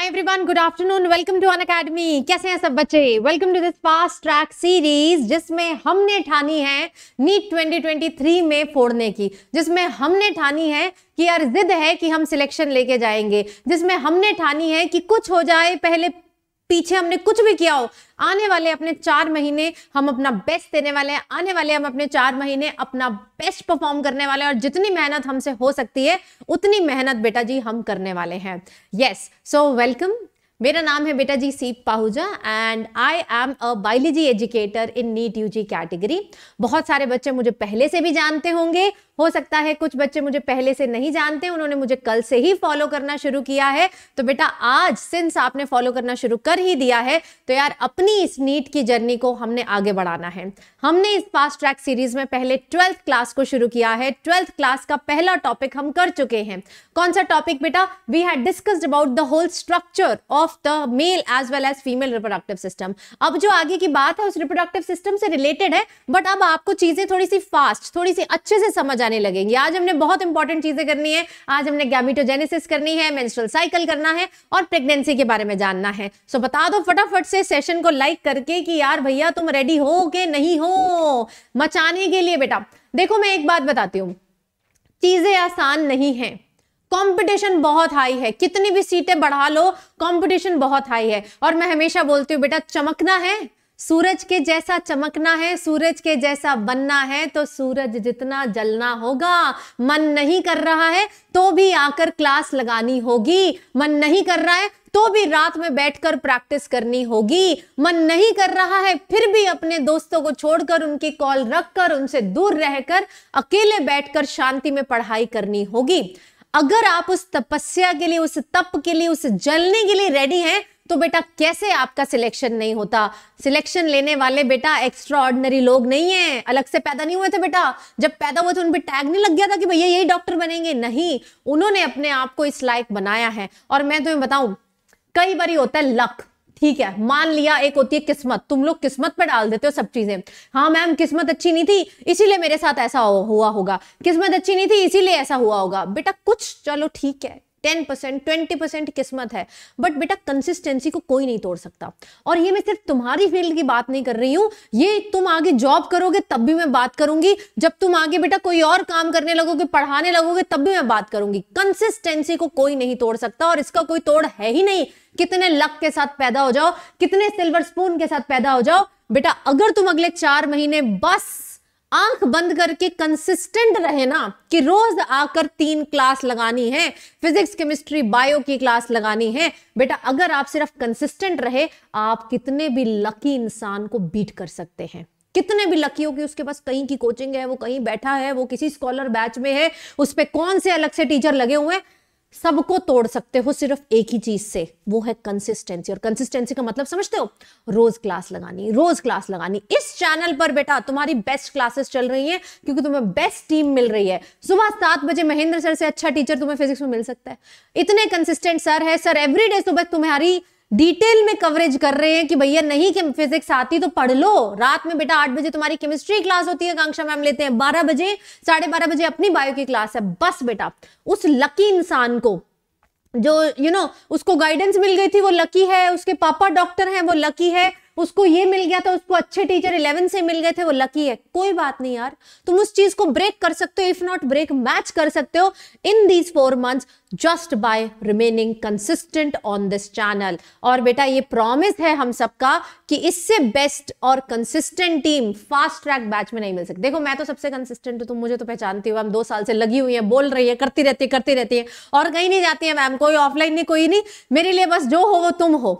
Hi everyone good afternoon welcome to Unacademy कैसे हैं सब बच्चे welcome to this fast track series जिसमें हमने ठानी है नीट 2023 में फोड़ने की जिसमें हमने ठानी है कि यार जिद है कि हम सिलेक्शन लेके जाएंगे जिसमें हमने ठानी है कि कुछ हो जाए पहले पीछे हमने कुछ भी किया हो आने वाले अपने चार महीने हम अपना बेस्ट देने वाले हैं आने वाले हम अपने चार महीने अपना बेस्ट परफॉर्म करने वाले हैं और जितनी मेहनत हमसे हो सकती है उतनी मेहनत बेटा जी हम करने वाले हैं यस सो वेलकम मेरा नाम है बेटा जी Seep Pahuja and I am a biology educator in NEET UG category बहुत सारे बच्चे मुझे पहले से भी जानते होंगे हो सकता है कुछ बच्चे मुझे पहले से नहीं जानते उन्होंने मुझे कल से ही फॉलो करना शुरू किया है तो बेटा आज सिंस आपने फॉलो करना शुरू कर ही दिया है तो यार अपनी इस नीट की जर्नी को हमने आगे बढ़ाना है हमने इस फास्ट ट्रैक सीरीज में पहले ट्वेल्थ क्लास को शुरू किया है ट्वेल्थ क्लास का पहला टॉपिक हम कर चुके हैं कौन सा टॉपिक बेटा we had discussed about the whole structure of the male as well as female reproductive system अब जो आगे की बात है उस रिप्रोडक्टिव सिस्टम से रिलेटेड है बट अब आपको चीजें थोड़ी सी फास्ट थोड़ी सी अच्छे से समझ आने जाने लगेंगी आज हमने बहुत इंपॉर्टेंट चीजें करनी है आज हमने गैमिटोजेनेसिस करनी है मेंस्ट्रुअल साइकिल करना है और प्रेगनेंसी के बारे में जानना है सो so, बता दो फटाफट से सेशन को लाइक करके कि यार भैया तुम रेडी हो के नहीं हो मचाने के लिए बेटा देखो मैं एक बात बताती हूँ चीजें आसान नहीं है कंपटीशन बहुत हाई है कितनी भी सीटें बढ़ा लो कंपटीशन बहुत हाई है और मैं हमेशा बोलती हूँ बेटा चमकना है सूरज के जैसा चमकना है सूरज के जैसा बनना है तो सूरज जितना जलना होगा मन नहीं कर रहा है तो भी आकर क्लास लगानी होगी मन नहीं कर रहा है तो भी रात में बैठकर प्रैक्टिस करनी होगी मन नहीं कर रहा है फिर भी अपने दोस्तों को छोड़कर उनकी कॉल रखकर उनसे दूर रहकर अकेले बैठकर शांति में पढ़ाई करनी होगी अगर आप उस तपस्या के लिए उस तप के लिए उस जलने के लिए रेडी हैं तो बेटा कैसे आपका सिलेक्शन नहीं होता सिलेक्शन लेने वाले बेटा एक्स्ट्रा ऑर्डनरी लोग नहीं है अलग से पैदा नहीं हुए थे बेटा जब पैदा हुए थे उन पर टैग नहीं लग गया था कि भैया यही डॉक्टर बनेंगे नहीं उन्होंने अपने आप को इस लायक बनाया है और मैं तुम्हें बताऊं कई बार होता है लक ठीक है मान लिया एक होती है किस्मत तुम लोग किस्मत पर डाल देते हो सब चीजें हाँ मैम किस्मत अच्छी नहीं थी इसीलिए मेरे साथ ऐसा हुआ होगा किस्मत अच्छी नहीं थी इसीलिए ऐसा हुआ होगा बेटा कुछ चलो ठीक है टेन परसेंट ट्वेंटी परसेंट किस्मत है बट बेटा कंसिस्टेंसी को कोई नहीं तोड़ सकता और ये मैं सिर्फ तुम्हारी फील्ड की बात नहीं कर रही हूं ये तुम आगे जॉब करोगे तब भी मैं बात करूंगी जब तुम आगे बेटा कोई और काम करने लगोगे पढ़ाने लगोगे तब भी मैं बात करूंगी कंसिस्टेंसी को कोई नहीं तोड़ सकता और इसका कोई तोड़ है ही नहीं कितने लक के साथ पैदा हो जाओ कितने सिल्वर स्पून के साथ पैदा हो जाओ बेटा अगर तुम अगले चार महीने बस आंख बंद करके कंसिस्टेंट रहे ना कि रोज आकर तीन क्लास लगानी है फिजिक्स केमिस्ट्री बायो की क्लास लगानी है बेटा अगर आप सिर्फ कंसिस्टेंट रहे आप कितने भी लकी इंसान को बीट कर सकते हैं कितने भी लकी हो कि उसके पास कहीं की कोचिंग है वो कहीं बैठा है वो किसी स्कॉलर बैच में है उस पर कौन से अलग से टीचर लगे हुए हैं सबको तोड़ सकते हो सिर्फ एक ही चीज से वो है कंसिस्टेंसी और कंसिस्टेंसी का मतलब समझते हो रोज क्लास लगानी रोज क्लास लगानी इस चैनल पर बेटा तुम्हारी बेस्ट क्लासेस चल रही हैं क्योंकि तुम्हें बेस्ट टीम मिल रही है सुबह सात बजे महेंद्र सर से अच्छा टीचर तुम्हें फिजिक्स में मिल सकता है इतने कंसिस्टेंट सर है सर एवरी डे सुबह तुम्हारी डिटेल में कवरेज कर रहे हैं कि भैया नहीं कि फिजिक्स आती तो पढ़ लो रात में बेटा आठ बजे तुम्हारी केमिस्ट्री क्लास होती है कांक्षा मैम लेते हैं बारह बजे साढ़े बारह बजे अपनी बायो की क्लास है बस बेटा उस लकी इंसान को जो यू you नो know, उसको गाइडेंस मिल गई थी वो लकी है उसके पापा डॉक्टर हैं वो लकी है उसको ये मिल गया था उसको अच्छे टीचर इलेवन से मिल गए थे वो लकी है कोई बात नहीं यार तुम उस चीज को ब्रेक कर सकते हो इफ नॉट ब्रेक मैच कर सकते हो in these four months just by remaining consistent on this channel और बेटा ये प्रॉमिस है हम सबका कि इससे बेस्ट और consistent team fast track batch में नहीं मिल सकती देखो मैं तो सबसे कंसिस्टेंट हूँ तुम मुझे तो पहचानती हो हम दो साल से लगी हुई है बोल रही है करती रहती है करती रहती है और कहीं नहीं जाती है मैम कोई ऑफलाइन नहीं कोई नहीं मेरे लिए बस जो हो वो तुम हो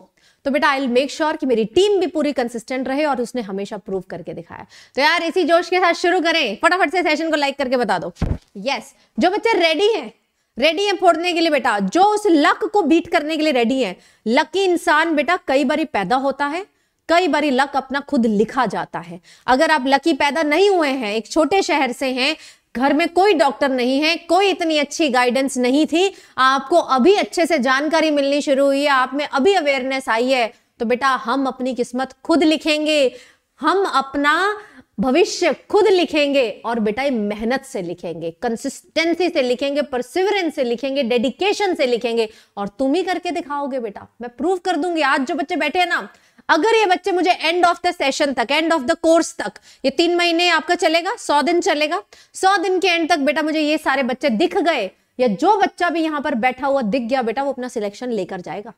तो बेटा आई मेक श्योर कि मेरी टीम भी पूरी कंसिस्टेंट रहे और उसने हमेशा प्रूव करके दिखाया तो यार इसी जोश के साथ शुरू करें फटाफट से सेशन को लाइक करके बता दो यस जो बच्चे रेडी हैं रेडी है फोड़ने के लिए बेटा जो उस लक को बीट करने के लिए रेडी है लकी इंसान बेटा कई बार पैदा होता है कई बारी लक अपना खुद लिखा जाता है अगर आप लकी पैदा नहीं हुए हैं एक छोटे शहर से हैं घर में कोई डॉक्टर नहीं है कोई इतनी अच्छी गाइडेंस नहीं थी आपको अभी अच्छे से जानकारी मिलनी शुरू हुई है आप में अभी अवेयरनेस आई है तो बेटा हम अपनी किस्मत खुद लिखेंगे हम अपना भविष्य खुद लिखेंगे और बेटा ये मेहनत से लिखेंगे कंसिस्टेंसी से लिखेंगे परसिवरेंस से लिखेंगे डेडिकेशन से लिखेंगे और तुम ही करके दिखाओगे बेटा मैं प्रूव कर दूंगी आज जो बच्चे बैठे हैं ना अगर ये बच्चे मुझे एंड ऑफ द सेशन तक एंड ऑफ द कोर्स तक ये तीन महीने आपका चलेगा सौ दिन चलेगा सौ दिन के एंड तक बेटा मुझे ये सारे बच्चे दिख गए या जो बच्चा भी यहाँ पर बैठा हुआ दिख गया बेटा वो अपना सिलेक्शन लेकर जाएगा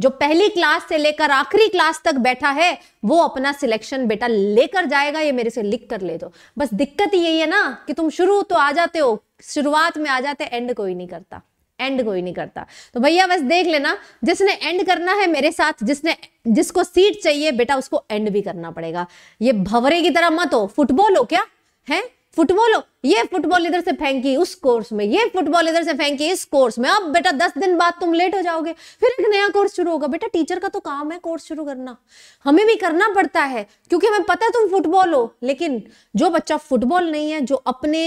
जो पहली क्लास से लेकर आखिरी क्लास तक बैठा है वो अपना सिलेक्शन बेटा लेकर जाएगा ये मेरे से लिख कर ले दो बस दिक्कत यही है ना कि तुम शुरू तो आ जाते हो शुरुआत में आ जाते एंड कोई नहीं करता एंड कोई नहीं करता तो भैया बस देख लेना जिसने एंड करना है मेरे साथ जिसने जिसको सीट चाहिए बेटा उसको एंड भी करना पड़ेगा ये भवरे की तरह मत हो फुटबॉल हो क्या है फुटबॉल हो ये फुटबॉल इधर से फेंकी उस कोर्स में ये फुटबॉल इधर से फेंकी इस कोर्स में अब बेटा दस दिन बाद तुम लेट हो जाओगे फिर एक नया कोर्स शुरू होगा बेटा टीचर का तो काम है कोर्स शुरू करना हमें भी करना पड़ता है क्योंकि हमें पता है तुम फुटबॉल हो लेकिन जो बच्चा फुटबॉल नहीं है जो अपने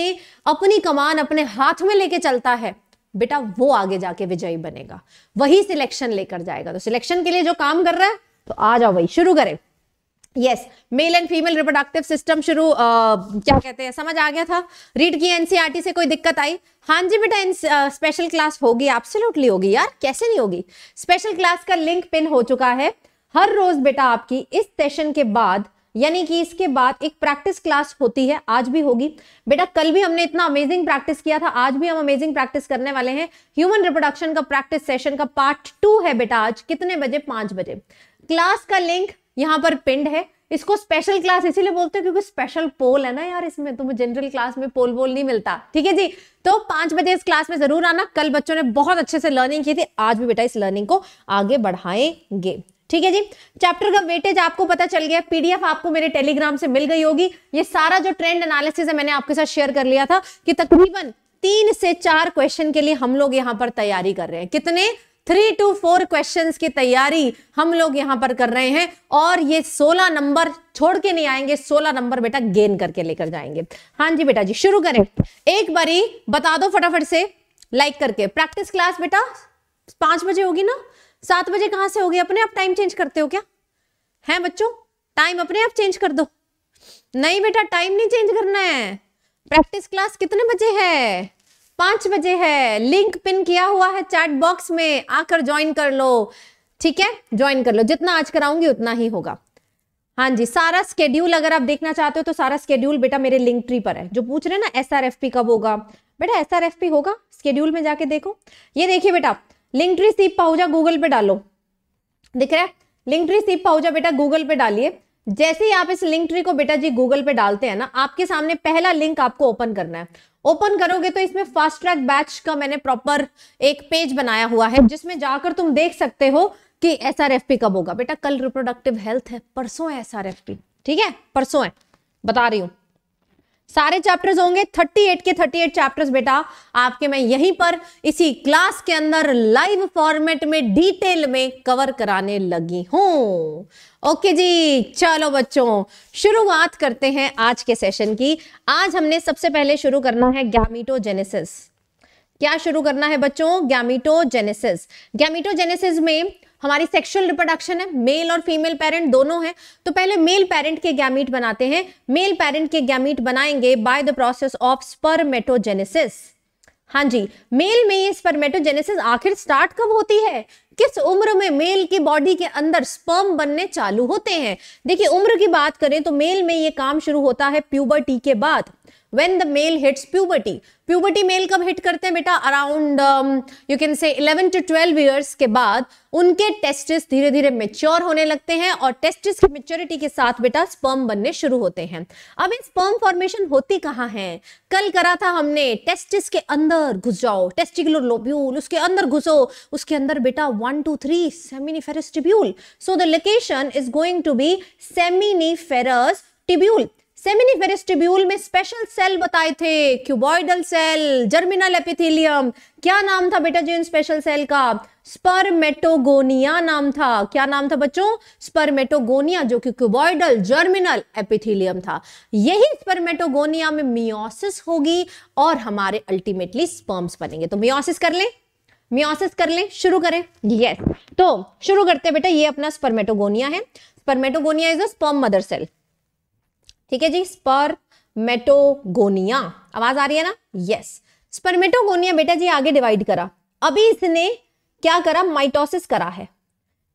अपनी कमान अपने हाथ में लेके चलता है बेटा वो आगे जाके विजयी बनेगा वही सिलेक्शन लेकर जाएगा तो सिलेक्शन के लिए जो काम कर रहा है तो आ जाओ वही शुरू करें yes male and female reproductive system शुरू क्या कहते हैं समझ आ गया था रीड की एनसीआरटी e से कोई दिक्कत आई हाँ जी बेटा स्पेशल क्लास होगी एब्सोल्युटली होगी यार कैसे नहीं होगी स्पेशल क्लास का लिंक पिन हो चुका है हर रोज बेटा आपकी इस सेशन के बाद यानी कि इसके बाद एक प्रैक्टिस क्लास होती है आज भी होगी बेटा कल भी हमने इतना अमेजिंग प्रैक्टिस किया था आज भी हम अमेजिंग प्रैक्टिस करने वाले हैं ह्यूमन रिप्रोडक्शन का प्रैक्टिस सेशन का पार्ट टू है बेटा आज कितने बजे पांच बजे क्लास का लिंक यहाँ पर पिंड है इसको स्पेशल क्लास इसीलिए बोलते हैं क्योंकि स्पेशल पोल है ना यार इसमें तुम्हें जनरल क्लास में पोल वोल नहीं मिलता ठीक है जी तो पांच बजे इस क्लास में जरूर आना कल बच्चों ने बहुत अच्छे से लर्निंग की थी आज भी बेटा इस लर्निंग को आगे बढ़ाएंगे ठीक है जी चैप्टर का वेटेज आपको पता चल गया पीडीएफ आपको मेरे टेलीग्राम से मिल गई होगी ये सारा जो ट्रेंड एनालिसिस है मैंने आपके साथ शेयर कर लिया था कि तकरीबन तीन से चार क्वेश्चन के लिए हम लोग यहाँ पर तैयारी कर रहे हैं कितने थ्री टू फोर क्वेश्चंस की तैयारी हम लोग यहाँ पर कर रहे हैं और ये सोलह नंबर छोड़ के नहीं आएंगे सोलह नंबर बेटा गेन करके लेकर जाएंगे हाँ जी बेटा जी शुरू करें एक बारी बता दो फटाफट से लाइक करके प्रैक्टिस क्लास बेटा पांच बजे होगी ना सात बजे कहाँ से हो गए अपने आप टाइम चेंज करते हो क्या है बच्चों टाइम अपने आप चेंज कर दो नहीं बेटा टाइम नहीं चेंज करना है प्रैक्टिस क्लास कितने बजे है पांच बजे है लिंक पिन किया हुआ है चैट बॉक्स में आकर ज्वाइन कर लो ठीक है ज्वाइन कर लो जितना आज कराऊंगी उतना ही होगा हाँ जी सारा स्केड्यूल अगर आप देखना चाहते हो तो सारा स्केड्यूल बेटा मेरे लिंक ट्री पर है जो पूछ रहे हैं ना एस कब होगा बेटा एस होगा स्केड्यूल में जाके देखो ये देखिए बेटा लिंक ट्री सीप पाहुजा गूगल पे डालो दिख रहा है लिंक ट्री सीप पाहुजा बेटा गूगल पे डालिए जैसे ही आप इस लिंक ट्री को बेटा जी गूगल पे डालते हैं ना आपके सामने पहला लिंक आपको ओपन करना है ओपन करोगे तो इसमें फास्ट ट्रैक बैच का मैंने प्रॉपर एक पेज बनाया हुआ है जिसमें जाकर तुम देख सकते हो कि एस आर एफ पी कब होगा बेटा कल रिप्रोडक्टिव हेल्थ है परसों है एस आर एफ पी ठीक है परसों है बता रही हूं सारे चैप्टर्स होंगे 38 के 38 चैप्टर्स बेटा आपके मैं यहीं पर इसी क्लास के अंदर लाइव फॉर्मेट में डिटेल में कवर कराने लगी हूं ओके जी चलो बच्चों शुरुआत करते हैं आज के सेशन की आज हमने सबसे पहले शुरू करना है गैमीटोजेनेसिस क्या शुरू करना है बच्चों गैमीटोजेनेसिस गैमीटोजेनेसिस में हमारी सेक्सुअल रिप्रोडक्शन है मेल और फीमेल पेरेंट दोनों हैं तो पहले मेल पेरेंट के गैमीट बनाते हैं मेल पेरेंट के गैमीट बनाएंगे by the process of spermatogenesis हाँ जी मेल में ये स्पर्मेटोजेनेसिस आखिर स्टार्ट कब होती है किस उम्र में मेल की बॉडी के अंदर स्पर्म बनने चालू होते हैं देखिए उम्र की बात करें तो मेल में ये काम शुरू होता है प्यूबर्टी के बाद when the male hits puberty puberty male कब हिट करते हैं बेटा around you can say 11 to 12 years के बाद उनके टेस्टिस धीरे धीरे मेच्योर होने लगते हैं और टेस्टिस की मेच्योरिटी के साथ बेटा स्पर्म बनने शुरू होते हैं अब इन स्पर्म फॉर्मेशन होती कहाँ है कल करा था हमने टेस्टिस के अंदर घुस जाओ टेस्टिकुलर लोब्यूल उसके अंदर घुसो उसके अंदर बेटा one, two, three seminiferous tubule. So the location is going to be seminiferous tubule. Seminiferous tubule में स्पेशल सेल बताए थे क्यूबॉइडल सेल जर्मिनल एपिथेलियम क्या नाम था बेटा जी इन स्पेशल सेल का स्पर्मेटोगोनिया नाम था क्या नाम था बच्चों स्पर्मेटोगोनिया जो कि क्यूबॉइडल जर्मिनल एपिथेलियम था यही स्पर्मेटोगोनिया में मियोसिस होगी और हमारे अल्टीमेटली स्पर्म्स बनेंगे तो मियोसिस कर लें मियोसिस कर लें शुरू करें यस yes. तो शुरू करते हैं बेटा ये अपना स्पर्मेटोगोनिया है spermatogonia is a sperm mother cell ठीक है जी स्पर्मेटोगोनिया आवाज आ रही है ना यस yes. स्पर्मेटोगोनिया बेटा जी आगे डिवाइड करा अभी इसने क्या करा माइटोसिस करा है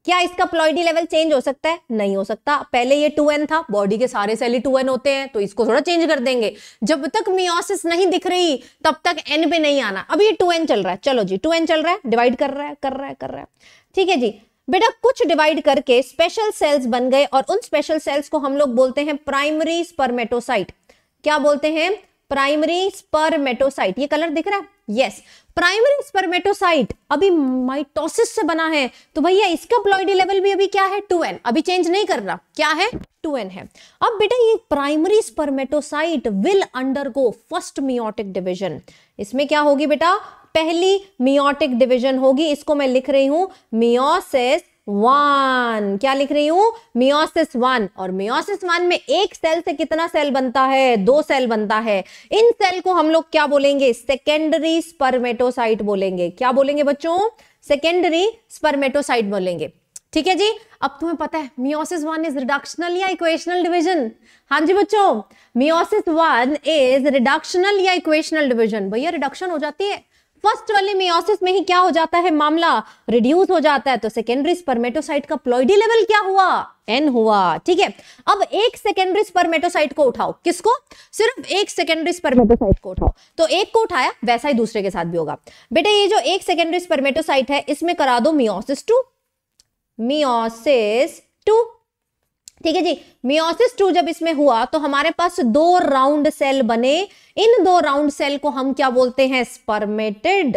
क्या इसका प्लॉइडी लेवल चेंज हो सकता है नहीं हो सकता पहले ये टू एन था बॉडी के सारे सेल ही टू एन होते हैं तो इसको थोड़ा चेंज कर देंगे जब तक मियोसिस नहीं दिख रही तब तक एन पे नहीं आना अब ये टू एन चल रहा है चलो जी टू एन चल रहा है डिवाइड कर रहा है कर रहा है कर रहा है ठीक है जी बेटा कुछ डिवाइड करके स्पेशल सेल्स बन गए और उन स्पेशल सेल्स को हम लोग बोलते हैं प्राइमरी स्पर्मेटोसाइट क्या बोलते हैं प्राइमरी स्पर्मेटोसाइट ये कलर दिख रहा है यस प्राइमरी स्पर्मेटोसाइट अभी माइटोसिस से बना है तो भैया इसका प्लॉइडी लेवल भी अभी क्या है 2n अभी चेंज नहीं कर रहा क्या है 2n है अब बेटा ये primary spermatocyte will undergo first meiotic division इसमें क्या होगी बेटा पहली मियोटिक डिवीजन होगी इसको मैं लिख रही हूं मियोसिस वन क्या लिख रही हूं मियोसिस वन और मियोसिस वन में एक सेल से कितना सेल बनता है दो सेल बनता है इन सेल को हम लोग क्या बोलेंगे सेकेंडरी स्पर्मेटोसाइट बोलेंगे क्या बोलेंगे बच्चों सेकेंडरी स्पर्मेटोसाइट बोलेंगे ठीक है जी अब तुम्हें पता है मियोसिस वन इज रिडक्शनल या इक्वेशनल डिवीजन हाँ जी बच्चों मियोसिस वन इज रिडक्शनल या इक्वेशनल डिवीजन भैया रिडक्शन हो जाती है फर्स्ट वाले मेयोसिस में ही क्या हो जाता है मामला रिड्यूस हो जाता है तो सेकेंडरी स्पर्मेटोसाइट का प्लॉइडी लेवल क्या हुआ एन हुआ ठीक है अब एक सेकेंडरी स्पर्मेटोसाइट को उठाओ किसको सिर्फ एक सेकेंडरी स्पर्मेटोसाइट को उठाओ तो एक को उठाया वैसा ही दूसरे के साथ भी होगा बेटे ये जो एक सेकेंडरी स्पर्मेटोसाइट है इसमें करा दो मियोसिस टू मियोसिस टू ठीक है जी मियोसिस टू जब इसमें हुआ तो हमारे पास दो राउंड सेल बने इन दो राउंड सेल को हम क्या बोलते हैं स्पर्मेटेड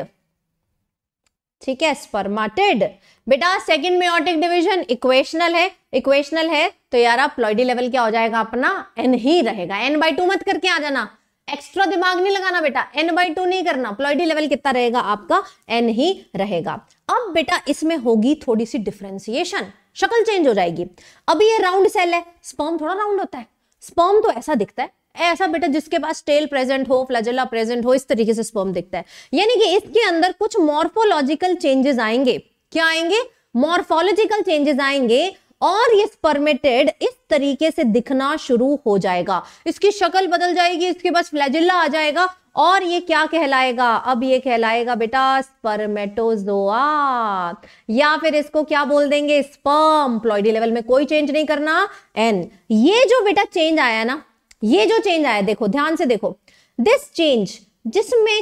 ठीक है स्पर्माटेड बेटा सेकंड मियोटिक डिवीजन इक्वेशनल है इक्वेशनल है तो यार आप प्लॉइडी लेवल क्या हो जाएगा अपना एन ही रहेगा एन बाई टू मत करके आ जाना एक्स्ट्रा दिमाग नहीं लगाना बेटा एन बाई टू नहीं करना प्लॉइडी लेवल कितना रहेगा आपका एन ही रहेगा अब बेटा इसमें होगी थोड़ी सी डिफ्रेंसिएशन शक्ल चेंज हो जाएगी अभी ये राउंड सेल है स्पर्म थोड़ा राउंड होता है स्पर्म तो ऐसा दिखता है ऐसा बेटा जिसके पास टेल प्रेजेंट हो फ्लैजेला प्रेजेंट हो इस तरीके से स्पर्म दिखता है यानी कि इसके अंदर कुछ मॉर्फोलॉजिकल चेंजेस आएंगे क्या आएंगे मॉर्फोलॉजिकल चेंजेस आएंगे और ये स्पर्मेटेड इस तरीके से दिखना शुरू हो जाएगा इसकी शक्ल बदल जाएगी इसके पास फ्लैजिला आ जाएगा और ये क्या कहलाएगा अब ये कहलाएगा बेटा स्पर्मेटोजोआ या फिर इसको क्या बोल देंगे स्पर्म प्लॉइडी लेवल में कोई चेंज नहीं करना एन ये जो बेटा चेंज आया ना ये जो चेंज आया देखो ध्यान से देखो दिस चेंज जिसमें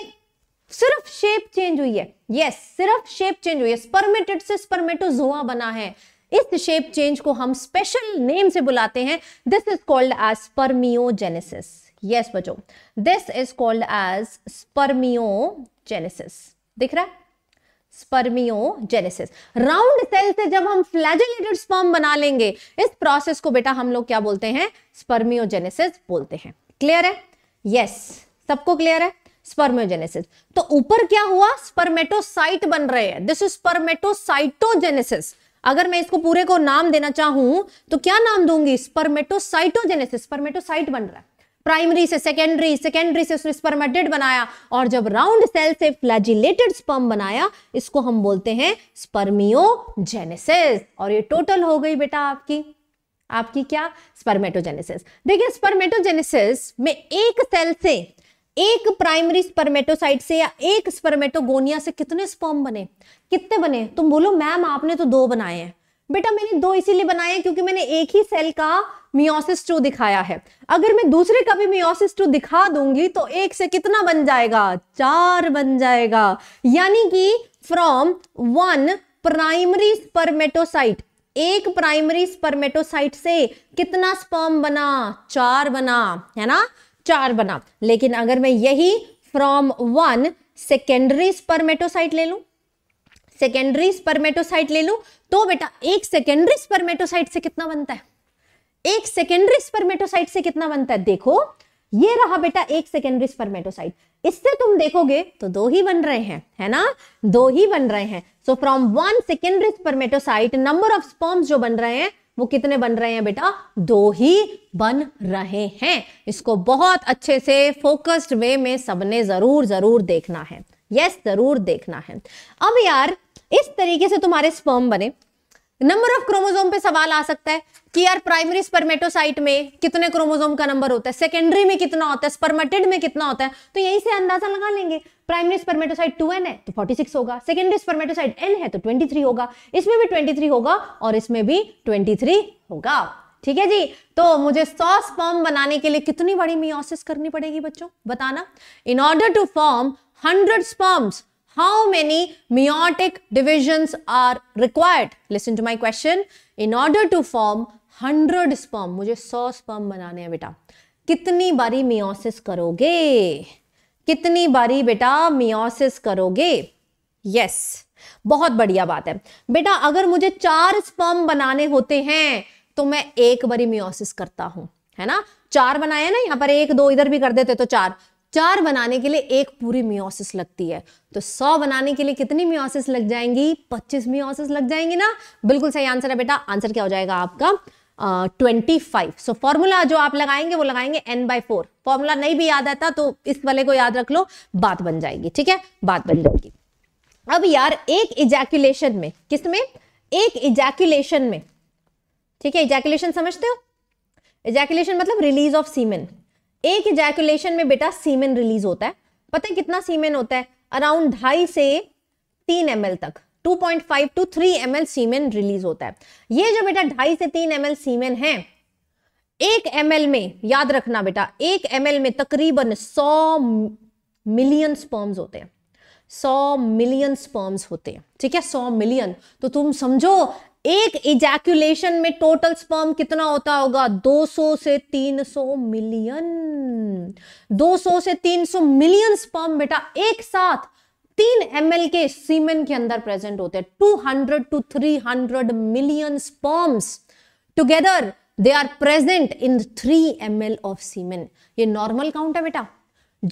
सिर्फ शेप चेंज हुई है यस yes, सिर्फ शेप चेंज हुई है स्पर्मेटेड से स्पर्मेटोजोआ बना है इस शेप चेंज को हम स्पेशल नेम से बुलाते हैं this is called as spermiogenesis yes yes, this is called as spermiogenesis दिख रहा है स्पर्मियोजेनेसिस राउंड सेल से जब हम फ्लैजिलेटेड स्पर्म बना लेंगे इस प्रोसेस को बेटा हम लोग क्या बोलते हैं स्पर्मियोजेनेसिस बोलते हैं क्लियर है यस yes. सबको क्लियर है स्पर्मियोजेनेसिस तो ऊपर क्या हुआ स्पर्मेटोसाइट बन रहे हैं दिस इज स्पर्मेटोसाइटोजेनेसिस अगर मैं इसको पूरे को नाम देना चाहूं तो क्या नाम दूंगी स्पर्मेटोसाइटोजेनेसिस स्पर्मेटोसाइट बन रहा है प्राइमरी से सेकेंडरी सेकेंडरी से उसने स्पर्मेटेड बनाया और जब राउंड सेल से फ्लैजिलेटेड स्पर्म बनाया इसको हम बोलते हैं स्पर्मियोजेनेसिस और ये टोटल हो गई बेटा आपकी आपकी क्या स्पर्मेटोजेनेसिस देखिए स्पर्मेटोजेनेसिस में एक सेल से एक प्राइमरी स्पर्मेटोसाइट से या एक स्पर्मेटोगोनिया से कितने स्पर्म बने कितने बने तुम बोलो मैम आपने तो दो बनाए हैं बेटा मैंने दो इसीलिए बनाए क्योंकि मैंने एक ही सेल का मियोसिस टू दिखाया है अगर मैं दूसरे का भी मियोसिस टू दिखा दूंगी तो एक से कितना बन जाएगा चार बन जाएगा यानी कि फ्रॉम वन प्राइमरी स्पर्मेटोसाइट एक प्राइमरी स्पर्मेटोसाइट से कितना स्पर्म बना चार बना है ना चार बना लेकिन अगर मैं यही फ्रॉम वन सेकेंडरी स्पर्मेटोसाइट ले लू सेकेंडरी स्पर्मेटोसाइट ले लू तो बेटा एक सेकेंडरी स्पर्मेटोसाइट से कितना बनता है एक सेकेंडरी स्पर्मेटोसाइट से कितना बनता है देखो ये रहा बेटा एक सेकेंडरी स्पर्मेटोसाइट इससे तुम देखोगे तो दो ही बन रहे हैं है ना दो ही बन रहे हैं so from one secondary spermatocyte number of sperms जो बन रहे हैं वो कितने बन रहे हैं बेटा दो ही बन रहे हैं इसको बहुत अच्छे से फोकस्ड वे में सबने जरूर जरूर देखना है यस yes, जरूर देखना है अब यार इस तरीके से तुम्हारे स्पर्म बने नंबर ऑफ क्रोमोजोम पे सवाल आ सकता है कि यार प्राइमरी स्पर्मेटोसाइट में कितने क्रोमोजोम का नंबर होता है सेकेंडरी में कितना होता है स्पर्मेटेड में कितना होता है तो यही से अंदाजा लगा लेंगे प्राइमरी स्पर्मेटोसाइट 2n है तो 46 होगा सेकेंडरी स्पर्मेटोसाइट n है तो 23 तो होगा इसमें भी 23 होगा और इसमें भी 23 होगा ठीक है जी तो मुझे सौ स्पर्म बनाने के लिए कितनी बड़ी मियोसिस करनी पड़ेगी बच्चों बताना in order to form hundred sperms how many meiotic divisions are required? Listen to my question. In order to form 100 sperm, मुझे 100 sperm बनाने हैं बेटा कितनी बारी मियोसिस करोगे कितनी बारी बेटा मियोसिस करोगे यस बहुत बढ़िया बात है बेटा अगर मुझे चार स्पर्म बनाने होते हैं तो मैं एक बारी मियोसिस करता हूं है ना चार बनाए ना यहां पर एक दो इधर भी कर देते तो चार चार बनाने के लिए एक पूरी मियोसिस लगती है तो सौ बनाने के लिए कितनी मियोसिस लग जाएंगी पच्चीस मियोसिस लग जाएंगी ना बिल्कुल सही आंसर है बेटा आंसर क्या हो जाएगा आपका ट्वेंटी फाइव सो फॉर्मूला जो आप लगाएंगे वो लगाएंगे एन बाई फोर फॉर्मूला नहीं भी याद आता तो इस वाले को याद रख लो बात बन जाएगी ठीक है बात बन जाएगी अब यार एक इजैक्यूलेशन में किस में एक इजैक्यूलेशन में ठीक है इजैक्युलेशन समझते हो इजैक्युलेशन मतलब रिलीज ऑफ सीमेन एक इजैकुलेशन में बेटा सीमेन रिलीज होता है पता है कितना सीमेन होता है अराउंड ढाई से तीन एम तक 2.5 टू 3 एम सीमेन रिलीज होता है ये जो बेटा ढाई से तीन एम सीमेन है एक एम में याद रखना बेटा एक एम में तकरीबन 100 मिलियन स्पर्म्स होते हैं 100 मिलियन स्पर्म्स होते हैं ठीक है 100 मिलियन तो तुम समझो एक इजैक्यूलेशन में टोटल स्पर्म कितना होता होगा 200 से 300 मिलियन 200 से 300 मिलियन स्पर्म बेटा एक साथ तीन एम के सीमेन के अंदर प्रेजेंट होते हैं 200 to 300 million sperms together they are present in three M of semen ये नॉर्मल काउंट है बेटा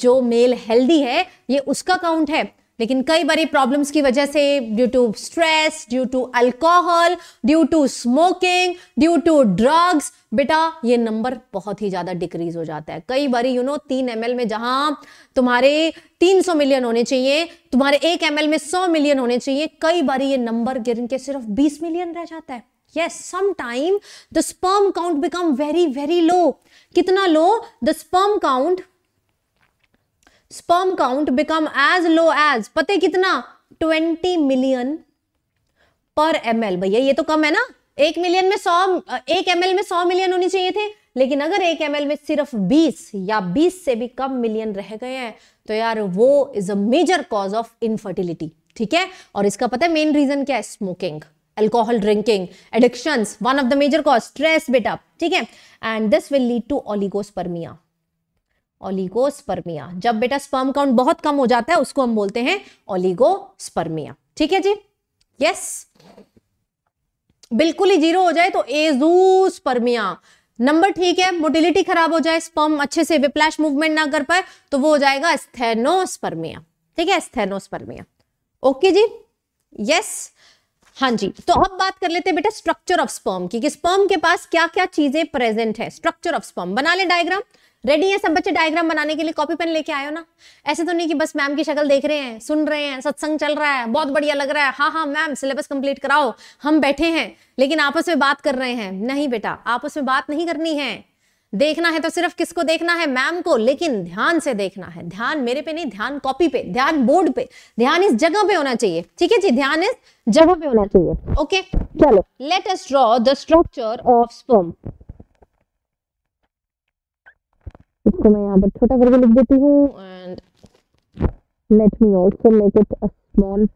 जो मेल हेल्दी है ये उसका काउंट है लेकिन कई बारी प्रॉब्लम्स की वजह से due to stress due to alcohol due to smoking due to drugs बेटा ये नंबर बहुत ही ज़्यादा डिक्रीज हो जाता है कई बार यू नो तीन एम में जहां तुम्हारे 300 मिलियन होने चाहिए तुम्हारे एक एम में 100 मिलियन होने चाहिए कई बार ये नंबर गिर के सिर्फ 20 मिलियन रह जाता है yes sometime the sperm count become very very low कितना low the sperm count sperm count become as low as पते कितना 20 मिलियन पर एम एल भैया ये तो कम है ना एक मिलियन में सौ एक एम में सौ मिलियन होने चाहिए थे लेकिन अगर एक एम में सिर्फ 20 या 20 से भी कम मिलियन रह गए हैं तो यार वो is a major cause of infertility ठीक है और इसका पता है मेन रीजन क्या है smoking alcohol drinking addiction one of the major cause stress बेटा ठीक है and this will lead to oligospermia oligospermia जब बेटा स्पर्म काउंट बहुत कम हो जाता है उसको हम बोलते हैं ओलिगोस्पर्मिया ठीक है जी यस बिल्कुल ही जीरो हो जाए तो एजूस्पर्मिया नंबर ठीक है मोटिलिटी खराब हो जाए स्पर्म अच्छे से विप्लैश मूवमेंट ना कर पाए तो वो हो जाएगा स्थेनोस्पर्मिया ठीक है स्थेनोस्पर्मिया ओके जी यस हाँ जी तो अब बात कर लेते हैं बेटा स्ट्रक्चर ऑफ स्पर्म की कि स्पर्म के पास क्या क्या चीजें प्रेजेंट है स्ट्रक्चर ऑफ स्पर्म बना ले डायग्राम रेडी है सब बच्चे डायग्राम बनाने के लिए कॉपी पेन लेके आयो ना ऐसे तो नहीं कि बस मैम की शक्ल देख रहे हैं सुन रहे हैं सत्संग चल रहा है बहुत बढ़िया लग रहा है हाँ हाँ मैम सिलेबस कंप्लीट कराओ हम बैठे हैं लेकिन आपस में बात कर रहे हैं नहीं बेटा आपस में बात नहीं करनी है देखना है तो सिर्फ किसको देखना है मैम को लेकिन ध्यान से देखना है ध्यान मेरे पे नहीं ध्यान कॉपी पे ध्यान बोर्ड पे ध्यान इस जगह पे होना चाहिए ठीक है जी ध्यान इस जगह पे होना चाहिए ओके चलो let us draw the structure of sperm इसको मैं यहाँ पर छोटा करके लिख देती हूँ and let me also make it a small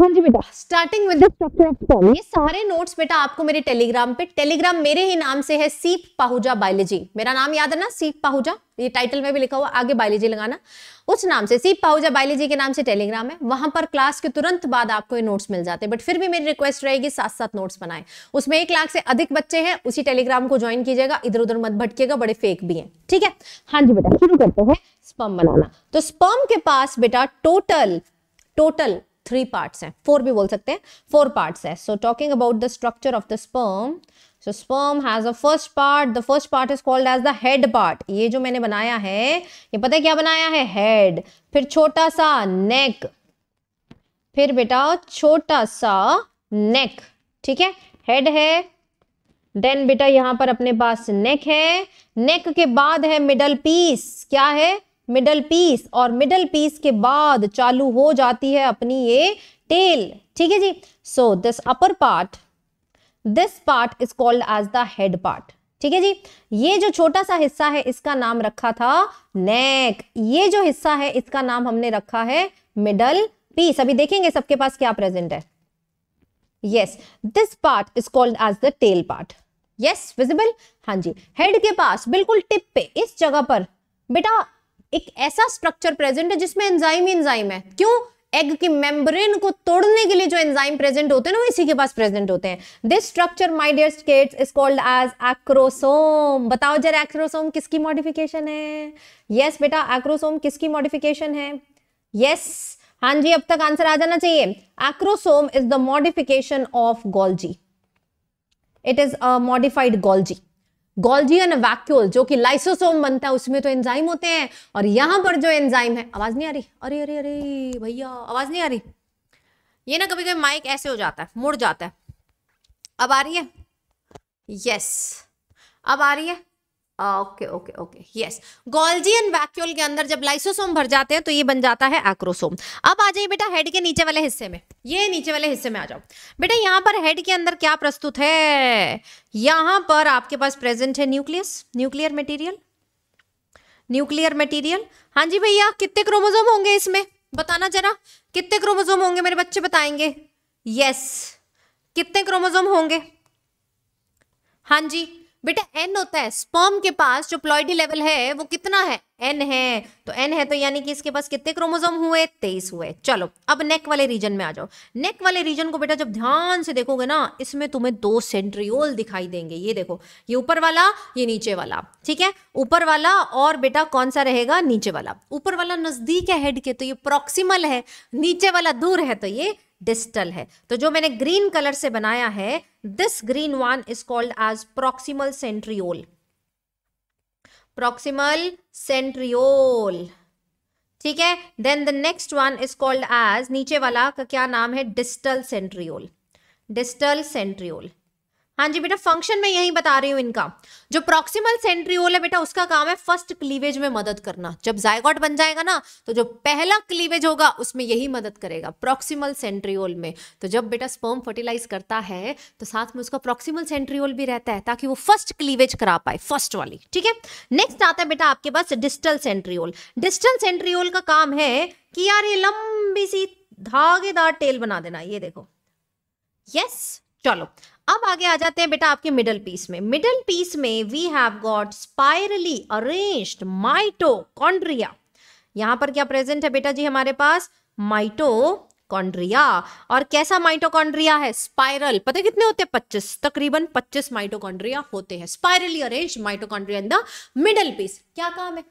हाँ जी बेटा starting with the structure of form ये सारे नोट्स बेटा आपको मेरे टेलीग्राम पे टेलीग्राम मेरे ही नाम से है सीप पाहुजा बायोलॉजी मेरा नाम याद है ना सीप पाहुजा ये टाइटल में भी लिखा हुआ आगे बायोलॉजी लगाना उस नाम से सीप पाहुजा बायोलॉजी के नाम से टेलीग्राम है वहां पर क्लास के तुरंत बाद आपको ये नोट्स मिल जाते हैं बट फिर भी मेरी रिक्वेस्ट रहेगी साथ साथ नोट्स बनाए उसमें एक लाख से अधिक बच्चे हैं उसी टेलीग्राम को ज्वाइन कीजिएगा इधर उधर मत भटकेगा बड़े फेक भी है ठीक है हाँ जी बेटा शुरू करते हैं स्पर्म बनाना तो स्पर्म के पास बेटा टोटल टोटल थ्री पार्ट्स हैं फोर भी बोल सकते हैं फोर पार्ट्स है so talking about the structure of the sperm so sperm has a first part the first part is called as the head part ये जो मैंने बनाया है ये पता है क्या बनाया है हेड फिर छोटा सा नेक फिर बेटा छोटा सा नेक ठीक है हेड है देन बेटा यहां पर अपने पास नेक है नेक के बाद है मिडल पीस क्या है मिडल पीस और मिडल पीस के बाद चालू हो जाती है अपनी ये टेल ठीक है जी so this upper part this part is called as the head part ठीक है जी ये जो छोटा सा हिस्सा है इसका नाम रखा था नेक ये जो हिस्सा है इसका नाम हमने रखा है मिडल पीस अभी देखेंगे सबके पास क्या प्रेजेंट है yes this part is called as the tail part yes visible हां जी हेड के पास बिल्कुल टिप पे इस जगह पर बेटा एक ऐसा स्ट्रक्चर प्रेजेंट है जिसमें एंजाइम ही एंजाइम है क्यों एग की मेम्ब्रेन को तोड़ने के लिए जो एंजाइम प्रेजेंट होते हैं ना वो इसी के पास प्रेजेंट होते हैं this structure my dear states is called as acrosome बताओ जरा एक्रोसोम किसकी मॉडिफिकेशन है यस yes, बेटा एक्रोसोम किसकी मॉडिफिकेशन है यस yes, हां जी अब तक आंसर आ जाना चाहिए acrosome is the modification of Golgi it is a modified Golgi Golgian vacuole जो कि लाइसोसोम बनता है उसमें तो एंजाइम होते हैं और यहां पर जो एंजाइम है आवाज नहीं आ रही अरे अरे अरे भैया आवाज नहीं आ रही ये ना कभी कभी माइक ऐसे हो जाता है मुड़ जाता है अब आ रही है यस अब आ रही है okay okay okay yes Golgi and vacuole के अंदर जब लाइसोसोम भर जाते हैं तो ये बन जाता है एक्रोसोम अब आ जाइए बेटा हेड के नीचे वाले हिस्से में ये नीचे वाले हिस्से में आ जाओ बेटा यहाँ पर हेड के अंदर क्या प्रस्तुत है यहाँ पर आपके पास प्रेजेंट है nucleus nuclear material nuclear material हाँ जी भैया कितने क्रोमोजोम होंगे इसमें बताना जरा कितने क्रोमोजोम होंगे मेरे बच्चे बताएंगे यस कितने क्रोमोजोम होंगे हाँ जी बेटा एन होता है स्पर्म के पास जो प्लॉइडी लेवल है वो कितना है एन है तो एन है तो यानी कि इसके पास कितने क्रोमोजोम हुए तेईस हुए चलो अब नेक वाले रीजन में आ जाओ नेक वाले रीजन को बेटा जब ध्यान से देखोगे ना इसमें तुम्हें दो सेंट्रियोल दिखाई देंगे ये देखो ये ऊपर वाला ये नीचे वाला ठीक है ऊपर वाला और बेटा कौन सा रहेगा नीचे वाला ऊपर वाला नजदीक है हेड के तो ये प्रोक्सीमल है नीचे वाला दूर है तो ये डिस्टल है तो जो मैंने ग्रीन कलर से बनाया है this green one is called as proximal centriole proximal centriole ठीक है then the next one is called as नीचे वाला का क्या नाम है डिस्टल सेंट्रियोल डिस्टल सेंट्रियोल हाँ जी बेटा फंक्शन में यही बता रही हूँ इनका जो प्रॉक्सिमल सेंट्रियोल है बेटा उसका काम है फर्स्ट क्लीवेज में मदद करना जब जायगॉट बन जाएगा ना तो जो पहला क्लीवेज होगा उसमें यही मदद करेगा प्रॉक्सिमल सेंट्रियोल में तो जब बेटा स्पर्म फर्टिलाइज करता है तो साथ में उसका प्रॉक्सिमल सेंट्रियोल भी रहता है ताकि वो फर्स्ट क्लीवेज करा पाए फर्स्ट वाली ठीक है नेक्स्ट आता है बेटा आपके पास डिस्टल सेंट्रियोल डिस्टल सेंट्रियोल का काम है कि यार ये लंबी सी धागेदार टेल बना देना ये देखो यस yes? चलो अब आगे आ जाते हैं बेटा आपके मिडल पीस में मिडल पीस में we have got spirally arranged mitochondria यहां पर क्या प्रेजेंट है बेटा जी हमारे पास माइटो कॉन्ड्रिया और कैसा माइटोकॉन्ड्रिया है स्पाइरल पता है कितने होते हैं पच्चीस तकरीबन पच्चीस माइटोकॉन्ड्रिया होते हैं spirally arrange mitochondria in the middle piece क्या काम है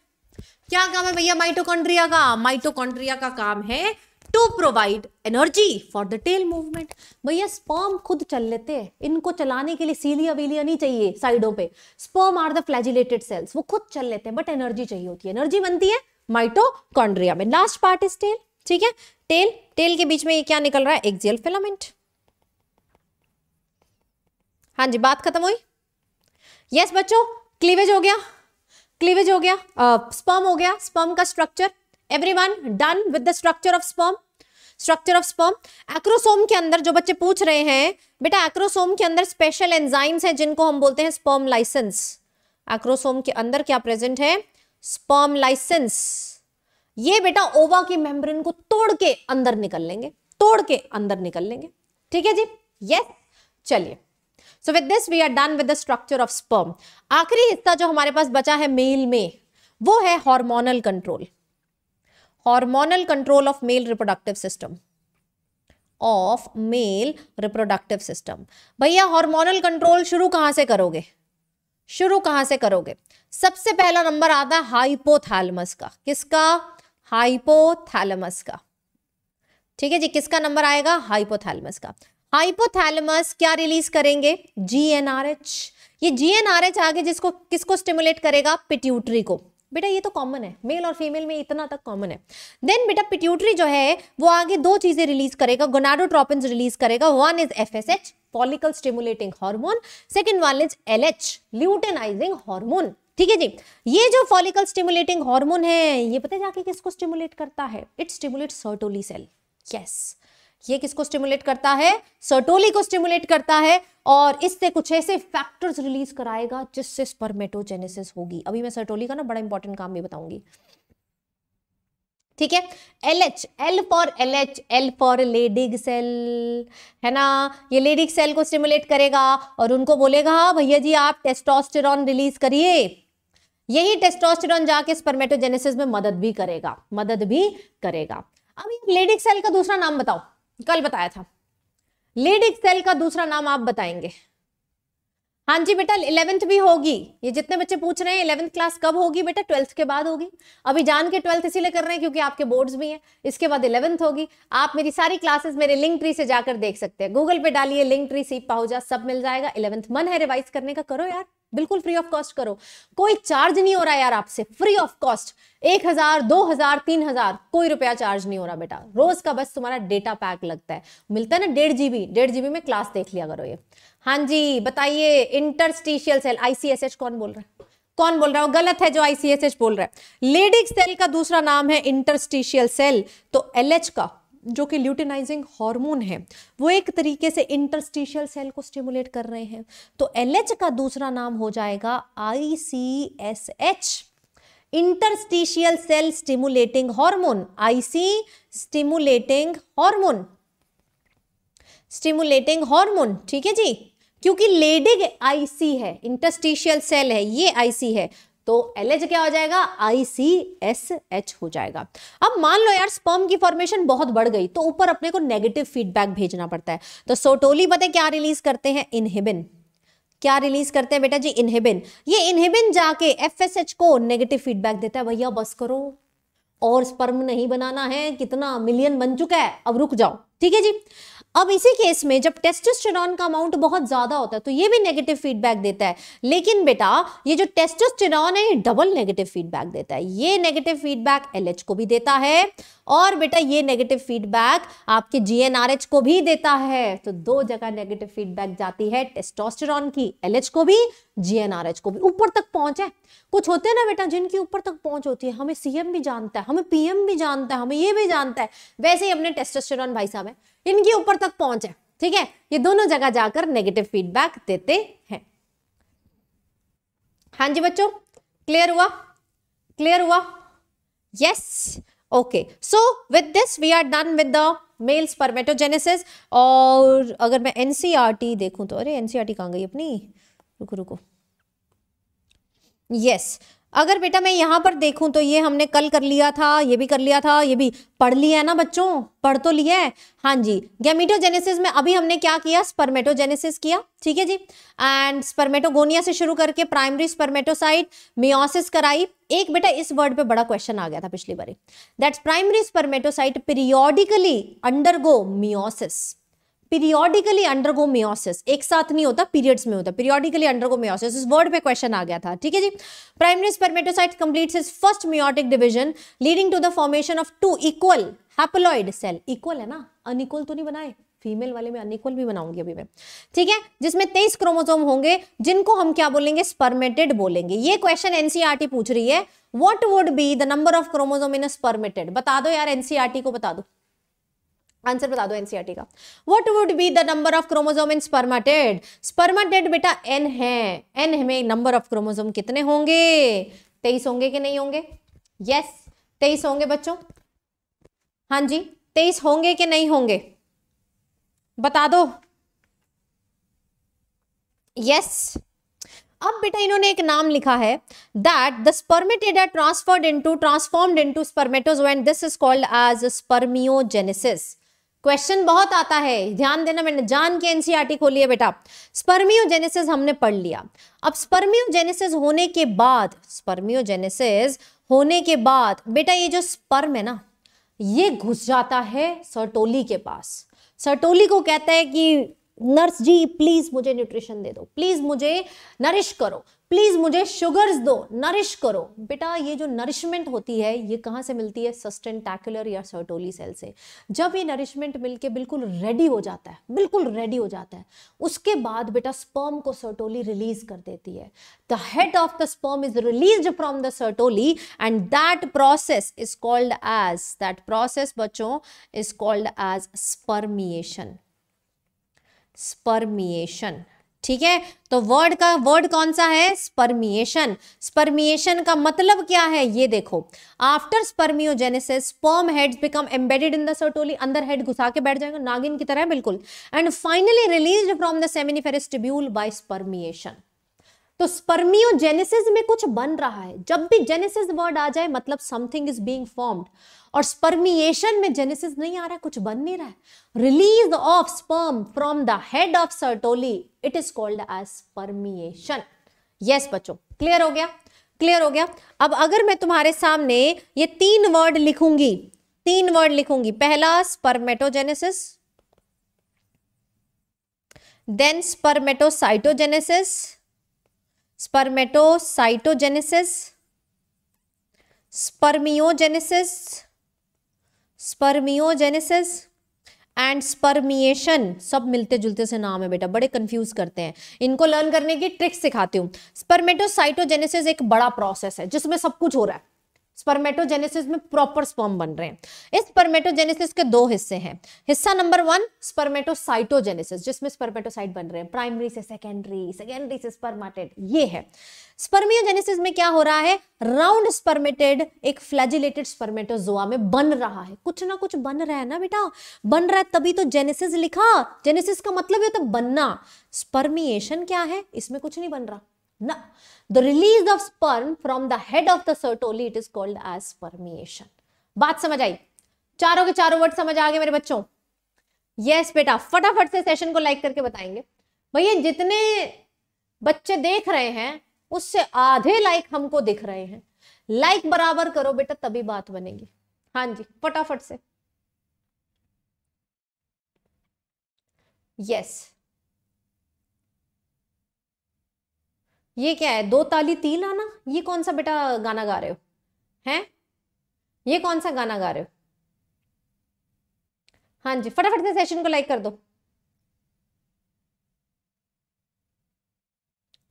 क्या काम है भैया माइटोकॉन्ड्रिया का माइटोकॉन्ड्रिया का काम है to provide energy for the tail movement भैया स्पर्म खुद चल लेते हैं इनको चलाने के लिए सीलिया वीलिया नहीं चाहिए साइडों पे sperm are the flagellated cells वो खुद चल लेते हैं बट एनर्जी चाहिए होती है एनर्जी बनती है माइटोकॉन्ड्रिया में लास्ट पार्ट इज टेल ठीक है टेल टेल के बीच में ये क्या निकल रहा है एक्जियल फिलामेंट हाँ जी बात खत्म हुई यस बच्चों क्लीवेज हो गया क्लीवेज हो गया स्पर्म हो गया स्पर्म का structure everyone done with the structure of sperm structure of sperm acrosome के अंदर जो बच्चे पूछ रहे हैं बेटा एक्रोसोम के अंदर स्पेशल एंजाइम्स हैं जिनको हम बोलते हैं स्पर्म लाइसेंस एक्रोसोम के अंदर क्या प्रेजेंट है स्पर्म लाइसेंस ये बेटा ओवा की मेम्ब्रेन को तोड़ के अंदर निकल लेंगे तोड़ के अंदर निकल लेंगे ठीक है जी यस चलिए so with this we are done with the structure of sperm आखिरी हिस्सा जो हमारे पास बचा है मेल में वो है hormonal control hormonal control of male reproductive system of male reproductive system भैया हार्मोनल कंट्रोल शुरू कहां से करोगे शुरू कहां से करोगे सबसे पहला नंबर आता है हाइपोथैलमस का किसका हाइपोथैलमस का ठीक है जी किसका नंबर आएगा हाइपोथैलमस का हाइपोथैलमस क्या रिलीज करेंगे जीएनआरएच ये जीएनआरएच आगे जिसको किसको स्टिमुलेट करेगा पिट्यूटरी को बेटा ये तो कॉमन है मेल और फीमेल में इतना तक कॉमन है देन बेटा पिट्यूटरी जो है वो आगे दो चीजें रिलीज करेगा गोनाडोट्रोपिन रिलीज करेगा one is F S H follicle stimulating hormone second one is L H luteinizing hormone ठीक है जी ये जो फॉलिकल स्टिमुलेटिंग हार्मोन है ये पता जाके किसको स्टिमुलेट करता है it stimulate Sertoli cell yes yes. ये किसको स्टिमुलेट करता है सर्टोली को स्टिमुलेट करता है और इससे कुछ ऐसे फैक्टर्स रिलीज कराएगा जिससे स्पर्मेटोजेनेसिस होगी अभी मैं सर्टोली का ना बड़ा इंपॉर्टेंट काम भी बताऊंगी ठीक है L H L for L H L for Leydig cell है ना ये लेडिग सेल को स्टिमुलेट करेगा और उनको बोलेगा हाँ भैया जी आप टेस्टोस्टेरॉन रिलीज करिए यही टेस्टोस्टेरॉन जाके स्पर्मेटोजेनेसिस में मदद भी करेगा मदद भी करेगा अब लेडिग सेल का दूसरा नाम बताओ कल बताया था लीड एक्सेल का दूसरा नाम आप बताएंगे हाँ जी बेटा इलेवेंथ भी होगी ये जितने बच्चे पूछ रहे हैं इलेवेंथ क्लास कब होगी बेटा ट्वेल्थ के बाद होगी अभी जान के ट्वेल्थ इसीलिए कर रहे हैं क्योंकि आपके बोर्ड्स भी हैं इसके बाद इलेवेंथ होगी आप मेरी सारी क्लासेस मेरे लिंक ट्री से जाकर देख सकते हैं गूगल पे डालिए लिंक ट्री सीप पाहुजा सब मिल जाएगा इलेवंथ मन है रिवाइज करने का करो यार बिल्कुल फ्री ऑफ कॉस्ट करो कोई चार्ज नहीं हो रहा यार आपसे फ्री ऑफ कॉस्ट एक हजार दो हजार तीन हजार कोई रुपया चार्ज नहीं हो रहा बेटा रोज का बस तुम्हारा डेटा पैक लगता है मिलता है ना डेढ़ जीबी डेढ़ जीबी में क्लास देख लिया करो ये हाँ जी बताइए इंटरस्टिशियल सेल आईसीएसएच कौन बोल रहा है कौन बोल रहा है गलत है जो आईसीएसएच बोल रहा है लेडिक सेल का दूसरा नाम है इंटरस्टिशियल सेल तो एलएच का जो कि ल्यूटिनाइजिंग हार्मोन है वो एक तरीके से इंटरस्टिशियल सेल को स्टिमुलेट कर रहे हैं तो एल का दूसरा नाम हो जाएगा I interstitial cell stimulating hormone I C stimulating hormone stimulating hormone ठीक है जी क्योंकि लेडिग आईसी है इंटरस्टिशियल सेल है ये आईसी है तो एल क्या हो जाएगा आई सी एस एच हो जाएगा अब मान लो यार स्पर्म की फॉर्मेशन बहुत बढ़ गई तो ऊपर अपने को नेगेटिव फीडबैक भेजना पड़ता है तो सोटोली पता क्या रिलीज करते हैं इनहिबिन क्या रिलीज करते हैं बेटा जी इनहिबिन ये इनहिबिन जाके एफ एस एच को नेगेटिव फीडबैक देता है भैया बस करो और स्पर्म नहीं बनाना है कितना मिलियन बन चुका है अब रुक जाओ ठीक है जी अब इसी केस में जब टेस्टोस्टेरॉन का अमाउंट बहुत ज्यादा होता है तो ये भी नेगेटिव फीडबैक देता है लेकिन बेटा ये जो टेस्टोस्टेरॉन है ये डबल नेगेटिव फीडबैक देता है ये नेगेटिव फीडबैक एलएच को भी देता है और बेटा ये नेगेटिव फीडबैक आपके जीएनआरएच को भी देता है तो दो जगह नेगेटिव फीडबैक जाती है टेस्टोस्टेरॉन की एलएच को भी जीएनआरएच को भी ऊपर तक पहुंचे कुछ होते हैं ना बेटा जिनकी ऊपर तक पहुंच होती है हमें सीएम भी जानता है हमें पीएम भी जानता है हमें ये भी जानता है वैसे ही अपने टेस्टोस्टेरॉन भाई साहब है इनकी ऊपर तक पहुंच है ठीक है ये दोनों जगह जाकर नेगेटिव फीडबैक देते हैं हाँ जी बच्चों क्लियर हुआ क्लियर हुआ yes okay so with this we are done with the male spermatogenesis और अगर मैं एनसीआरटी देखूं तो अरे एनसीआरटी कहाँ गई अपनी रुको रुको यस अगर बेटा मैं यहां पर देखूं तो ये हमने कल कर लिया था ये भी कर लिया था ये भी पढ़ लिया है ना बच्चों पढ़ तो लिया है हाँ जी गैमिटोजेनेसिस में अभी हमने क्या किया स्पर्मेटोजेनेसिस किया ठीक है जी एंड स्पर्मेटोगोनिया से शुरू करके प्राइमरी स्पर्मेटोसाइट मियोसिस कराई एक बेटा इस वर्ड पे बड़ा क्वेश्चन आ गया था पिछली बारी that's primary spermatocyte periodically undergo meiosis periodically undergo meiosis एक साथ नहीं होता पीरियड्स में होता पीरियोडिकली अंडरगो मियोसिस इस वर्ड पे क्वेश्चन आ गया था ठीक है जी primary spermatocyte completes is first meiotic division leading to the formation of two equal haploid cell equal है ना अनइक्वल तो नहीं बनाए फीमेल वाले में अनइक्वल भी बनाऊंगी अभी मैं ठीक है जिसमें तेईस क्रोमोसोम होंगे जिनको हम क्या बोलेंगे स्पर्मेटेड बोलेंगे ये क्वेश्चन एनसीआरटी e पूछ रही है what would be the number of chromosome in spermatid बता दो यार एनसीआरटी e को बता दो आंसर बता दो एनसीआरटी का what would be the number of chromosome in spermatid spermatid बेटा एन है एन में नंबर ऑफ क्रोमोजोम कितने होंगे तेईस होंगे कि नहीं होंगे यस तेईस होंगे बच्चों हाँ जी तेईस होंगे कि नहीं होंगे बता दो यस अब बेटा इन्होंने एक नाम लिखा है that the spermatid are transferred into transformed into spermatozoa and this is called as spermiogenesis question बहुत आता है ध्यान देना मैंने जान के एनसीईआरटी e खोली है बेटा स्पर्मियोजेनेसिस हमने पढ़ लिया अब स्पर्मियोजेनेसिस होने के बाद स्पर्मियोजेनेसिस होने के बाद बेटा ये जो स्पर्म है ना ये घुस जाता है सर्टोली के पास सर्टोली को कहता है कि नर्स जी प्लीज मुझे न्यूट्रिशन दे दो प्लीज मुझे नरिश करो प्लीज मुझे शुगर्स दो नरिश करो बेटा ये जो नरिशमेंट होती है ये कहाँ से मिलती है सस्टेंटैकुलर या सर्टोली सेल से जब ये नरिशमेंट मिलके बिल्कुल रेडी हो जाता है बिल्कुल रेडी हो जाता है उसके बाद बेटा स्पर्म को सर्टोली रिलीज कर देती है the head of the sperm is release from the Sertoli and that process is called as that process बच्चों is called as spermiation spermiation ठीक है तो वर्ड का वर्ड कौन सा है स्पर्मिएशन स्पर्मिएशन का मतलब क्या है ये देखो after spermiogenesis sperm heads become embedded in the Sertoli अंदर हेड घुसा के बैठ जाएगा नागिन की तरह बिल्कुल and finally release from the seminiferous tubule by spermiation तो स्पर्मियोजेनेसिस में कुछ बन रहा है जब भी जेनेसिस वर्ड आ जाए मतलब समथिंग इज बीइंग फॉर्म्ड और स्पर्मिएशन में जेनेसिस नहीं आ रहा कुछ बन नहीं रहा है release of sperm from the head of Sertoli it is called as spermiation yes बच्चों क्लियर हो गया क्लियर हो गया अब अगर मैं तुम्हारे सामने ये तीन वर्ड लिखूंगी तीन वर्ड लिखूंगी पहला spermatogenesis then spermatocytogenesis spermatocytogenesis spermiogenesis spermiogenesis and spermiation सब मिलते जुलते से नाम है बेटा बड़े कंफ्यूज करते हैं इनको लर्न करने की ट्रिक्स सिखाती हूँ स्पर्मेटोसाइटोजेनेसिस एक बड़ा प्रोसेस है जिसमें सब कुछ हो रहा है स्पर्मेटोजेनेसिस में प्रॉपर स्पर्म बन रहे हैं इस स्पर्मेटोजेनेसिस के दो हिस्से हैं हिस्सा नंबर वन स्पर्मेटोसाइटोजेनेसिस जिसमें स्पर्मेटोसाइट बन रहे हैं प्राइमरी से सेकेंडरी सेकेंडरी से स्पर्माटेड ये है स्पर्मियोजेनेसिस में क्या हो रहा है राउंड स्पर्मेटेड एक फ्लैजिलेटेड स्पर्मेटोजोआ में बन रहा है कुछ ना कुछ बन रहा है ना बेटा बन रहा है तभी तो जेनेसिस लिखा जेनेसिस का मतलब ये होता तो बनना स्पर्मिएशन क्या है इसमें कुछ नहीं बन रहा Now, the release of sperm from the head of the sertoli, it is called as spermiation. बात समझ आई चारों के चारों वर्ड समझ आ गए मेरे बच्चों यस yes, बेटा फटाफट से सेशन को लाइक करके बताएंगे भैया जितने बच्चे देख रहे हैं उससे आधे लाइक हमको दिख रहे हैं लाइक बराबर करो बेटा तभी बात बनेगी हाँ जी फटाफट से यस yes. ये क्या है दो ताली तीन आना ये कौन सा बेटा गाना गा रहे हो हैं ये कौन सा गाना गा रहे हो हाँ जी फटाफट से सेशन को लाइक कर दो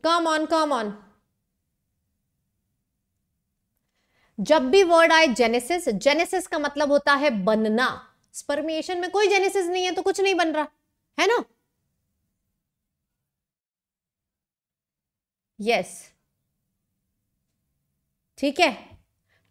कम ऑन कम ऑन जब भी वर्ड आए जेनेसिस जेनेसिस का मतलब होता है बनना स्पर्मिएशन में कोई जेनेसिस नहीं है तो कुछ नहीं बन रहा है ना यस ठीक है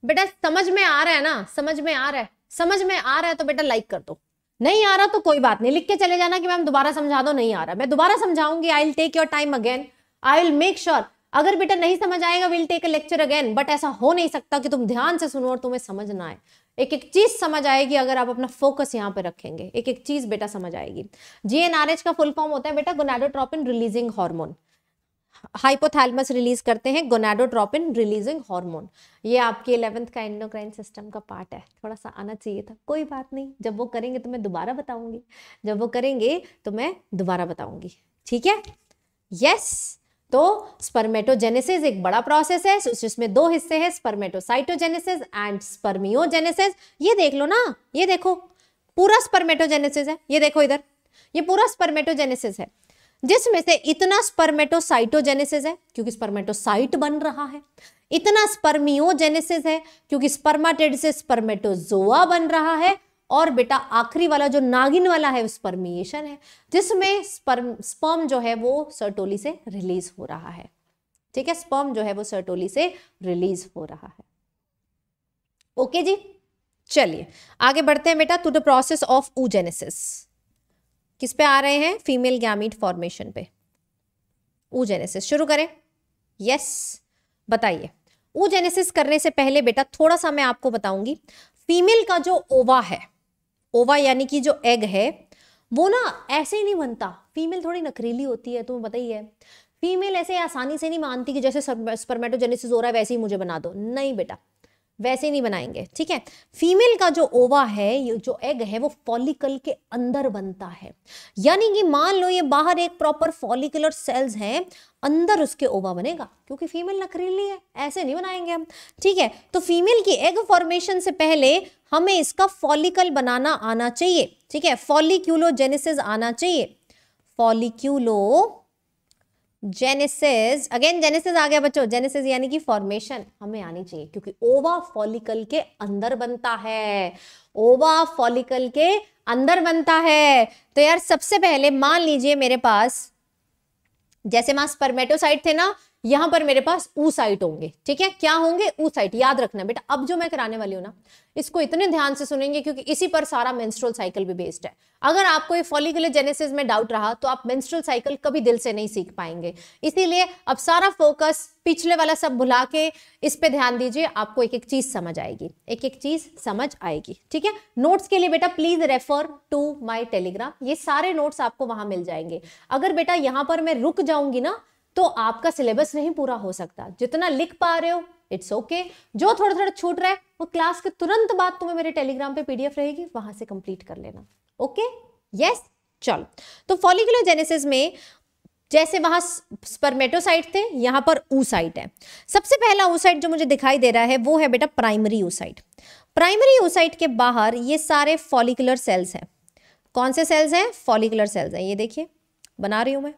बेटा समझ में आ रहा है ना समझ में आ रहा है समझ में आ रहा है तो बेटा लाइक कर दो नहीं आ रहा तो कोई बात नहीं लिख के चले जाना कि मैम दोबारा समझा दो नहीं आ रहा मैं दोबारा समझाऊंगी I will take your time again I will make sure अगर बेटा नहीं समझ आएगा will take a lecture again but ऐसा हो नहीं सकता कि तुम ध्यान से सुनो और तुम्हें समझ ना आए एक एक चीज समझ आएगी अगर आप अपना फोकस यहाँ पर रखेंगे एक एक चीज बेटा समझ आएगी जी का फुल फॉर्म होता है बेटा gonadotropin releasing hormone hypothalamus release करते हैं गोनाडोड्रोपिन रिलीजिंग हार्मोन ये आपके इलेवंथ का एंडोक्राइन सिस्टम का पार्ट है थोड़ा सा आना चाहिए था कोई बात नहीं जब वो करेंगे तो मैं दोबारा बताऊंगी जब वो करेंगे तो मैं दोबारा बताऊंगी ठीक है यस तो स्पर्मेटोजेनेसिस एक बड़ा प्रोसेस है जिसमें दो हिस्से हैं स्पर्मेटोसाइटोजेनेसिस एंड स्पर्मियोजेनेसिस ये देख लो ना ये देखो पूरा स्पर्मेटोजेनेसिस है ये देखो इधर ये पूरा स्पर्मेटोजेनेसिस है जिसमें से इतना स्पर्मेटोसाइटोजेनेसिस है क्योंकि स्पर्मेटोसाइट बन रहा है इतना स्पर्मियोजेनेसिस है क्योंकि स्पर्माटेड से स्पर्मेटोजोआ बन रहा है और बेटा आखिरी वाला जो नागिन वाला है स्पर्मिएशन है जिसमें स्पर्म स्पर्म जो है वो सर्टोली से रिलीज हो रहा है ठीक है स्पर्म जो है वो सर्टोली से रिलीज हो रहा है ओके जी चलिए आगे बढ़ते हैं बेटा to the process of oogenesis किस पे आ रहे हैं फीमेल गैमिट फॉर्मेशन पे ऊजेनेसिस शुरू करें यस बताइए ऊजेनेसिस करने से पहले बेटा थोड़ा सा मैं आपको बताऊंगी फीमेल का जो ओवा है ओवा यानी कि जो एग है वो ना ऐसे ही नहीं बनता फीमेल थोड़ी नखरीली होती है तुम्हें बताइए फीमेल ऐसे आसानी से नहीं मानती कि जैसे स्पर्मेटोजेनेसिस हो रहा है वैसे ही मुझे बना दो नहीं बेटा वैसे नहीं बनाएंगे ठीक है फीमेल का जो ओवा है ये जो एग है वो फॉलिकल के अंदर बनता है यानी कि मान लो ये बाहर एक प्रॉपर फॉलिकुलर सेल्स हैं अंदर उसके ओवा बनेगा क्योंकि फीमेल नखरीली है ऐसे नहीं बनाएंगे हम ठीक है तो फीमेल की एग फॉर्मेशन से पहले हमें इसका फॉलिकल बनाना आना चाहिए ठीक है फॉलिक्यूलोजेनेसिस आना चाहिए फॉलिक्यूलो जेनेसिस अगेन जेनेसिस आ गया बच्चों जेनेसिस यानी कि फॉर्मेशन हमें आनी चाहिए क्योंकि ओवा फॉलिकल के अंदर बनता है ओवा फॉलिकल के अंदर बनता है तो यार सबसे पहले मान लीजिए मेरे पास जैसे मां स्पर्मेटोसाइट थे ना यहां पर मेरे पास ऊ साइट होंगे ठीक है क्या होंगे ऊ साइट याद रखना बेटा अब जो मैं कराने वाली हूं ना इसको इतने ध्यान से सुनेंगे क्योंकि इसी पर सारा मेंस्ट्रुअल साइकिल भी बेस्ड है अगर आपको ये फॉलिकुलर जेनेसिस में डाउट रहा तो आप मेंस्ट्रुअल साइकिल कभी दिल से नहीं सीख पाएंगे इसीलिए अब सारा फोकस पिछले वाला सब भुला के इस पे ध्यान दीजिए आपको एक एक चीज समझ आएगी एक एक चीज समझ आएगी ठीक है नोट्स के लिए बेटा please refer to my Telegram ये सारे नोट्स आपको वहां मिल जाएंगे अगर बेटा यहां पर मैं रुक जाऊंगी ना तो आपका सिलेबस नहीं पूरा हो सकता जितना लिख पा रहे हो इट्स ओके okay. जो थोड़ा थोड़ा छूट रहा है वो क्लास के तुरंत बाद तुम्हें मेरे टेलीग्राम पे पीडीएफ रहेगी वहां से कंप्लीट कर लेना ओके okay? Yes yes? चलो तो फॉलिकुलर में जैसे वहां स्पर्मेटोसाइट थे यहां पर ऊसाइट है सबसे पहला ऊसाइट जो मुझे दिखाई दे रहा है वो है बेटा प्राइमरी ऊसाइट प्राइमरी ऊसाइट के बाहर ये सारे फॉलिकुलर सेल्स हैं कौन से सेल्स हैं फॉलिकुलर सेल्स हैं ये देखिए बना रही हूं मैं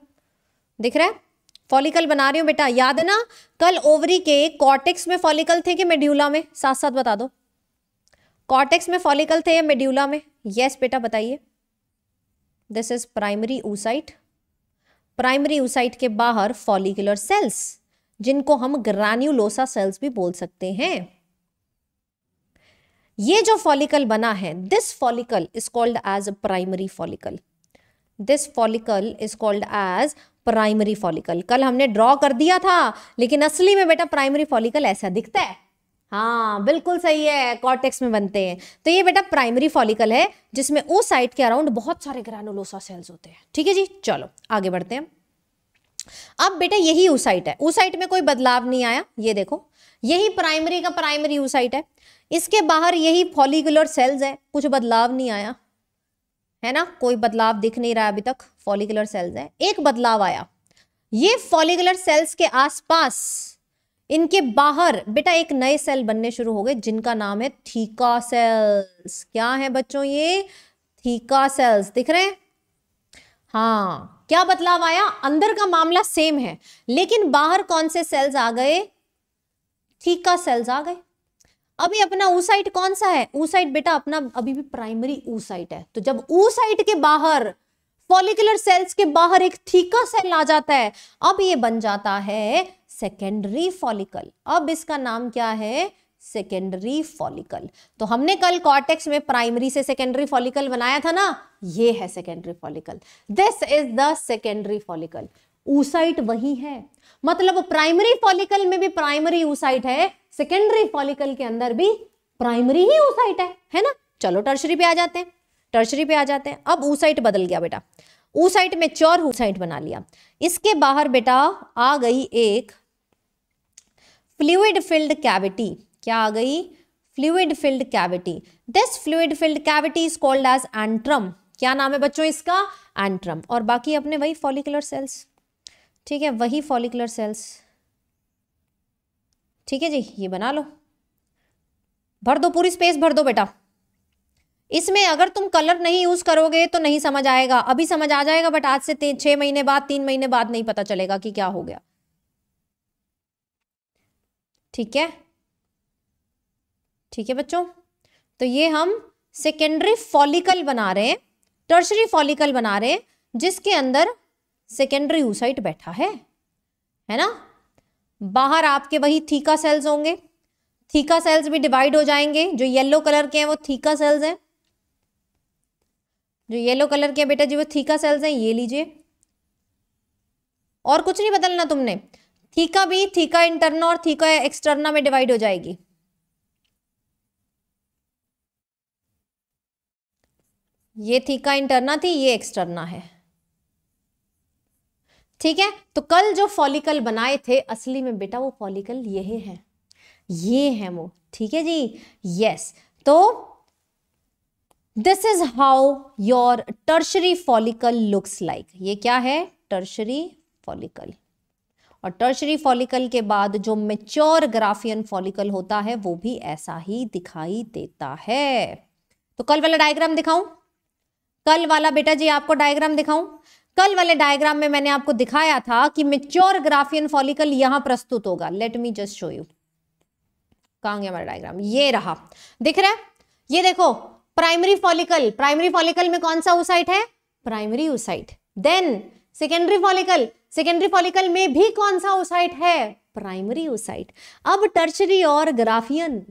दिख रहा है फॉलिकल बना रही हूँ बेटा याद है ना कल ओवरी के कॉर्टेक्स में फॉलिकल थे कि मेड्यूला में साथ साथ बता दो कॉर्टेक्स में फॉलिकल थे या मेड्यूला में यस बेटा बताइए this is primary oocyte primary oocyte के बाहर फॉलिकुलर सेल्स जिनको हम ग्रान्यूलोसा सेल्स भी बोल सकते हैं ये जो फॉलिकल बना है this follicle is called as a primary follicle this follicle is called as primary follicle कल हमने ड्रॉ कर दिया था लेकिन असली में बेटा प्राइमरी फॉलिकल ऐसा दिखता है हाँ बिल्कुल सही है कॉर्टेक्स में बनते हैं तो ये बेटा प्राइमरी फॉलिकल है जिसमें ओ साइड के अराउंड बहुत सारे ग्रानुलोसा सेल्स होते हैं ठीक है जी चलो आगे बढ़ते हैं अब बेटा यही ऊसाइट है ऊसाइट में कोई बदलाव नहीं आया ये देखो यही प्राइमरी का प्राइमरी ऊसाइट है इसके बाहर यही फॉलिकुलर सेल्स है कुछ बदलाव नहीं आया है ना कोई बदलाव दिख नहीं रहा अभी तक फॉलिकुलर सेल्स है एक बदलाव आया ये फॉलिकुलर सेल्स के आसपास इनके बाहर बेटा एक नए सेल बनने शुरू हो गए जिनका नाम है थीका सेल्स क्या है बच्चों ये थीका सेल्स दिख रहे हैं हाँ क्या बदलाव आया अंदर का मामला सेम है लेकिन बाहर कौन से सेल्स आ गए थीका सेल्स आ गए अभी अपना ऊसाइट कौन सा है ऊसाइट बेटा अपना अभी भी प्राइमरी ऊसाइट है तो जब ऊसाइट के बाहर फॉलिकुलर सेल्स के बाहर एक थीका सेल आ जाता है अब ये बन जाता है सेकेंडरी फॉलिकल अब इसका नाम क्या है सेकेंडरी फॉलिकल तो हमने कल कॉर्टेक्स में प्राइमरी से सेकेंडरी फॉलिकल बनाया था ना ये है secondary follicle this is the secondary follicle oocyte वही है मतलब प्राइमरी फॉलिकल में भी प्राइमरी ऊसाइट है सेकेंडरी फॉलिकल के अंदर भी प्राइमरी ही ऊसाइट है है ना चलो टर्शरी पे आ जाते हैं टर्शरी पे आ जाते हैं अब ऊसाइट बदल गया बेटा ऊसाइट में चौर ऊसाइट बना लिया इसके बाहर बेटा आ गई एक फ्लूड फील्ड कैविटी क्या आ गई fluid filled cavity this fluid filled cavity is called as antrum क्या नाम है बच्चों इसका एंट्रम और बाकी अपने वही फॉलिकुलर सेल्स ठीक है वही फॉलिकुलर सेल्स ठीक है जी ये बना लो भर दो पूरी स्पेस भर दो बेटा इसमें अगर तुम कलर नहीं यूज़ करोगे तो नहीं समझ आएगा अभी समझ आ जाएगा बट आज से छह महीने बाद तीन महीने बाद नहीं पता चलेगा कि क्या हो गया ठीक है ठीक है बच्चों तो ये हम सेकेंडरी फॉलिकल बना रहे हैं टर्शरी फॉलिकल बना रहे हैं जिसके अंदर सेकेंडरी यूसाइट बैठा है है ना बाहर आपके वही थीका सेल्स होंगे थीका सेल्स भी डिवाइड हो जाएंगे जो येलो कलर के हैं वो थीका सेल्स हैं जो येलो कलर के बेटा जी वो थीका सेल्स हैं ये लीजिए और कुछ नहीं बदलना तुमने थीका भी थीका इंटरना और थीका एक्सटर्ना में डिवाइड हो जाएगी ये थीका इंटरना थी ये एक्सटर्ना है ठीक है तो कल जो फॉलिकल बनाए थे असली में बेटा वो फॉलिकल ये है ये है वो ठीक है जी यस तो this is how your tertiary follicle looks like ये क्या है टर्शरी फॉलिकल और टर्शरी फॉलिकल के बाद जो मेच्योर ग्राफियन फॉलिकल होता है वो भी ऐसा ही दिखाई देता है तो कल वाला डायग्राम दिखाऊं कल वाला बेटा जी आपको डायग्राम दिखाऊं कल वाले डायग्राम में मैंने आपको दिखाया था कि मेच्योर ग्राफियन फॉलिकल यहां प्रस्तुत होगा let me just show you कहा गया हमारा डायग्राम ये रहा दिख रहा है ये देखो प्राइमरी फॉलिकल प्राइमरी फॉलिकल में कौन सा उसाइट है primary oocyte then secondary follicle secondary follicle में भी कौन सा उसाइट है प्राइमरी उसाइट अब टर्चरी और ग्राफियन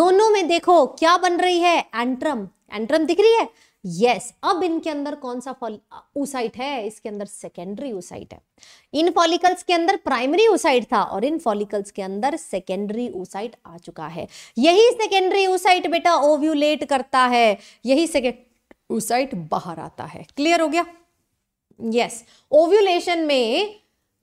दोनों में देखो क्या बन रही है एंट्रम एंट्रम दिख रही है यस अब इनके अंदर कौन सा ऊसाइट है इसके अंदर सेकेंडरी ऊसाइट है इन फॉलिकल्स के अंदर प्राइमरी ऊसाइट था और इन फॉलिकल्स के अंदर सेकेंडरी ऊसाइट आ चुका है यही सेकेंडरी ऊसाइट बेटा ओव्यूलेट करता है यही सेकेंड ऊसाइट बाहर आता है क्लियर हो गया यस ओव्यूलेशन में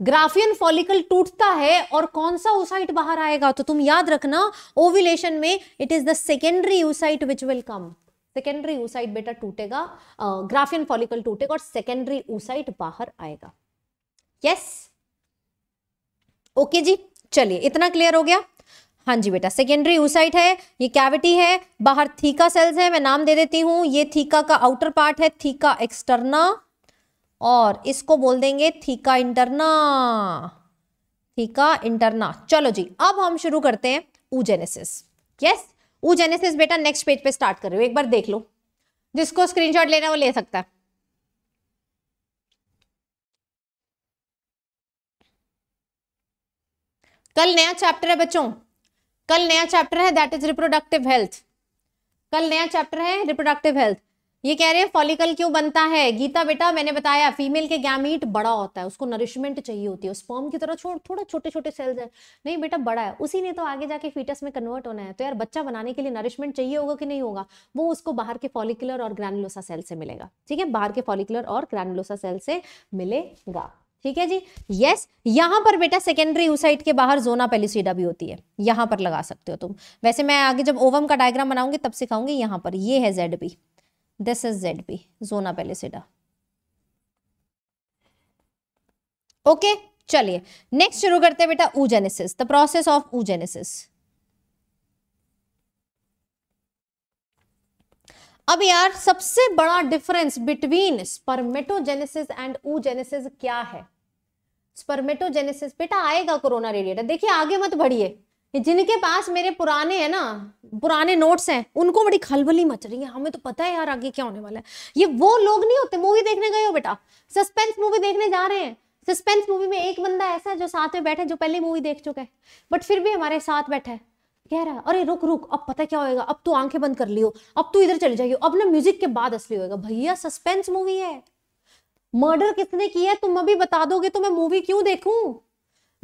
ग्राफियन फॉलिकल टूटता है और कौन सा ऊसाइट बाहर आएगा तो तुम याद रखना ओव्यूलेशन में it is the secondary oocyte which will come secondary oocyte बेटा टूटेगा ग्राफियन फॉलिकल टूटेगा और सेकेंडरी ऊसाइट बाहर आएगा यस ओके जी चलिए इतना क्लियर हो गया हाँ जी बेटा सेकेंडरी ऊसाइट है ये कैविटी है बाहर थीका सेल्स है मैं नाम दे देती हूं ये थीका का आउटर पार्ट है थीका एक्सटर्ना और इसको बोल देंगे थीका इंटरना थीका इंटरना चलो जी अब हम शुरू करते हैं oogenesis yes yes? Oogenesis बेटा नेक्स्ट पेज पे स्टार्ट कर रहे हो एक बार देख लो जिसको स्क्रीनशॉट लेना वो ले सकता है कल नया चैप्टर है बच्चों कल नया चैप्टर है दैट इज रिप्रोडक्टिव हेल्थ कल नया चैप्टर है रिप्रोडक्टिव हेल्थ ये कह रहे हैं फॉलिकल क्यों बनता है गीता बेटा मैंने बताया फीमेल के गैमीट बड़ा होता है उसको नरिशमेंट चाहिए होती है स्पर्म की तरह छोड़ थोड़ा छोटे छोटे सेल्स है नहीं बेटा बड़ा है उसी ने तो आगे जाके फीटस में कन्वर्ट होना है तो यार बच्चा बनाने के लिए नरिशमेंट चाहिए होगा कि नहीं होगा वो उसको बाहर के फॉलिकुलर और ग्रैनुलोसा सेल से मिलेगा ठीक है बाहर के फॉलिकुलर और ग्रैनुलोसा सेल से मिलेगा ठीक है जी यस यहां पर बेटा सेकेंडरी यूसाइट के बाहर जोना पेलिसीडा भी होती है यहां पर लगा सकते हो तुम वैसे मैं आगे जब ओवम का डायग्राम बनाऊंगी तब सिखाऊंगी यहां पर ये है Z P is Z P zona pellucida. Okay चलिए नेक्स्ट शुरू करते हैं बेटा oogenesis the process of oogenesis अब यार सबसे बड़ा difference between spermatogenesis and oogenesis क्या है स्पर्मेटोजेनेसिस बेटा आएगा कोरोना रेडिएटर देखिए आगे मत बढ़िए कि जिनके पास मेरे पुराने हैं ना पुराने नोट्स हैं उनको बड़ी खलबली मच रही है हमें तो पता है यार आगे क्या होने वाला है ये वो लोग नहीं होते मूवी देखने गए हो बेटा सस्पेंस मूवी देखने जा रहे हैं सस्पेंस मूवी में एक बंदा ऐसा है जो साथ में बैठे जो पहले मूवी देख चुका है बट फिर भी हमारे साथ बैठा है कह रहा है अरे रुक रुक अब पता क्या होएगा अब तू आंखें बंद कर लियो अब तू इधर चले जाइयो अब ना म्यूजिक के बाद असली होएगा भैया सस्पेंस मूवी है मर्डर किसने किया है तुम अभी बता दोगे तो मैं मूवी क्यों देखूं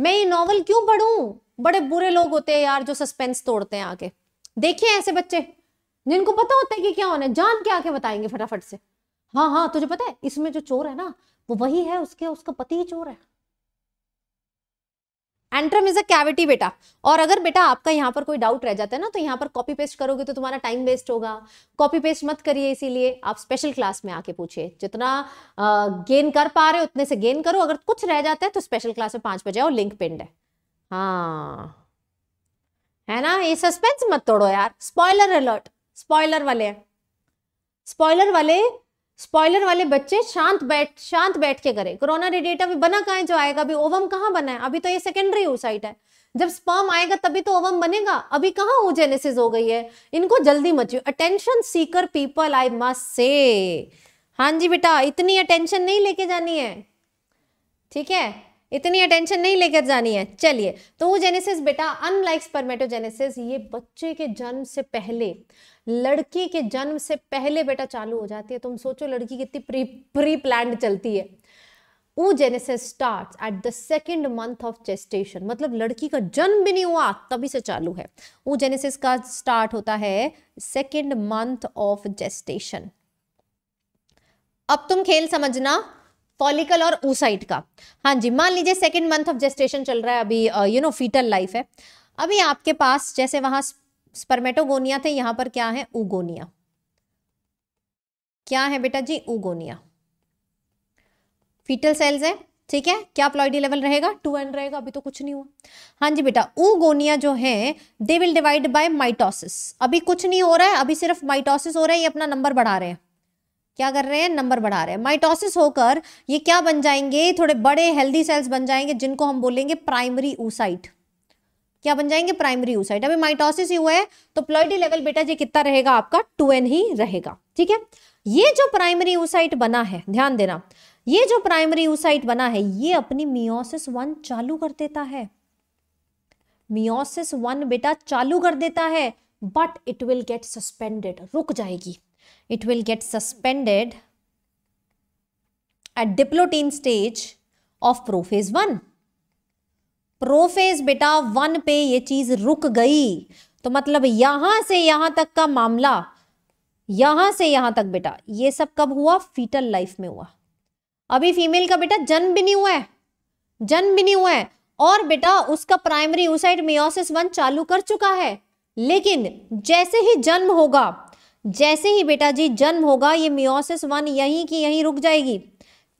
मैं ये नॉवल क्यों पढ़ूं बड़े बुरे लोग होते हैं यार जो सस्पेंस तोड़ते हैं आगे देखिए ऐसे बच्चे जिनको पता होता है कि क्या होने जान के आके बताएंगे फटाफट से हाँ हाँ तुझे पता है इसमें जो चोर है ना वो वही है उसके उसका पति ही चोर है एंट्रम इज अ कैविटी बेटा और अगर बेटा आपका यहाँ पर कोई डाउट रह जाता है ना तो यहाँ पर कॉपी पेस्ट करोगे तो तुम्हारा टाइम वेस्ट होगा कॉपी पेस्ट मत करिए इसीलिए आप स्पेशल क्लास में आके पूछिए जितना गेन कर पा रहे हो उतने से गेन करो अगर कुछ रह जाता है तो स्पेशल क्लास में पांच बजे आओ लिंक पेंड है हाँ है ना ये सस्पेंस मत तोड़ो यार स्पॉइलर अलर्ट स्पॉइलर वाले स्पॉइलर वाले स्पॉइलर वाले बच्चे शांत बैठ शांत बैठ के करें कोरोना रेडिएटर भी बना कहाँ जो आएगा अभी ओवम कहाँ बना है अभी तो ये सेकेंडरी साइट है जब स्पर्म आएगा तभी तो ओवम बनेगा अभी कहाँ ओजेनेसिस हो गई है इनको जल्दी मचियो attention seeker people I must say हाँ जी बेटा इतनी अटेंशन नहीं लेके जानी है ठीक है इतनी अटेंशन नहीं लेकर जानी है चलिए तो जेनेसिस बेटा अनलाइक स्पर्मेटोजेनेसिस ये बच्चे के जन्म से पहले लड़की के जन्म से पहले बेटा चालू हो जाती है तुम सोचो लड़की कितनी प्री प्री प्लान चलती है genesis starts at the second month of gestation मतलब लड़की का जन्म भी नहीं हुआ तभी से चालू है जेनेसिस का स्टार्ट होता है सेकेंड मंथ ऑफ जेस्टेशन अब तुम खेल समझना फॉलिकल और ऊसाइट का हाँ जी मान लीजिए सेकेंड मंथ ऑफ जेस्टेशन चल रहा है अभी यू नो फीटल लाइफ है अभी आपके पास जैसे वहां स्पर्मेटोगोनिया थे यहां पर क्या है उगोनिया क्या है बेटा जी उगोनिया फीटल सेल्स है ठीक है क्या प्लॉइडी लेवल रहेगा टू एन रहेगा अभी तो कुछ नहीं हुआ हाँ जी बेटा उगोनिया जो है they will divide by mitosis अभी कुछ नहीं हो रहा है अभी सिर्फ माइटोसिस हो रहा है ये अपना नंबर बढ़ा रहे हैं क्या कर रहे हैं नंबर बढ़ा रहे हैं माइटोसिस होकर ये क्या बन जाएंगे थोड़े बड़े हेल्दी सेल्स बन जाएंगे जिनको हम बोलेंगे प्राइमरी ऊसाइट क्या बन जाएंगे प्राइमरी ऊसाइट अभी माइटोसिस ही हुआ है तो प्लॉइडी लेवल बेटा जी कितना रहेगा आपका टू एन ही रहेगा ठीक है ये जो प्राइमरी ऊसाइट बना है ध्यान देना ये जो प्राइमरी ऊसाइट बना है ये अपनी मियोसिस वन चालू कर देता है मियोसिस वन बेटा चालू कर देता है but it will get suspended रुक जाएगी it will get suspended at diplotene stage of prophase 1. Prophase बेटा वन पे ये चीज रुक गई तो मतलब यहां से यहां तक का मामला यहां से यहां तक बेटा ये सब कब हुआ फीटल लाइफ में हुआ अभी फीमेल का बेटा जन्म भी नहीं हुआ है जन्म भी नहीं हुआ है और बेटा उसका प्राइमरी उसाइड मियोसिस वन चालू कर चुका है लेकिन जैसे ही जन्म होगा जैसे ही बेटा जी जन्म होगा ये मियोसिस वन यहीं की यहीं रुक जाएगी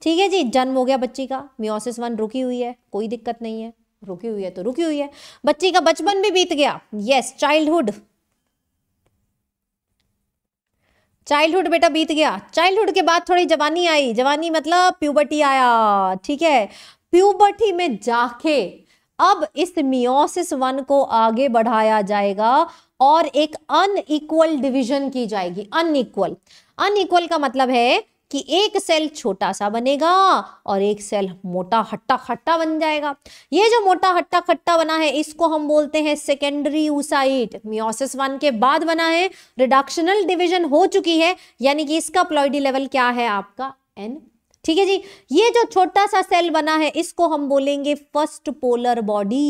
ठीक है जी जन्म हो गया बच्ची का मियोसिस वन रुकी हुई है कोई दिक्कत नहीं है रुकी हुई है तो रुकी हुई है बच्ची का बचपन भी बीत गया यस चाइल्डहुड चाइल्डहुड बेटा बीत गया चाइल्डहुड के बाद थोड़ी जवानी आई जवानी मतलब प्यूबर्टी आया ठीक है प्यूबर्टी में जाके अब इस मियोसिस वन को आगे बढ़ाया जाएगा और एक अनइक्वल डिवीजन की जाएगी अनइक्वल अनइक्वल का मतलब है कि एक सेल छोटा सा बनेगा और एक सेल मोटा हट्टा खट्टा बन जाएगा ये जो मोटा हट्टा खट्टा बना है इसको हम बोलते हैं सेकेंडरी यूसाइट मियोसिस वन के बाद बना है रिडक्शनल डिवीजन हो चुकी है यानी कि इसका प्लॉइडी लेवल क्या है आपका एन ठीक है जी ये जो छोटा सा सेल बना है इसको हम बोलेंगे फर्स्ट पोलर बॉडी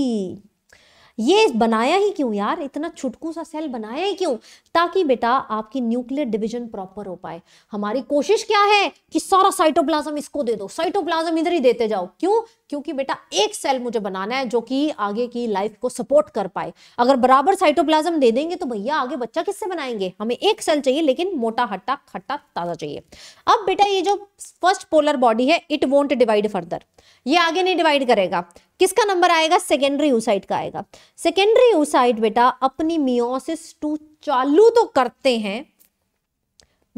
ये बनाया ही क्यों यार इतना छुटकू सा सेल बनाया ही क्यों ताकि बेटा आपकी न्यूक्लियर डिवीजन प्रॉपर हो पाए हमारी कोशिश क्या है कि सारा साइटोप्लाज्म इसको दे दो साइटोप्लाज्म इधर ही देते जाओ क्यों क्योंकि बेटा एक सेल मुझे बनाना है जो कि आगे की लाइफ को सपोर्ट कर पाए अगर बराबर साइटोप्लाज्म दे देंगे तो भैया आगे बच्चा किससे बनाएंगे हमें एक सेल चाहिए लेकिन मोटा हट्टा खट्टा ताजा चाहिए अब बेटा ये जो फर्स्ट पोलर बॉडी है इट वॉन्ट डिवाइड फर्दर ये आगे नहीं डिवाइड करेगा किसका नंबर आएगा सेकेंडरी यूसाइट का आएगा सेकेंडरी यूसाइट बेटा अपनी मियोसिस टू चालू तो करते हैं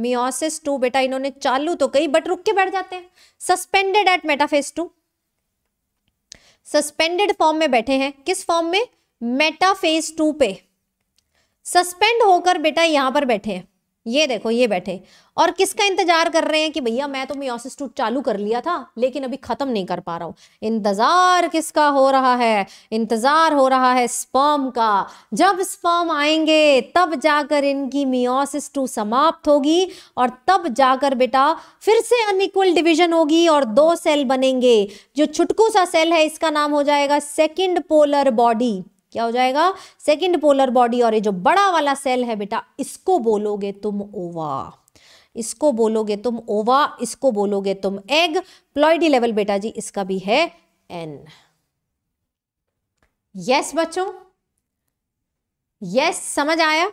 मियोसिस टू बेटा इन्होंने चालू तो कही बट रुक के बैठ जाते हैं suspended at metaphase two suspended form में बैठे हैं किस फॉर्म में मेटाफेस टू पे सस्पेंड होकर बेटा यहां पर बैठे हैं ये देखो ये बैठे और किसका इंतजार कर रहे हैं कि भैया मैं तो मियोसिस टू चालू कर लिया था लेकिन अभी खत्म नहीं कर पा रहा हूं इंतजार किसका हो रहा है इंतजार हो रहा है स्पर्म का जब स्पर्म आएंगे तब जाकर इनकी मियोसिस टू समाप्त होगी और तब जाकर बेटा फिर से अनइक्वल डिविजन होगी और दो सेल बनेंगे जो छुटकू सा सेल है इसका नाम हो जाएगा सेकेंड पोलर बॉडी क्या हो जाएगा सेकेंड पोलर बॉडी और ये जो बड़ा वाला सेल है बेटा इसको बोलोगे तुम ओवा इसको बोलोगे तुम ओवा इसको बोलोगे तुम एग प्लॉइडी लेवल बेटा जी इसका भी है एन यस बच्चों यस समझ आया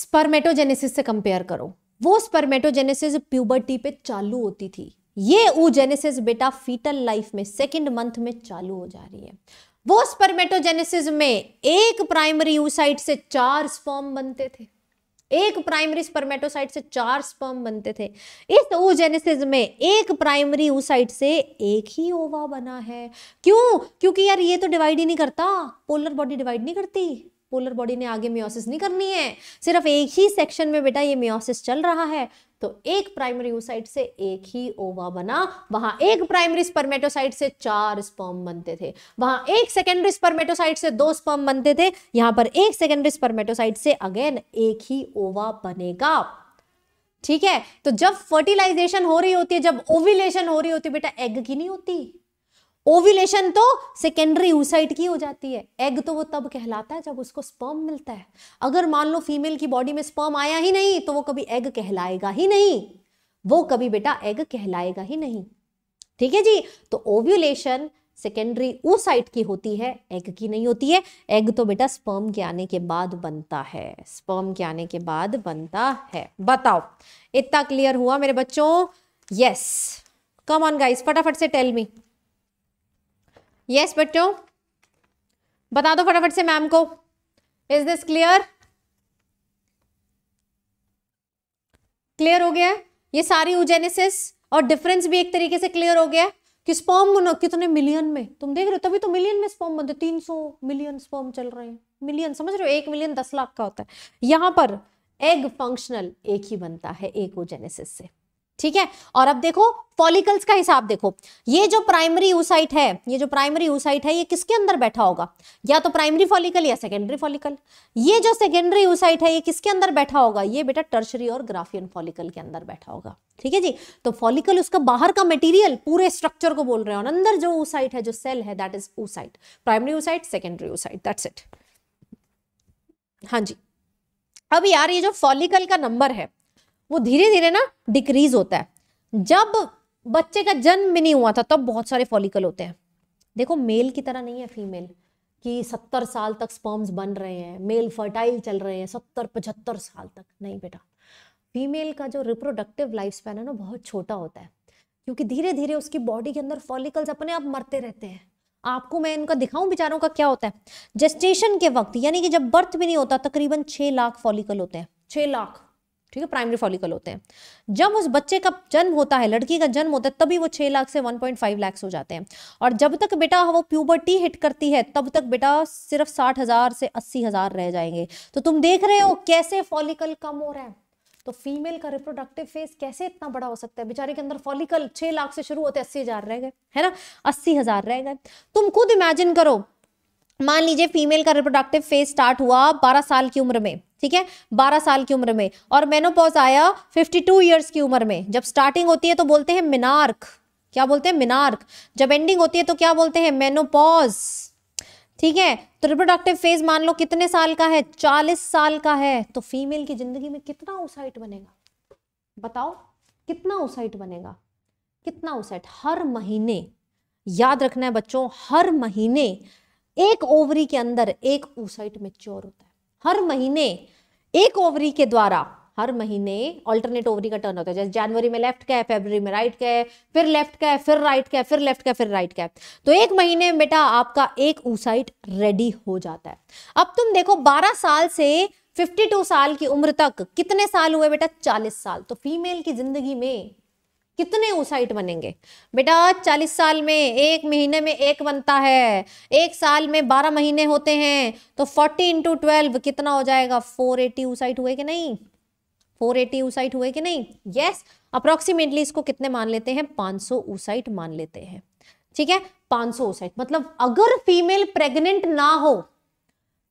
स्पर्मेटोजेनेसिस से कंपेयर करो वो स्पर्मेटोजेनेसिस प्यूबर्टी पे चालू होती थी ये जेनेसिस बेटा फीटल लाइफ में सेकंड मंथ में चालू हो जा रही है वो स्पर्मेटोजेनेसिस में एक प्राइमरी यूसाइट से चार स्पर्म बनते थे एक प्राइमरी स्पर्मेटोसाइट से चार स्पर्म बनते थे इस ओजेनेसिस में एक प्राइमरी ऊसाइट से एक ही ओवा बना है क्यों क्योंकि यार ये तो डिवाइड ही नहीं करता पोलर बॉडी डिवाइड नहीं करती पोलर बॉडी ने आगे मियोसिस नहीं करनी है सिर्फ एक ही सेक्शन में बेटा ये मियोसिस चल रहा है तो एक प्राइमरी ओसाइट से एक ही ओवा बना वहां एक प्राइमरी स्पर्मेटोसाइट से चार स्पर्म बनते थे वहां एक सेकेंडरी स्पर्मेटोसाइट से दो स्पर्म बनते थे यहां पर एक सेकेंडरी स्पर्मेटोसाइट से अगेन एक ही ओवा बनेगा ठीक है तो जब फर्टिलाइजेशन हो रही होती है जब ओविलेशन हो रही होती है बेटा एग की नहीं होती ओविलेशन तो सेकेंडरी यूसाइट की हो जाती है एग तो वो तब कहलाता है जब उसको स्पर्म मिलता है अगर मान लो फीमेल की बॉडी में स्पर्म आया ही नहीं तो वो कभी एग कहलाएगा ही नहीं वो कभी बेटा एग कहलाएगा ही नहीं ठीक है जी तो ओव्यूलेशन सेकेंडरी ऊसाइट की होती है एग की नहीं होती है एग तो बेटा स्पर्म के आने के बाद बनता है स्पर्म के आने के बाद बनता है बताओ इतना क्लियर हुआ मेरे बच्चों यस कम ऑन गाइस फटाफट से टेल मी यस बच्चों बता दो फटाफट से मैम को इज दिस क्लियर क्लियर हो गया है ये सारी यूजेनेसिस और डिफरेंस भी एक तरीके से क्लियर हो गया है कि स्पर्म कितने मिलियन में तुम देख रहे हो तभी तो मिलियन में स्पॉम बनते तीन सौ मिलियन स्पॉम चल रहे हैं मिलियन समझ रहे हो एक मिलियन दस लाख का होता है यहाँ पर एग फंक्शनल एक ही बनता है एक ओजेनेसिस से ठीक है और अब देखो फॉलिकल्स का हिसाब देखो ये जो प्राइमरी यूसाइट है ये जो प्राइमरी यूसाइट है ये किसके अंदर बैठा होगा या तो प्राइमरी फॉलिकल या सेकेंडरी फॉलिकल ये जो सेकेंडरी यूसाइट है ये किसके अंदर बैठा होगा ये बेटा टर्शरी और ग्राफियन फॉलिकल के अंदर बैठा होगा ठीक है जी तो फॉलिकल उसका बाहर का मटेरियल पूरे स्ट्रक्चर को बोल रहे हैं और अंदर जो ऊसाइट है जो सेल है that is oocyte primary oocyte secondary oocyte that's it हाँ जी अब यार ये जो फॉलिकल का नंबर है वो धीरे धीरे ना डिक्रीज होता है जब बच्चे का जन्म भी नहीं हुआ था तब तो बहुत सारे फॉलिकल होते हैं देखो मेल की तरह नहीं है फीमेल कि सत्तर साल तक स्पर्म्स बन रहे हैं मेल फर्टाइल चल रहे हैं सत्तर पचहत्तर साल तक नहीं बेटा फीमेल का जो रिप्रोडक्टिव लाइफ स्पैन है ना बहुत छोटा होता है क्योंकि धीरे धीरे उसकी बॉडी के अंदर फॉलिकल्स अपने आप मरते रहते हैं आपको मैं इनका दिखाऊं बेचारों का क्या होता है जेस्टेशन के वक्त यानी कि जब बर्थ भी नहीं होता तकरीबन छह लाख फॉलिकल होते हैं छह लाख ठीक है प्राइमरी फॉलिकल होते हैं जब उस बच्चे का जन्म होता है लड़की का जन्म होता है तभी वो छह लाख से वन पॉइंट फाइव लाख हो जाते हैं और जब तक बेटा वो प्यूबर्टी हिट करती है तब तक बेटा सिर्फ साठ हज़ार से अस्सी हज़ार रह जाएंगे तो तुम देख रहे हो कैसे फॉलिकल कम हो रहा है तो फीमेल का रिप्रोडक्टिव फेस कैसे इतना बड़ा हो सकता है बेचारे के अंदर फॉलिकल छह लाख से शुरू होते अस्सी हजार रह गए है ना अस्सी हजार रह गए तुम खुद इमेजिन करो मान लीजिए फीमेल का रिप्रोडक्टिव फेज स्टार्ट हुआ 12 साल की उम्र में ठीक है 12 साल की उम्र में और मेनोपॉज आया 52 ईयर्स की उम्र में जब स्टार्टिंग होती है तो बोलते हैं मिनार्क क्या बोलते हैं मिनार्क जब एंडिंग होती है तो क्या बोलते हैं मेनोपॉज ठीक है तो रिप्रोडक्टिव फेज मान लो कितने साल का है 40 साल का है तो फीमेल की जिंदगी में कितना ओसाइट बनेगा बताओ कितना ओसाइट बनेगा कितना ओसाइट हर महीने याद रखना है बच्चों हर महीने एक ओवरी के अंदर एक ऊसाइट मेच्योर होता है हर महीने एक ओवरी के द्वारा हर महीने अल्टरनेट ओवरी का टर्न होता है जैसे जनवरी में लेफ्ट का है फेबररी में राइट का है फिर लेफ्ट का है फिर राइट का है फिर लेफ्ट का फिर राइट का है तो एक महीने में बेटा आपका एक ऊसाइट रेडी हो जाता है अब तुम देखो 12 साल से 52 साल की उम्र तक कितने साल हुए बेटा 40 साल तो फीमेल की जिंदगी में कितने ओसाइट बनेंगे बेटा चालीस साल में एक महीने में एक बनता है एक साल में बारह महीने होते हैं तो फोर्टी इंटू ट्वेल्व कितना हो जाएगा फोर एटी ओसाइट हुए कि नहीं फोर एटी ऊसाइट हुए कि नहीं यस yes, अप्रोक्सीमेटली इसको कितने मान लेते हैं पांच सौ ऊसाइट मान लेते हैं ठीक है पांच सौ ऊसाइट मतलब अगर फीमेल प्रेगनेंट ना हो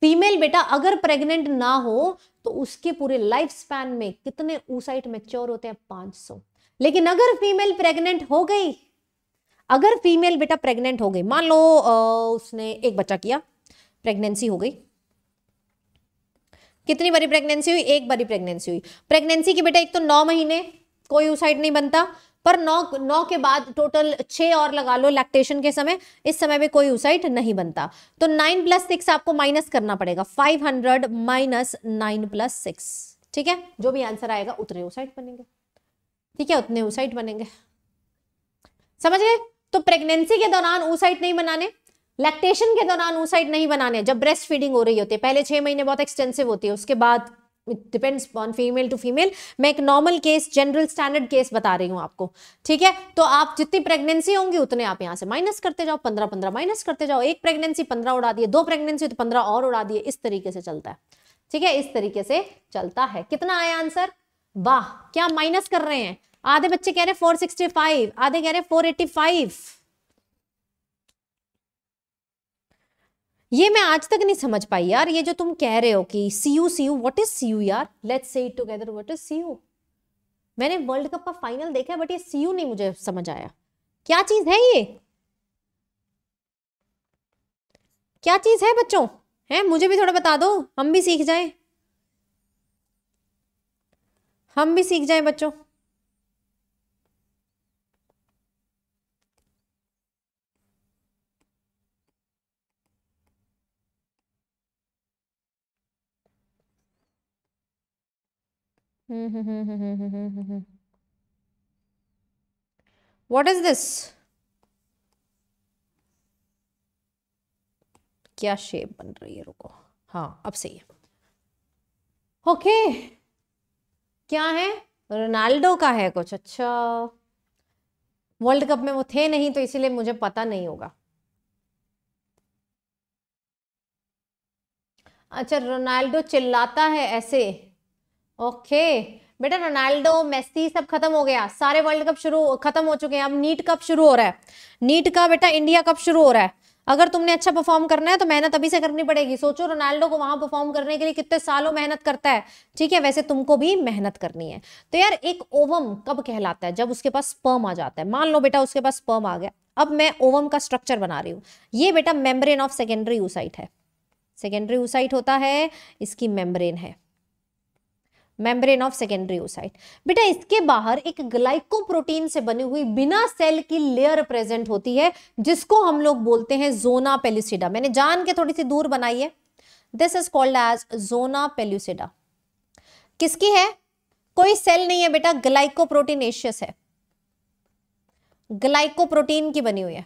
फीमेल बेटा अगर प्रेग्नेंट ना हो तो उसके पूरे लाइफ स्पैन में कितने ऊसाइट मेच्योर होते हैं पांच सौ लेकिन अगर फीमेल प्रेग्नेंट हो गई अगर फीमेल बेटा प्रेग्नेंट हो गई मान लो उसने एक बच्चा किया प्रेगनेंसी हो गई कितनी बारी प्रेगनेंसी हुई एक बारी प्रेगनेंसी हुई प्रेगनेंसी की बेटा एक तो नौ महीने कोई उसाइड नहीं बनता पर नौ नौ के बाद टोटल छः और लगा लो लैक्टेशन के समय इस समय में कोई उसाइट नहीं बनता तो नाइन प्लस सिक्स आपको माइनस करना पड़ेगा five hundred minus nine plus six ठीक है जो भी आंसर आएगा उतने उसाइट बनेंगे ठीक है उतने ऊसाइट बनेंगे समझ गए तो प्रेगनेंसी के दौरान ऊसाइट नहीं बनाने लैक्टेशन के दौरान ऊसाइट नहीं बनाने जब ब्रेस्ट फीडिंग हो रही होती है पहले छह महीने बहुत एक्सटेंसिव होती है उसके बाद depends on female to female मैं एक normal case general standard case बता रही हूं आपको ठीक है तो आप जितनी प्रेगनेंसी होंगी उतने आप यहां से माइनस करते जाओ पंद्रह पंद्रह माइनस करते जाओ एक प्रेगनेंसी पंद्रह उड़ा दिए दो प्रेगनेंसी तो पंद्रह और उड़ा दिए इस तरीके से चलता है ठीक है इस तरीके से चलता है कितना आया आंसर वाह क्या माइनस कर रहे हैं आधे बच्चे कह रहे फोर सिक्सटी फाइव आधे कह रहे फोर एटी फाइव ये मैं आज तक नहीं समझ पाई यार ये जो तुम कह रहे हो कि see you see you what is see you यार let's say it together what is see you मैंने वर्ल्ड कप का फाइनल देखा है बट ये सी यू नहीं मुझे समझ आया क्या चीज है ये क्या चीज है बच्चों है मुझे भी थोड़ा बता दो हम भी सीख जाए हम भी सीख जाए बच्चों वॉट इज दिस क्या शेप बन रही है रुको हाँ अब सही है ओके क्या है रोनाल्डो का है कुछ अच्छा वर्ल्ड कप में वो थे नहीं तो इसीलिए मुझे पता नहीं होगा अच्छा रोनाल्डो चिल्लाता है ऐसे ओके बेटा रोनाल्डो मेस्सी सब खत्म हो गया सारे वर्ल्ड कप शुरू खत्म हो चुके हैं अब नीट कप शुरू हो रहा है नीट का बेटा इंडिया कप शुरू हो रहा है अगर तुमने अच्छा परफॉर्म करना है तो मेहनत अभी से करनी पड़ेगी सोचो रोनाल्डो को वहां परफॉर्म करने के लिए कितने सालों मेहनत करता है ठीक है वैसे तुमको भी मेहनत करनी है तो यार एक ओवम कब कहलाता है जब उसके पास स्पर्म आ जाता है मान लो बेटा उसके पास स्पर्म आ गया अब मैं ओवम का स्ट्रक्चर बना रही हूँ ये बेटा मेम्ब्रेन ऑफ सेकेंडरी यूसाइट है सेकेंडरी यूसाइट होता है इसकी मेम्ब्रेन है मेम्ब्रेन ऑफ सेकेंडरी ओसाइट बेटा इसके बाहर एक ग्लाइकोप्रोटीन से बनी हुई बिना सेल की लेयर प्रेजेंट होती है जिसको हम लोग बोलते हैं जोना पेल्यूसिडा मैंने जान के थोड़ी सी दूर बनाई है this is called as zona pellucida किसकी है कोई सेल नहीं है बेटा ग्लाइकोप्रोटीनेशियस है ग्लाइकोप्रोटीन की बनी हुई है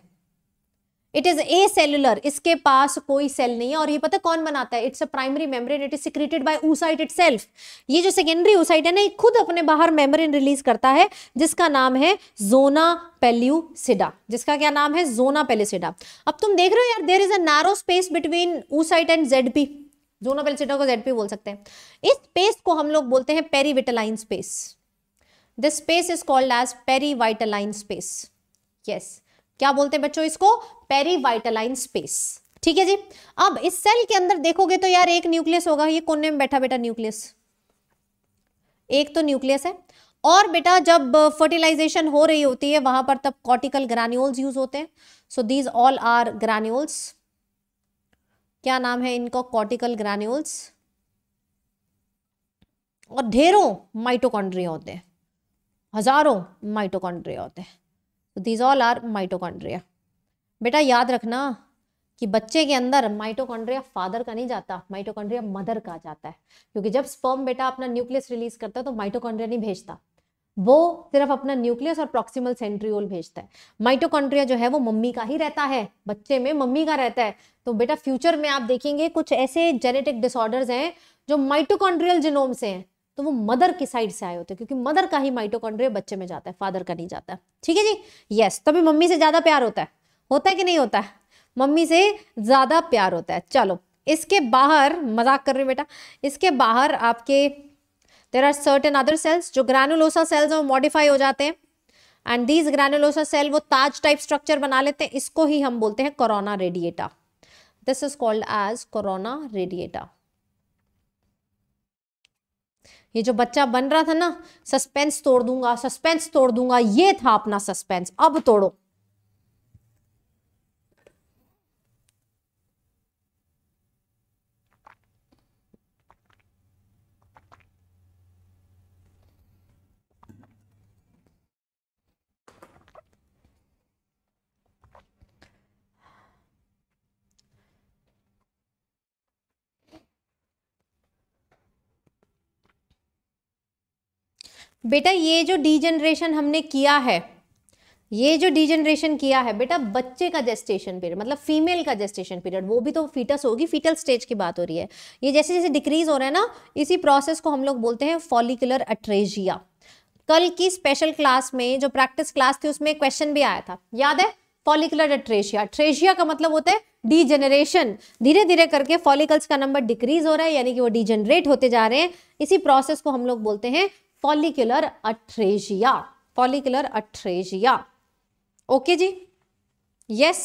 इट इज ए सेलुलर इसके पास कोई सेल नहीं है और ये पता कौन बनाता है it's a primary membrane it is secreted by oocyte itself ये जो सेकेंडरी ऊसाइट है ना ये खुद अपने बाहर मेम्ब्रेन रिलीज करता है जिसका नाम है जोना पेल्यूसिडा जिसका क्या नाम है जोना पेल्यूसिडा अब तुम देख रहे हो यार there is a narrow space between oocyte and ZP zona pellucida को जेडपी बोल सकते हैं इस स्पेस को हम लोग बोलते हैं perivitelline space this space is called as perivitelline space yes क्या बोलते हैं बच्चों इसको पेरीवाइटलाइन स्पेस ठीक है जी अब इस सेल के अंदर देखोगे तो यार एक न्यूक्लियस होगा ये कोने में बैठा बेटा न्यूक्लियस एक तो न्यूक्लियस है और बेटा जब फर्टिलाइजेशन हो रही होती है वहां पर तब कॉर्टिकल ग्रान्यूल्स यूज होते हैं so these all are granules क्या नाम है इनको कॉर्टिकल ग्रान्यूल्स और ढेरों माइटोकॉन्ड्रिया होते हैं हजारों माइटोकॉन्ड्रिया होते हैं दीज ऑल आर माइटोकॉन्ड्रिया बेटा याद रखना कि बच्चे के अंदर माइटोकॉन्ड्रिया फादर का नहीं जाता माइटोकॉन्ड्रिया मदर का जाता है क्योंकि जब स्पर्म बेटा अपना न्यूक्लियस रिलीज करता है तो माइटोकॉन्ड्रिया नहीं भेजता वो सिर्फ अपना न्यूक्लियस और प्रॉक्सिमल सेंट्रियोल भेजता है माइटोकॉन्ड्रिया जो है वो मम्मी का ही रहता है बच्चे में मम्मी का रहता है तो बेटा फ्यूचर में आप देखेंगे कुछ ऐसे जेनेटिक डिसऑर्डर्स हैं जो माइटोकॉन्ड्रियल जिनोम से हैं तो वो मदर की साइड से आए होते हैं क्योंकि मदर का ही माइटोकॉन्ड्रिया बच्चे में जाता है फादर का नहीं जाता ठीक है जी यस तभी मम्मी से ज़्यादा प्यार होता है होता है कि नहीं होता है मम्मी से ज़्यादा प्यार होता है चलो इसके बाहर मजाक कर रहे बेटा इसके बाहर आपके there are certain other cells जो ग्रेनुलोसा सेल्स हैं वो मॉडिफाई हो जाते हैं एंड दीज ग्रेनुलोसा सेल वो ताज टाइप स्ट्रक्चर बना लेते हैं इसको ही हम बोलते हैं corona radiata this is called as corona radiata ये जो बच्चा बन रहा था ना सस्पेंस तोड़ दूंगा सस्पेंस तोड़ दूंगा ये था अपना सस्पेंस अब तोड़ो बेटा ये जो डीजनरेशन हमने किया है ये जो डीजनरेशन किया है बेटा बच्चे का जेस्टेशन पीरियड मतलब फीमेल का जेस्टेशन पीरियड वो भी तो फीटस होगी फीटल स्टेज की बात हो रही है ये जैसे जैसे डिक्रीज हो रहा है ना इसी प्रोसेस को हम लोग बोलते हैं फॉलिकुलर अट्रेजिया कल की स्पेशल क्लास में जो प्रैक्टिस क्लास थी उसमें क्वेश्चन भी आया था याद है फॉलिकुलर अट्रेशिया अट्रेजिया का मतलब होता है डी धीरे धीरे करके फॉलिकल्स का नंबर डिक्रीज हो रहा है यानी कि वो डीजेनरेट होते जा रहे हैं इसी प्रोसेस को हम लोग बोलते हैं follicular atresia follicular atresia okay जी यस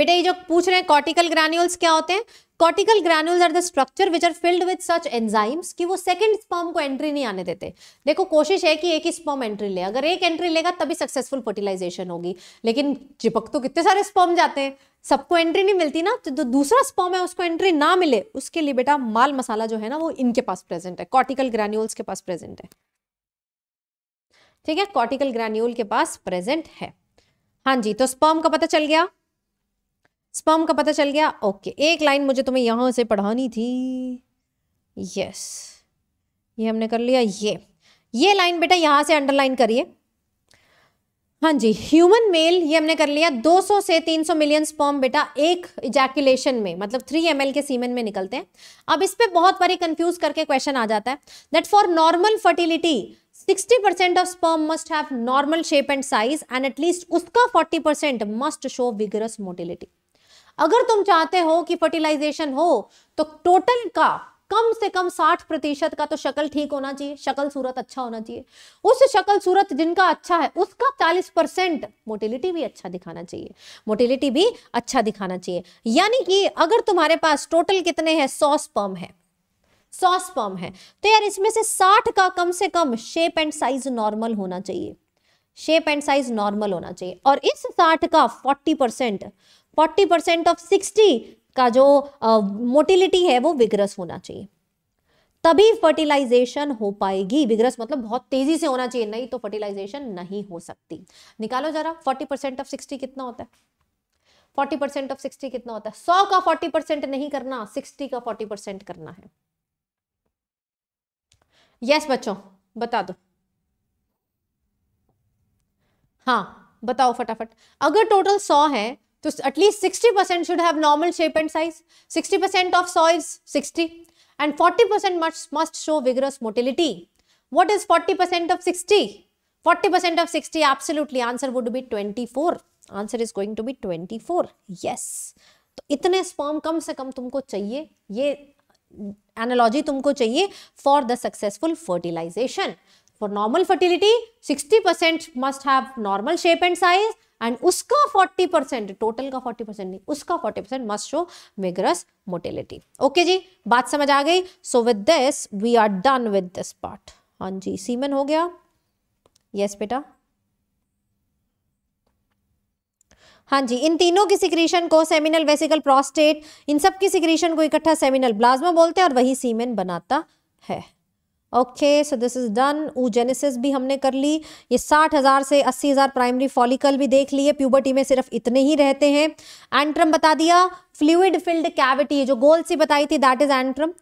बेटा ये जो पूछ रहे हैं कॉर्टिकल ग्रैन्यूल्स क्या होते हैं cortical granules are the structure which are filled with such enzymes कि वो सेकंड स्पर्म को एंट्री नहीं आने देते देखो कोशिश है कि एक ही स्पर्म एंट्री ले अगर एक एंट्री लेगा तभी सक्सेसफुल फर्टिलाइजेशन होगी लेकिन चिपक तो कितने सारे स्पर्म जाते हैं सबको एंट्री नहीं मिलती ना तो जो दूसरा स्पर्म है उसको एंट्री ना मिले उसके लिए बेटा माल मसाला जो है ना वो इनके पास प्रेजेंट है कॉर्टिकल ग्रैन्यूल्स के पास प्रेजेंट है ठीक है कॉर्टिकल ग्रैन्यूल के पास प्रेजेंट है हाँ जी तो स्पर्म का पता चल गया स्पर्म का पता चल गया ओके एक लाइन मुझे तुम्हें यहां से पढ़ानी थी यस ये हमने कर लिया ये ये लाइन बेटा यहां से अंडरलाइन करिए हाँ जी ह्यूमन मेल ये हमने कर लिया 200 से 300 मिलियन स्पर्म बेटा एक इजैकुलेशन में मतलब 3 एम के सीमेन में निकलते हैं अब इस पर बहुत बारी कंफ्यूज करके क्वेश्चन आ जाता है that for normal fertility 60% percent of sperm must have normal shape and size and at least उसका 40% मस्ट शो विगरस मोटिलिटी अगर तुम चाहते हो कि फर्टिलाइजेशन हो तो टोटल का कम से कम साठ प्रतिशत का तो शक्ल ठीक होना चाहिए शक्ल सूरत अच्छा होना चाहिए उस शक्ल सूरत जिनका अच्छा है उसका चालीस परसेंट मोटिलिटी भी अच्छा दिखाना चाहिए मोटिलिटी भी अच्छा दिखाना चाहिए यानी कि अगर तुम्हारे पास टोटल कितने हैं सौ स्पर्म है सौ स्पर्म है तो यार इसमें से साठ का कम से कम शेप एंड साइज नॉर्मल होना चाहिए शेप एंड साइज नॉर्मल होना चाहिए और इस साठ का forty percent forty percent of sixty का जो मोटिलिटी है वो विग्रस होना चाहिए तभी फर्टिलाइजेशन हो पाएगी विग्रस मतलब बहुत तेजी से होना चाहिए नहीं तो फर्टिलाइजेशन नहीं हो सकती निकालो जरा फोर्टी परसेंट ऑफ सिक्सटी कितना होता है फोर्टी परसेंट ऑफ सिक्सटी कितना होता है सौ का फोर्टी परसेंट नहीं करना सिक्सटी का फोर्टी परसेंट करना है यस yes, बच्चों बता दो हाँ बताओ फटाफट अगर टोटल सौ है So at least 60% should have normal shape and size. 60% of soils, 60. And 40% must, must show vigorous motility. What is 40% of 60? 40% of 60, absolutely. Answer would be 24. Answer is going to be 24. Yes. तो इतने sperm कम से कम तुमको चाहिए ये analogy तुमको चाहिए for the successful fertilization. For normal fertility, 60% percent must have normal shape and size. And उसका 40 percent total का 40 परसेंट नहीं उसका 40 percent must show vigorous motility okay जी बात समझ आ गई so with this we are done with this part हाँ जी सीमन हो गया यस yes, बेटा हाँ जी इन तीनों की सिक्रीशन को सेमिनल वेसिकल प्रोस्टेट इन सब की सिक्रीशन को इकट्ठा सेमिनल ब्लाज्मा बोलते हैं और वही सीमेन बनाता है okay so this is done oogenesis भी हमने कर ली ये साठ हज़ार से अस्सी हज़ार प्राइमरी फॉलिकल भी देख लिए प्यूबर्टी में सिर्फ इतने ही रहते हैं एंट्रम बता दिया फ्लूड फिल्ड कैविटी जो गोल सी बताई थी that is antrum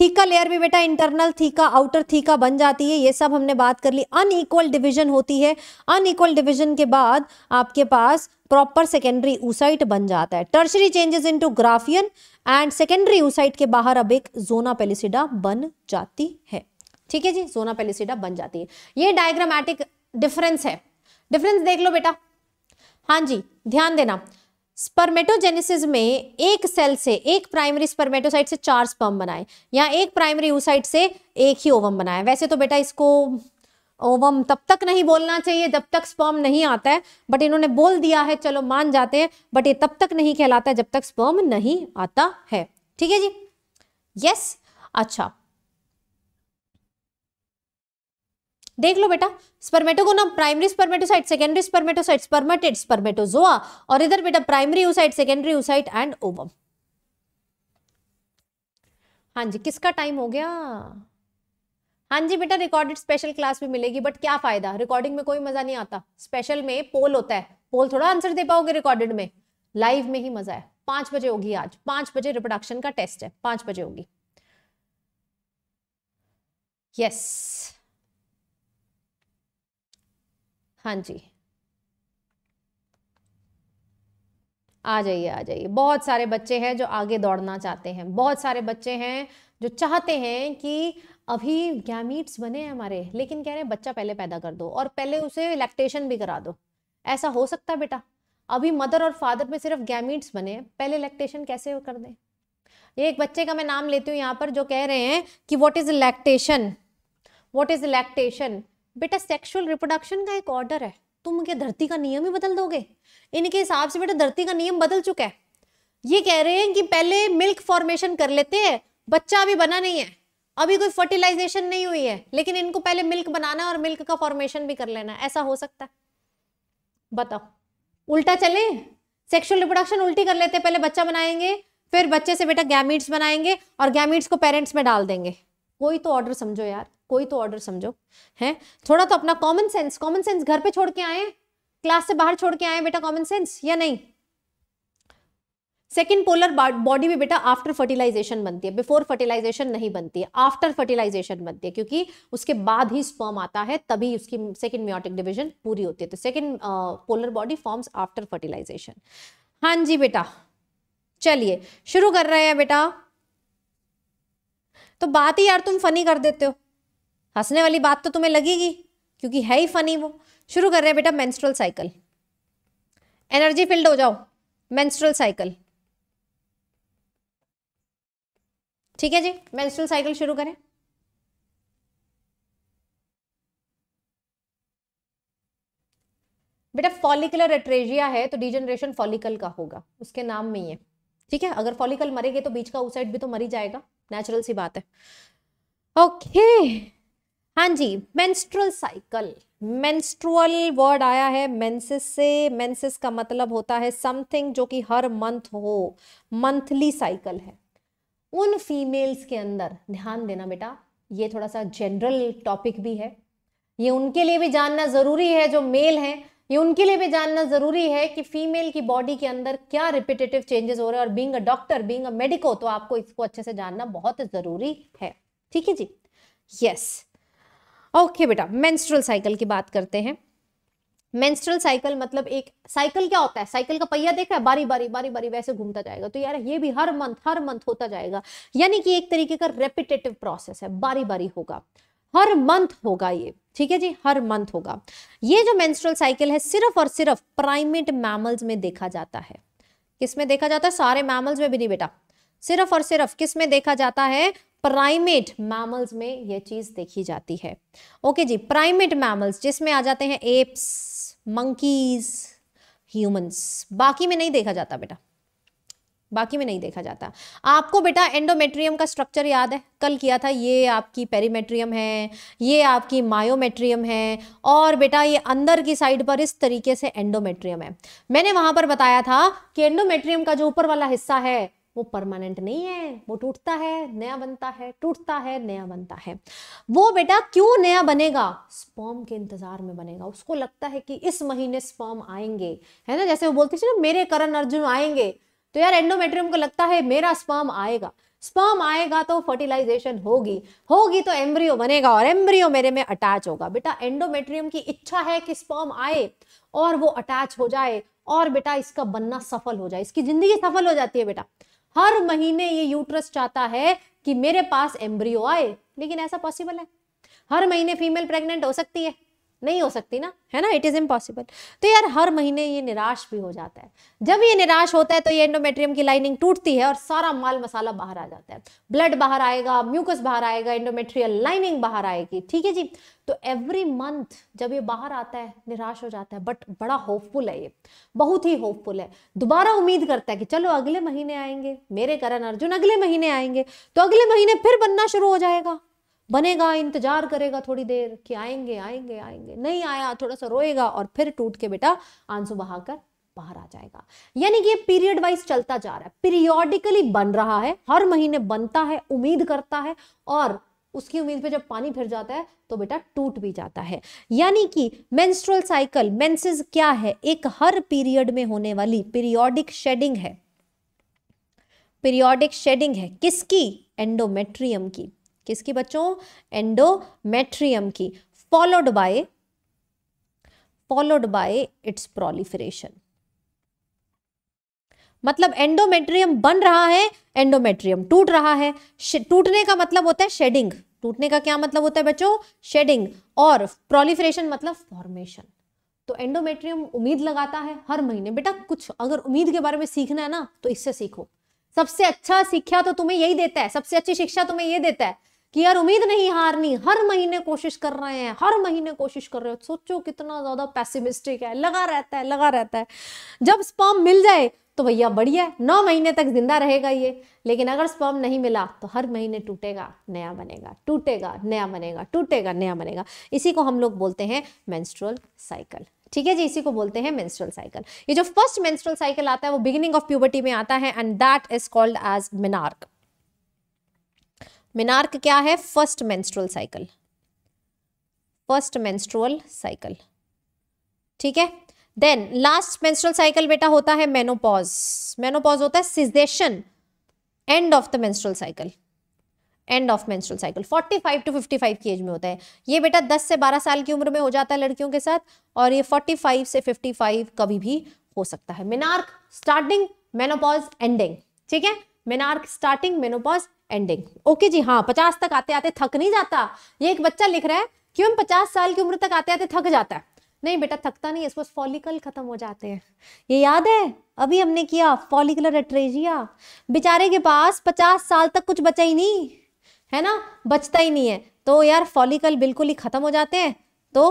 theca layer भी बेटा इंटरनल थीका आउटर थीका बन जाती है ये सब हमने बात कर ली अनईक्वल डिवीजन होती है अनईक्वल डिवीजन के बाद आपके पास प्रॉपर सेकेंडरी ऊसाइट बन जाता है tertiary changes into Graafian and secondary oocyte के बाहर अब एक जोना पेलिसिडा बन जाती है ठीक है जी सोना पेलिसिडा बन जाती है ये डायग्रामेटिक डिफरेंस है डिफरेंस देख लो बेटा हाँ जी ध्यान देना स्पर्मेटोजेनेसिस में एक सेल से एक प्राइमरी स्पर्मेटोसाइट से चार स्पर्म बनाए या एक प्राइमरी यूसाइट से एक ही ओवम बनाए वैसे तो बेटा इसको ओवम तब तक नहीं बोलना चाहिए जब तक स्पर्म नहीं आता है बट इन्होंने बोल दिया है चलो मान जाते हैं बट ये तब तक नहीं कहलाता जब तक स्पर्म नहीं आता है ठीक है जी यस अच्छा देख लो बेटा spermato primary spermatocyte secondary spermatocyte spermatid spermatozoa और इधर बेटा primary oocyte secondary oocyte and ovum हाँ जी किसका टाइम हो गया हाँ जी बेटा रिकॉर्डेड स्पेशल क्लास भी मिलेगी बट क्या फायदा रिकॉर्डिंग में कोई मजा नहीं आता स्पेशल में पोल होता है पोल थोड़ा आंसर दे पाओगे रिकॉर्डेड में लाइव में ही मजा है पांच बजे होगी आज पांच बजे रिप्रोडक्शन का टेस्ट है पांच बजे होगी यस yes. हाँ जी आ जाइए आ जाइए बहुत सारे बच्चे हैं जो आगे दौड़ना चाहते हैं बहुत सारे बच्चे हैं जो चाहते हैं कि अभी गैमीट्स बने हैं हमारे लेकिन कह रहे हैं बच्चा पहले पैदा कर दो और पहले उसे इलेक्टेशन भी करा दो ऐसा हो सकता है बेटा अभी मदर और फादर में सिर्फ गैमीट्स बने पहले इलेक्टेशन कैसे कर दें ये एक बच्चे का मैं नाम लेती हूँ यहाँ पर जो कह रहे हैं कि वॉट इज इलेक्टेशन वॉट इज इलेक्टेशन बेटा सेक्सुअल रिप्रोडक्शन का एक ऑर्डर है तुम क्या धरती का नियम ही बदल दोगे इनके हिसाब से बेटा धरती का नियम बदल चुका है ये कह रहे हैं कि पहले मिल्क फॉर्मेशन कर लेते हैं बच्चा अभी बना नहीं है अभी कोई फर्टिलाइजेशन नहीं हुई है लेकिन इनको पहले मिल्क बनाना और मिल्क का फॉर्मेशन भी कर लेना है ऐसा हो सकता है बताओ उल्टा चले सेक्सुअल रिप्रोडक्शन उल्टी कर लेते पहले बच्चा बनाएंगे फिर बच्चे से बेटा गैमिट्स बनाएंगे और गैमिट्स को पेरेंट्स में डाल देंगे कोई तो ऑर्डर समझो यार कोई तो ऑर्डर समझो है थोड़ा तो अपना कॉमन सेंस कॉमन सेंस घर पे छोड़ के आए क्लास से बाहर छोड़ के आए बेटा कॉमन सेंस या नहीं सेकेंड पोलर बॉडी भी बेटा आफ्टर फर्टिलाइजेशन बनती है बिफोर फर्टिलाइजेशन नहीं बनती है आफ्टर फर्टिलाइजेशन बनती है क्योंकि उसके बाद ही स्पर्म आता है तभी उसकी सेकेंड म्योटिक डिविजन पूरी होती है तो second polar body forms after fertilization हाँ जी बेटा चलिए शुरू कर रहे हैं बेटा तो बात ही यार तुम फनी कर देते हो हंसने वाली बात तो तुम्हें लगेगी क्योंकि है ही फनी वो शुरू कर रहे हैं बेटा मेंस्ट्रुअल साइकिल एनर्जी फील्ड हो जाओ मेंस्ट्रुअल साइकिल ठीक है जी मेंस्ट्रुअल साइकिल शुरू करें बेटा फॉलिकुलर एट्रेजिया है तो डिजनरेशन फॉलिकल का होगा उसके नाम में ही है ठीक है अगर फॉलिकल मरेगे तो बीच का उसाइड भी तो मरी जाएगा नेचुरल सी बात है ओके okay. हाँ जी मेंस्ट्रुअल साइकिल मेंस्ट्रुअल वर्ड आया है मेंसिस से मेंसिस का मतलब होता है समथिंग जो कि हर मंथ हो मंथली साइकिल है उन फीमेल्स के अंदर ध्यान देना बेटा ये थोड़ा सा जनरल टॉपिक भी है ये उनके लिए भी जानना ज़रूरी है जो मेल हैं ये उनके लिए भी जानना ज़रूरी है कि फीमेल की बॉडी के अंदर क्या रिपीटेटिव चेंजेस हो रहे हैं और being a doctor being a medico तो आपको इसको अच्छे से जानना बहुत ज़रूरी है ठीक है जी यस yes. ओके बेटा मेंस्ट्रुअल साइकिल की बात करते हैं मेंस्ट्रुअल साइकिल मतलब एक साइकिल क्या होता है साइकिल का पहिया देखा है बारी बारी बारी बारी वैसे घूमता जाएगा तो यार ये भी हर मंथ हर मंथ होता जाएगा यानी कि एक तरीके का रेपिटेटिव प्रोसेस है बारी बारी होगा हर मंथ होगा ये ठीक है जी हर मंथ होगा ये जो मेंस्ट्रुअल साइकिल है सिर्फ और सिर्फ प्राइमेट मैमल्स में देखा जाता है किसमें देखा जाता है सारे मैमल्स में भी नहीं बेटा सिर्फ और सिर्फ किस में देखा जाता है प्राइमेट मैमल्स में यह चीज़ देखी जाती है ओके जी प्राइमेट मैमल्स जिसमें आ जाते हैं एप्स मंकीज ह्यूमंस बाकी में नहीं देखा जाता बेटा बाकी में नहीं देखा जाता आपको बेटा एंडोमेट्रियम का स्ट्रक्चर याद है कल किया था ये आपकी पेरीमेट्रियम है ये आपकी मायोमेट्रियम है और बेटा ये अंदर की साइड पर इस तरीके से एंडोमेट्रियम है मैंने वहां पर बताया था कि एंडोमेट्रियम का जो ऊपर वाला हिस्सा है वो परमानेंट नहीं है वो टूटता है नया बनता है टूटता है नया बनता है वो बेटा क्यों नया बनेगा स्पॉम के इंतजार में बनेगा उसको लगता है कि इस महीने स्पॉम आएंगे है ना जैसे वो बोलते थे ना मेरे करण अर्जुन आएंगे तो यार एंडोमेट्रियम को लगता है मेरा स्पॉम आएगा स्पर्म आएगा तो फर्टिलाइजेशन होगी होगी तो एम्ब्रियो बनेगा और एम्ब्रियो मेरे में अटैच होगा बेटा एंडोमेट्रियम की इच्छा है कि स्पर्म आए और वो अटैच हो जाए और बेटा इसका बनना सफल हो जाए इसकी जिंदगी सफल हो जाती है बेटा हर महीने ये यूट्रस चाहता है कि मेरे पास एम्ब्रियो आए लेकिन ऐसा पॉसिबल है हर महीने फीमेल प्रेग्नेंट हो सकती है नहीं हो सकती ना है ना इट इज़ इम्पॉसिबल तो यार हर महीने ये निराश भी हो जाता है जब ये निराश होता है तो ये एंडोमेट्रियम की लाइनिंग टूटती है और सारा माल मसाला बाहर आ जाता है ब्लड बाहर आएगा म्यूकस बाहर आएगा एंडोमेट्रियल लाइनिंग बाहर आएगी ठीक है जी तो एवरी मंथ जब ये बाहर आता है निराश हो जाता है बट बड़ा होपफुल है ये बहुत ही होपफुल है दोबारा उम्मीद करता है कि चलो अगले महीने आएंगे मेरे करण अर्जुन अगले महीने आएंगे तो अगले महीने फिर बनना शुरू हो जाएगा बनेगा इंतजार करेगा थोड़ी देर कि आएंगे आएंगे आएंगे नहीं आया थोड़ा सा रोएगा और फिर टूट के बेटा आंसू बहाकर बाहर आ जाएगा यानी कि ये पीरियड वाइज चलता जा रहा है पीरियोडिकली बन रहा है हर महीने बनता है उम्मीद करता है और उसकी उम्मीद पे जब पानी फिर जाता है तो बेटा टूट भी जाता है यानी कि मेंस्ट्रुअल साइकिल मेंसेस क्या है एक हर पीरियड में होने वाली पीरियोडिक शेडिंग है पीरियोडिक शेडिंग है किसकी एंडोमेट्रियम की किसकी बच्चों एंडोमेट्रियम की followed by followed by its proliferation मतलब एंडोमेट्रियम बन रहा है एंडोमेट्रियम टूट रहा है टूटने का मतलब होता है शेडिंग टूटने का क्या मतलब होता है बच्चों शेडिंग और प्रोलिफरेशन मतलब फॉर्मेशन तो एंडोमेट्रियम उम्मीद लगाता है हर महीने बेटा कुछ अगर उम्मीद के बारे में सीखना है ना तो इससे सीखो सबसे अच्छा शिक्षा तो तुम्हें यही देता है सबसे अच्छी शिक्षा तुम्हें ये देता है कि यार उम्मीद नहीं हारनी हर महीने कोशिश कर रहे हैं हर महीने कोशिश कर रहे हो सोचो कितना ज्यादा पैसिमिस्टिक है लगा रहता है लगा रहता है जब स्पर्म मिल जाए तो भैया बढ़िया नौ महीने तक जिंदा रहेगा ये लेकिन अगर स्पर्म नहीं मिला तो हर महीने टूटेगा नया बनेगा टूटेगा नया बनेगा टूटेगा नया बनेगा इसी को हम लोग बोलते हैं मेंस्ट्रुअल साइकिल ठीक है जी इसी को बोलते हैं मेंस्ट्रुअल साइकिल ये जो फर्स्ट मेंस्ट्रुअल साइकिल आता है वो बिगिनिंग ऑफ प्यूबर्टी में आता है and that is called as menarche menarche क्या है first menstrual cycle first menstrual cycle ठीक है देन लास्ट मेंस्ट्रुअल साइकिल बेटा होता है मेनोपॉज मेनोपॉज होता है cessation end of the menstrual cycle end of menstrual cycle 45 to 55 की एज में होता है ये बेटा 10 से 12 साल की उम्र में हो जाता है लड़कियों के साथ और ये 45 से 55 कभी भी हो सकता है मिनार्क स्टार्टिंग मेनोपॉज एंडिंग ठीक है menarche starting menopause ending okay जी हाँ पचास तक आते आते थक नहीं जाता ये एक बच्चा लिख रहा है कि हम पचास साल की उम्र तक आते आते थक जाता है नहीं बेटा थकता नहीं इसमें फॉलिकल खत्म हो जाते हैं ये याद है अभी हमने किया फॉलिकुलर एट्रेजिया बेचारे के पास पचास साल तक कुछ बचा ही नहीं है ना बचता ही नहीं है तो यार फॉलिकल बिल्कुल ही खत्म हो जाते हैं तो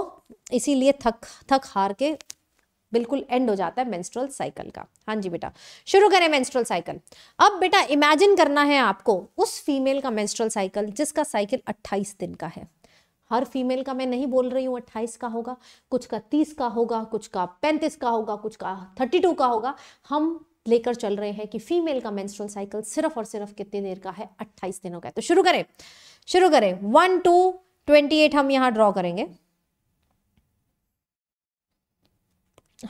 इसीलिए थक थक हार के बिल्कुल एंड हो जाता है मेंस्ट्रुअल साइकिल का हाँ जी बेटा शुरू करें मेंस्ट्रुअल साइकिल अब बेटा इमेजिन करना है आपको उस फीमेल का मेंस्ट्रुअल साइकिल जिसका साइकिल 28 दिन का है हर फीमेल का मैं नहीं बोल रही हूँ अट्ठाईस का होगा कुछ का तीस का होगा कुछ का पैंतीस का होगा कुछ का थर्टी टू का होगा हम लेकर चल रहे हैं कि फीमेल का मेंस्ट्रुअल साइकिल सिर्फ और सिर्फ कितने देर का है अट्ठाईस दिनों का है तो शुरू करें शुरू करें वन टू ट्वेंटी एट हम यहाँ ड्रॉ करेंगे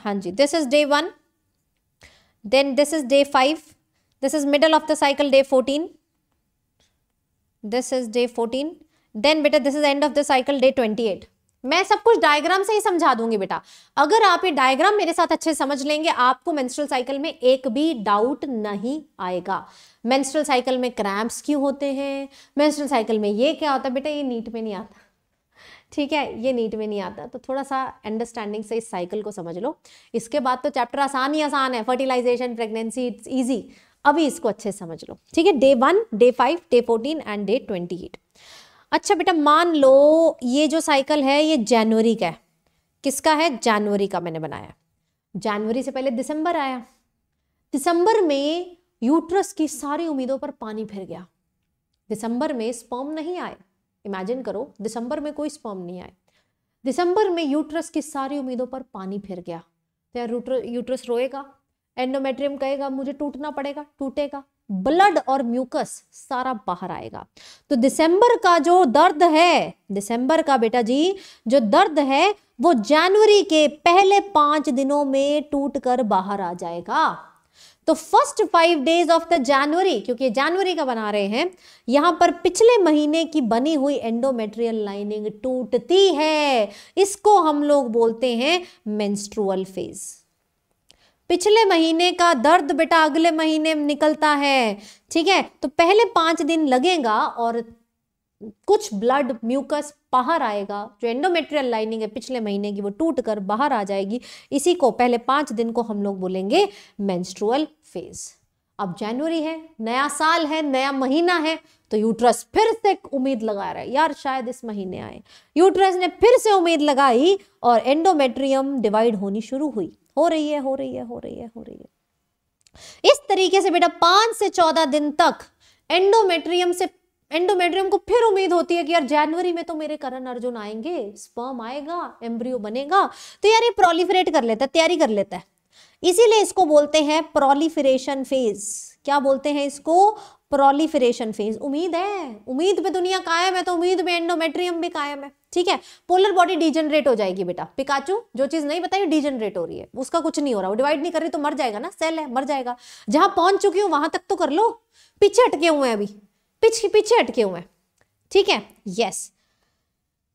हाँ जी this is day one then this is day five this is middle of the cycle day fourteen this is day fourteen then बेटा this is end of the cycle day twenty eight मैं सब कुछ diagram से ही समझा दूंगी बेटा अगर आप ये डायग्राम मेरे साथ अच्छे समझ लेंगे आपको मेंस्ट्रुअल साइकिल में एक भी डाउट नहीं आएगा मेंस्ट्रुअल साइकिल में क्रैम्प्स क्यों होते हैं मेंस्ट्रुअल साइकिल में ये क्या होता है बेटा ये नीट में नहीं आता ठीक है ये नीट में नहीं आता तो थोड़ा सा अंडरस्टैंडिंग से इस साइकिल को समझ लो इसके बाद तो चैप्टर आसान ही आसान है फर्टिलाइजेशन प्रेगनेंसी इट्स ईजी अभी इसको अच्छे से समझ लो ठीक है day one day five day fourteen and day twenty eight अच्छा बेटा मान लो ये जो साइकिल है ये जनवरी का है किसका है जनवरी का मैंने बनाया जनवरी से पहले दिसंबर आया दिसंबर में यूट्रस की सारी उम्मीदों पर पानी फिर गया दिसंबर में स्पॉम नहीं आए इमेजिन करो दिसंबर में कोई स्पर्म नहीं आए दिसंबर में यूट्रस की सारी उम्मीदों पर पानी फिर गया तो यार यूट्रस रोएगा एंडोमेट्रियम कहेगा मुझे टूटना पड़ेगा टूटेगा ब्लड और म्यूकस सारा बाहर आएगा तो दिसंबर का जो दर्द है दिसंबर का बेटा जी जो दर्द है वो जनवरी के पहले पांच दिनों में टूट कर बाहर आ जाएगा तो first five days of the January क्योंकि जनवरी का बना रहे हैं यहां पर पिछले महीने की बनी हुई एंडोमेट्रियल लाइनिंग टूटती है इसको हम लोग बोलते हैं मेंस्ट्रुअल फेज पिछले महीने का दर्द बेटा अगले महीने निकलता है ठीक है तो पहले पांच दिन लगेगा और कुछ ब्लड म्यूकस बाहर आएगा जो एंडोमेट्रियल लाइनिंग है पिछले महीने की वो टूट कर बाहर आ जाएगी इसी को पहले पांच दिन को हम लोग बोलेंगे मेंस्ट्रुअल फेज़ अब जनवरी है नया साल है नया महीना है तो यूट्रस फिर से उम्मीद लगा रहा है यार शायद इस महीने आए यूट्रस ने फिर से उम्मीद लगाई और एंडोमेट्रियम डिवाइड होनी शुरू हुई हो रही है हो रही है हो रही है हो रही है इस तरीके से बेटा पांच से चौदह दिन तक एंडोमेट्रियम से एंडोमेट्रियम को फिर उम्मीद होती है कि यार जनवरी में तो मेरे करण अर्जुन आएंगे स्पर्म आएगा एम्ब्रियो बनेगा तो यार ये प्रोलिफरेट कर लेता है तैयारी कर लेता है इसीलिए इसको बोलते हैं प्रोलिफरेशन फेज क्या बोलते हैं इसको प्रोलिफरेशन फेज उम्मीद है उम्मीद पे दुनिया कायम है तो उम्मीद में एंडोमेट्रियम भी कायम है ठीक है पोलर बॉडी डिजनरेट हो जाएगी बेटा पिकाचू जो चीज नहीं बताई डिजनरेट हो रही है उसका कुछ नहीं हो रहा वो डिवाइड नहीं कर रही तो मर जाएगा ना सेल है मर जाएगा जहां पहुंच चुकी हूं वहां तक तो कर लो पीछे अटके हुए हैं अभी पीछे पीछे अटके हुए हैं ठीक है यस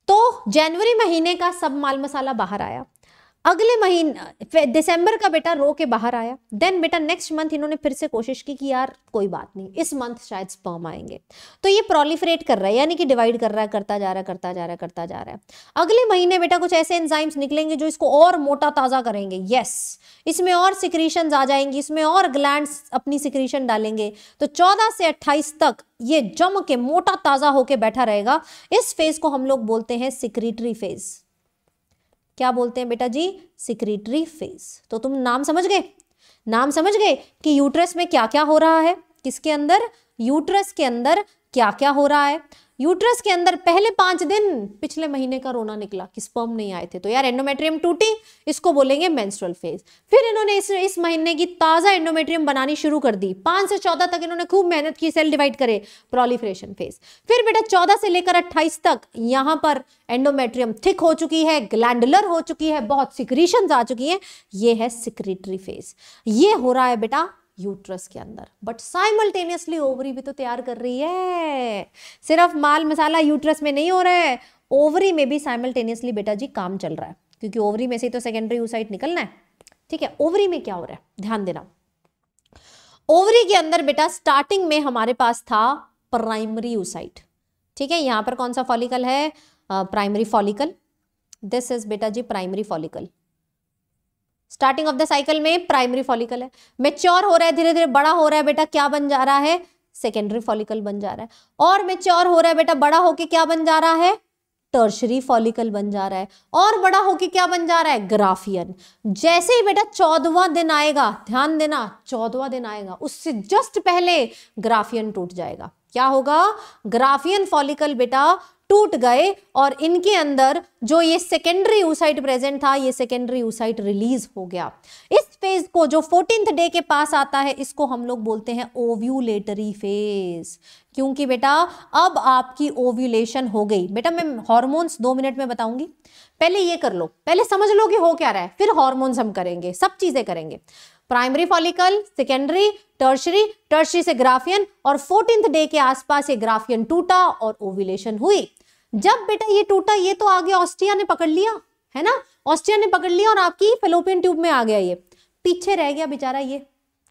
तो जनवरी महीने का सब माल मसाला बाहर आया अगले महीने दिसंबर का बेटा रो के बाहर आया देन बेटा नेक्स्ट मंथ इन्होंने फिर से कोशिश की कि यार कोई बात नहीं इस मंथ शायद स्पर्म आएंगे तो ये प्रोलिफरेट कर रहा है यानी कि डिवाइड कर रहा है करता जा रहा है करता जा रहा है करता जा रहा है अगले महीने बेटा कुछ ऐसे एंजाइम्स निकलेंगे जो इसको और मोटा ताज़ा करेंगे यस इसमें और सिक्रीशन आ जाएंगी इसमें और ग्लैंड अपनी सिक्रीशन डालेंगे तो चौदह से अट्ठाईस तक ये जम के मोटा ताज़ा होके बैठा रहेगा इस फेज को हम लोग बोलते हैं सिक्रीटरी फेज़ क्या बोलते हैं बेटा जी सिक्रेटरी फेज तो तुम नाम समझ गए नाम समझ गए कि यूट्रस में क्या क्या हो रहा है किसके अंदर यूट्रस के अंदर क्या क्या हो रहा है यूट्रस के अंदर पहले पांच दिन पिछले महीने का रोना निकला कि स्पर्म नहीं आए थे तो यार एंडोमेट्रियम टूटी इसको बोलेंगे मेंस्ट्रुअल फेज फिर इन्होंने इस इस महीने की ताज़ा एंडोमेट्रियम बनानी शुरू कर दी पांच से चौदह तक इन्होंने खूब मेहनत की सेल डिवाइड करे प्रोलिफ्रेशन फेज फिर बेटा चौदह से लेकर अट्ठाईस तक यहां पर एंडोमेट्रियम थिक हो चुकी है ग्लैंडुलर हो चुकी है बहुत सिक्रीशन आ चुकी है ये है सिक्रेटरी फेज ये हो रहा है बेटा यूट्रस के अंदर बट साइमल्टेनियसली ओवरी भी तो तैयार कर रही है सिर्फ माल मसाला यूट्रस में नहीं हो रहा है ओवरी में भी साइमल्टेनियसली बेटा जी काम चल रहा है क्योंकि ओवरी में से तो सेकेंडरी यूसाइट निकलना है ठीक है ओवरी में क्या हो रहा है ध्यान देना ओवरी के अंदर बेटा स्टार्टिंग में हमारे पास था प्राइमरी यूसाइट ठीक है यहां पर कौन सा फॉलिकल है प्राइमरी फॉलिकल दिस इज बेटा जी primary follicle starting of the cycle में प्राइमरी फॉलिकल है मेच्योर हो रहा है धीरे धीरे बड़ा हो रहा है बेटा क्या बन जा रहा है सेकेंडरी फॉलिकल बन जा रहा है और मेच्योर हो रहा है बेटा बड़ा होके क्या बन जा रहा है टर्शरी फॉलिकल बन जा रहा है और बड़ा होके क्या बन जा रहा है ग्राफियन जैसे ही बेटा चौदवा दिन आएगा ध्यान देना चौदवा दिन आएगा उससे जस्ट पहले ग्राफियन टूट जाएगा क्या होगा ग्राफियन फॉलिकल बेटा टूट गए और इनके अंदर जो ये सेकेंडरी ऊसाइट प्रेजेंट था ये सेकेंडरी ऊसाइट रिलीज हो गया इस फेज को जो फोर्टींथ डे के पास आता है इसको हम लोग बोलते हैं ओव्यूलेटरी फेज क्योंकि बेटा अब आपकी ओव्यूलेशन हो गई बेटा मैं हॉर्मोन्स दो मिनट में बताऊंगी पहले ये कर लो पहले समझ लो कि हो क्या रहा है फिर हॉर्मोन्स हम करेंगे सब चीजें करेंगे primary follicle secondary tertiary tertiary से ग्राफियन और फोर्टींथ डे के आसपास ये ग्राफियन टूटा और ओव्यूलेशन हुई जब बेटा ये टूटा ये तो आगे ऑस्ट्रिया ने पकड़ लिया है ना ऑस्ट्रिया ने पकड़ लिया और आपकी फेलोपियन ट्यूब में आ गया ये पीछे रह गया बेचारा ये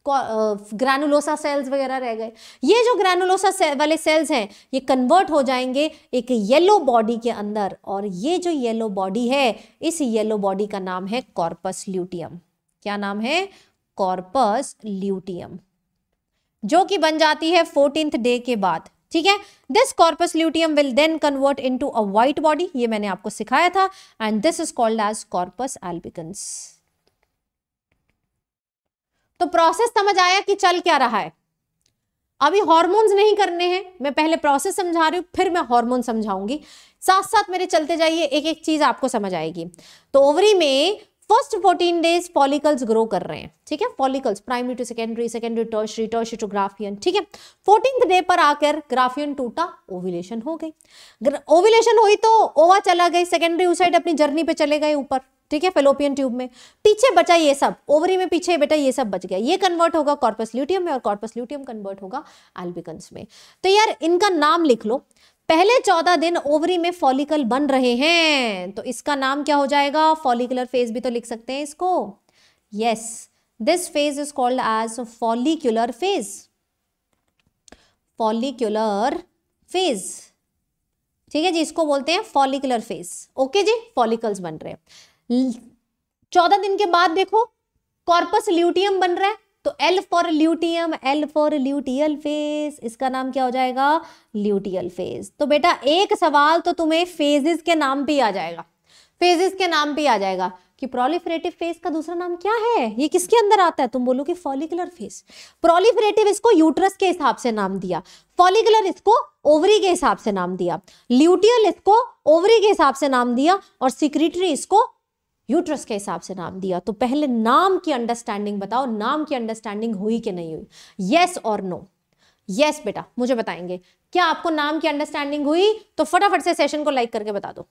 ग्रैनुलोसा सेल्स वगैरह रह गए ये जो ग्रैनुलोसा से, वाले सेल्स हैं ये कन्वर्ट हो जाएंगे एक येलो बॉडी के अंदर और ये जो येलो बॉडी है इस येलो बॉडी का नाम है कॉर्पस ल्यूटियम क्या नाम है कॉर्पस ल्यूटियम जो कि बन जाती है फोर्टींथ डे के बाद ठीक है this corpus luteum will then convert into a white body ये मैंने आपको सिखाया था and this is called as corpus albicans तो प्रोसेस समझ आया कि चल क्या रहा है अभी हॉर्मोन्स नहीं करने हैं मैं पहले प्रोसेस समझा रही हूं फिर मैं हॉर्मोन समझाऊंगी साथ साथ मेरे चलते जाइए एक एक चीज आपको समझ आएगी तो ओवरी में first fourteen days follicles grow कर रहे हैं ठीक है follicles primary to secondary secondary tertiary tertiary to Graafian ठीक है फोर्टीन डे पर आकर ग्राफियन टूटा ओविलेशन हो गई ओविलेशन हुई तो ओवा चला गई सेकेंडरी उस अपनी जर्नी पे चले गए ऊपर ठीक है फेलोपियन ट्यूब में पीछे बचा ये सब ओवरी में पीछे बेटा ये सब बच गया ये कन्वर्ट होगा कॉर्पस ल्यूटियम में और कॉर्पस ल्यूटियम कन्वर्ट होगा एल्बिकन्स में तो यार इनका नाम लिख लो पहले चौदह दिन ओवरी में फॉलिकल बन रहे हैं तो इसका नाम क्या हो जाएगा फॉलिकुलर फेज भी तो लिख सकते हैं इसको yes this phase is called as follicular phase follicular phase ठीक है जी इसको बोलते हैं फॉलिकुलर फेज ओके जी फॉलिकल्स बन रहे हैं चौदह दिन के बाद देखो कॉर्पस ल्यूटियम बन रहा है तो L for luteum L for luteal phase इसका नाम क्या हो जाएगा ल्यूटियल फेज तो बेटा एक सवाल तो तुम्हें फेजेस के नाम पे आ जाएगा फेजेस के नाम पे आ जाएगा कि प्रोलिफरेटिव फेज का दूसरा नाम क्या है ये किसके अंदर आता है तुम बोलो कि फॉलिकुलर फेज प्रोलिफरेटिव इसको यूट्रस के हिसाब से नाम दिया फॉलिकुलर इसको ओवरी के हिसाब से नाम दिया ल्यूटियल इसको ओवरी के हिसाब से नाम दिया और सिक्रिटरी इसको यूट्रस के हिसाब से नाम दिया तो पहले नाम की अंडरस्टैंडिंग बताओ नाम की अंडरस्टैंडिंग हुई कि नहीं हुई यस और नो यस बेटा मुझे बताएंगे क्या आपको नाम की अंडरस्टैंडिंग हुई तो फटाफट से सेशन को लाइक करके बता दो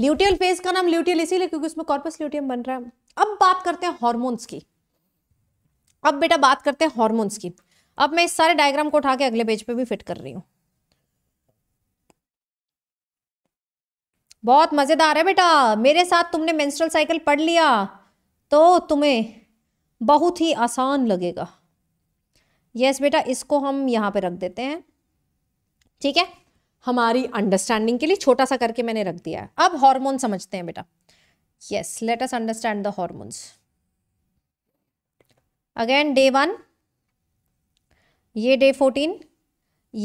ल्यूटियल फेज का नाम ल्यूटियल इसीलिए क्योंकि उसमें कॉर्पस ल्यूटियम बन रहा है अब बात करते हैं हॉर्मोन्स की अब बेटा बात करते हैं हॉर्मोन्स की अब मैं इस सारे डायग्राम को उठा के अगले पेज पे भी फिट कर रही हूँ बहुत मजेदार है बेटा मेरे साथ तुमने मेंस्ट्रुअल साइकिल पढ़ लिया तो तुम्हें बहुत ही आसान लगेगा यस बेटा इसको हम यहां पे रख देते हैं ठीक है हमारी अंडरस्टैंडिंग के लिए छोटा सा करके मैंने रख दिया है अब हॉर्मोन समझते हैं बेटा yes let us understand the hormones again day one ये डे फोर्टीन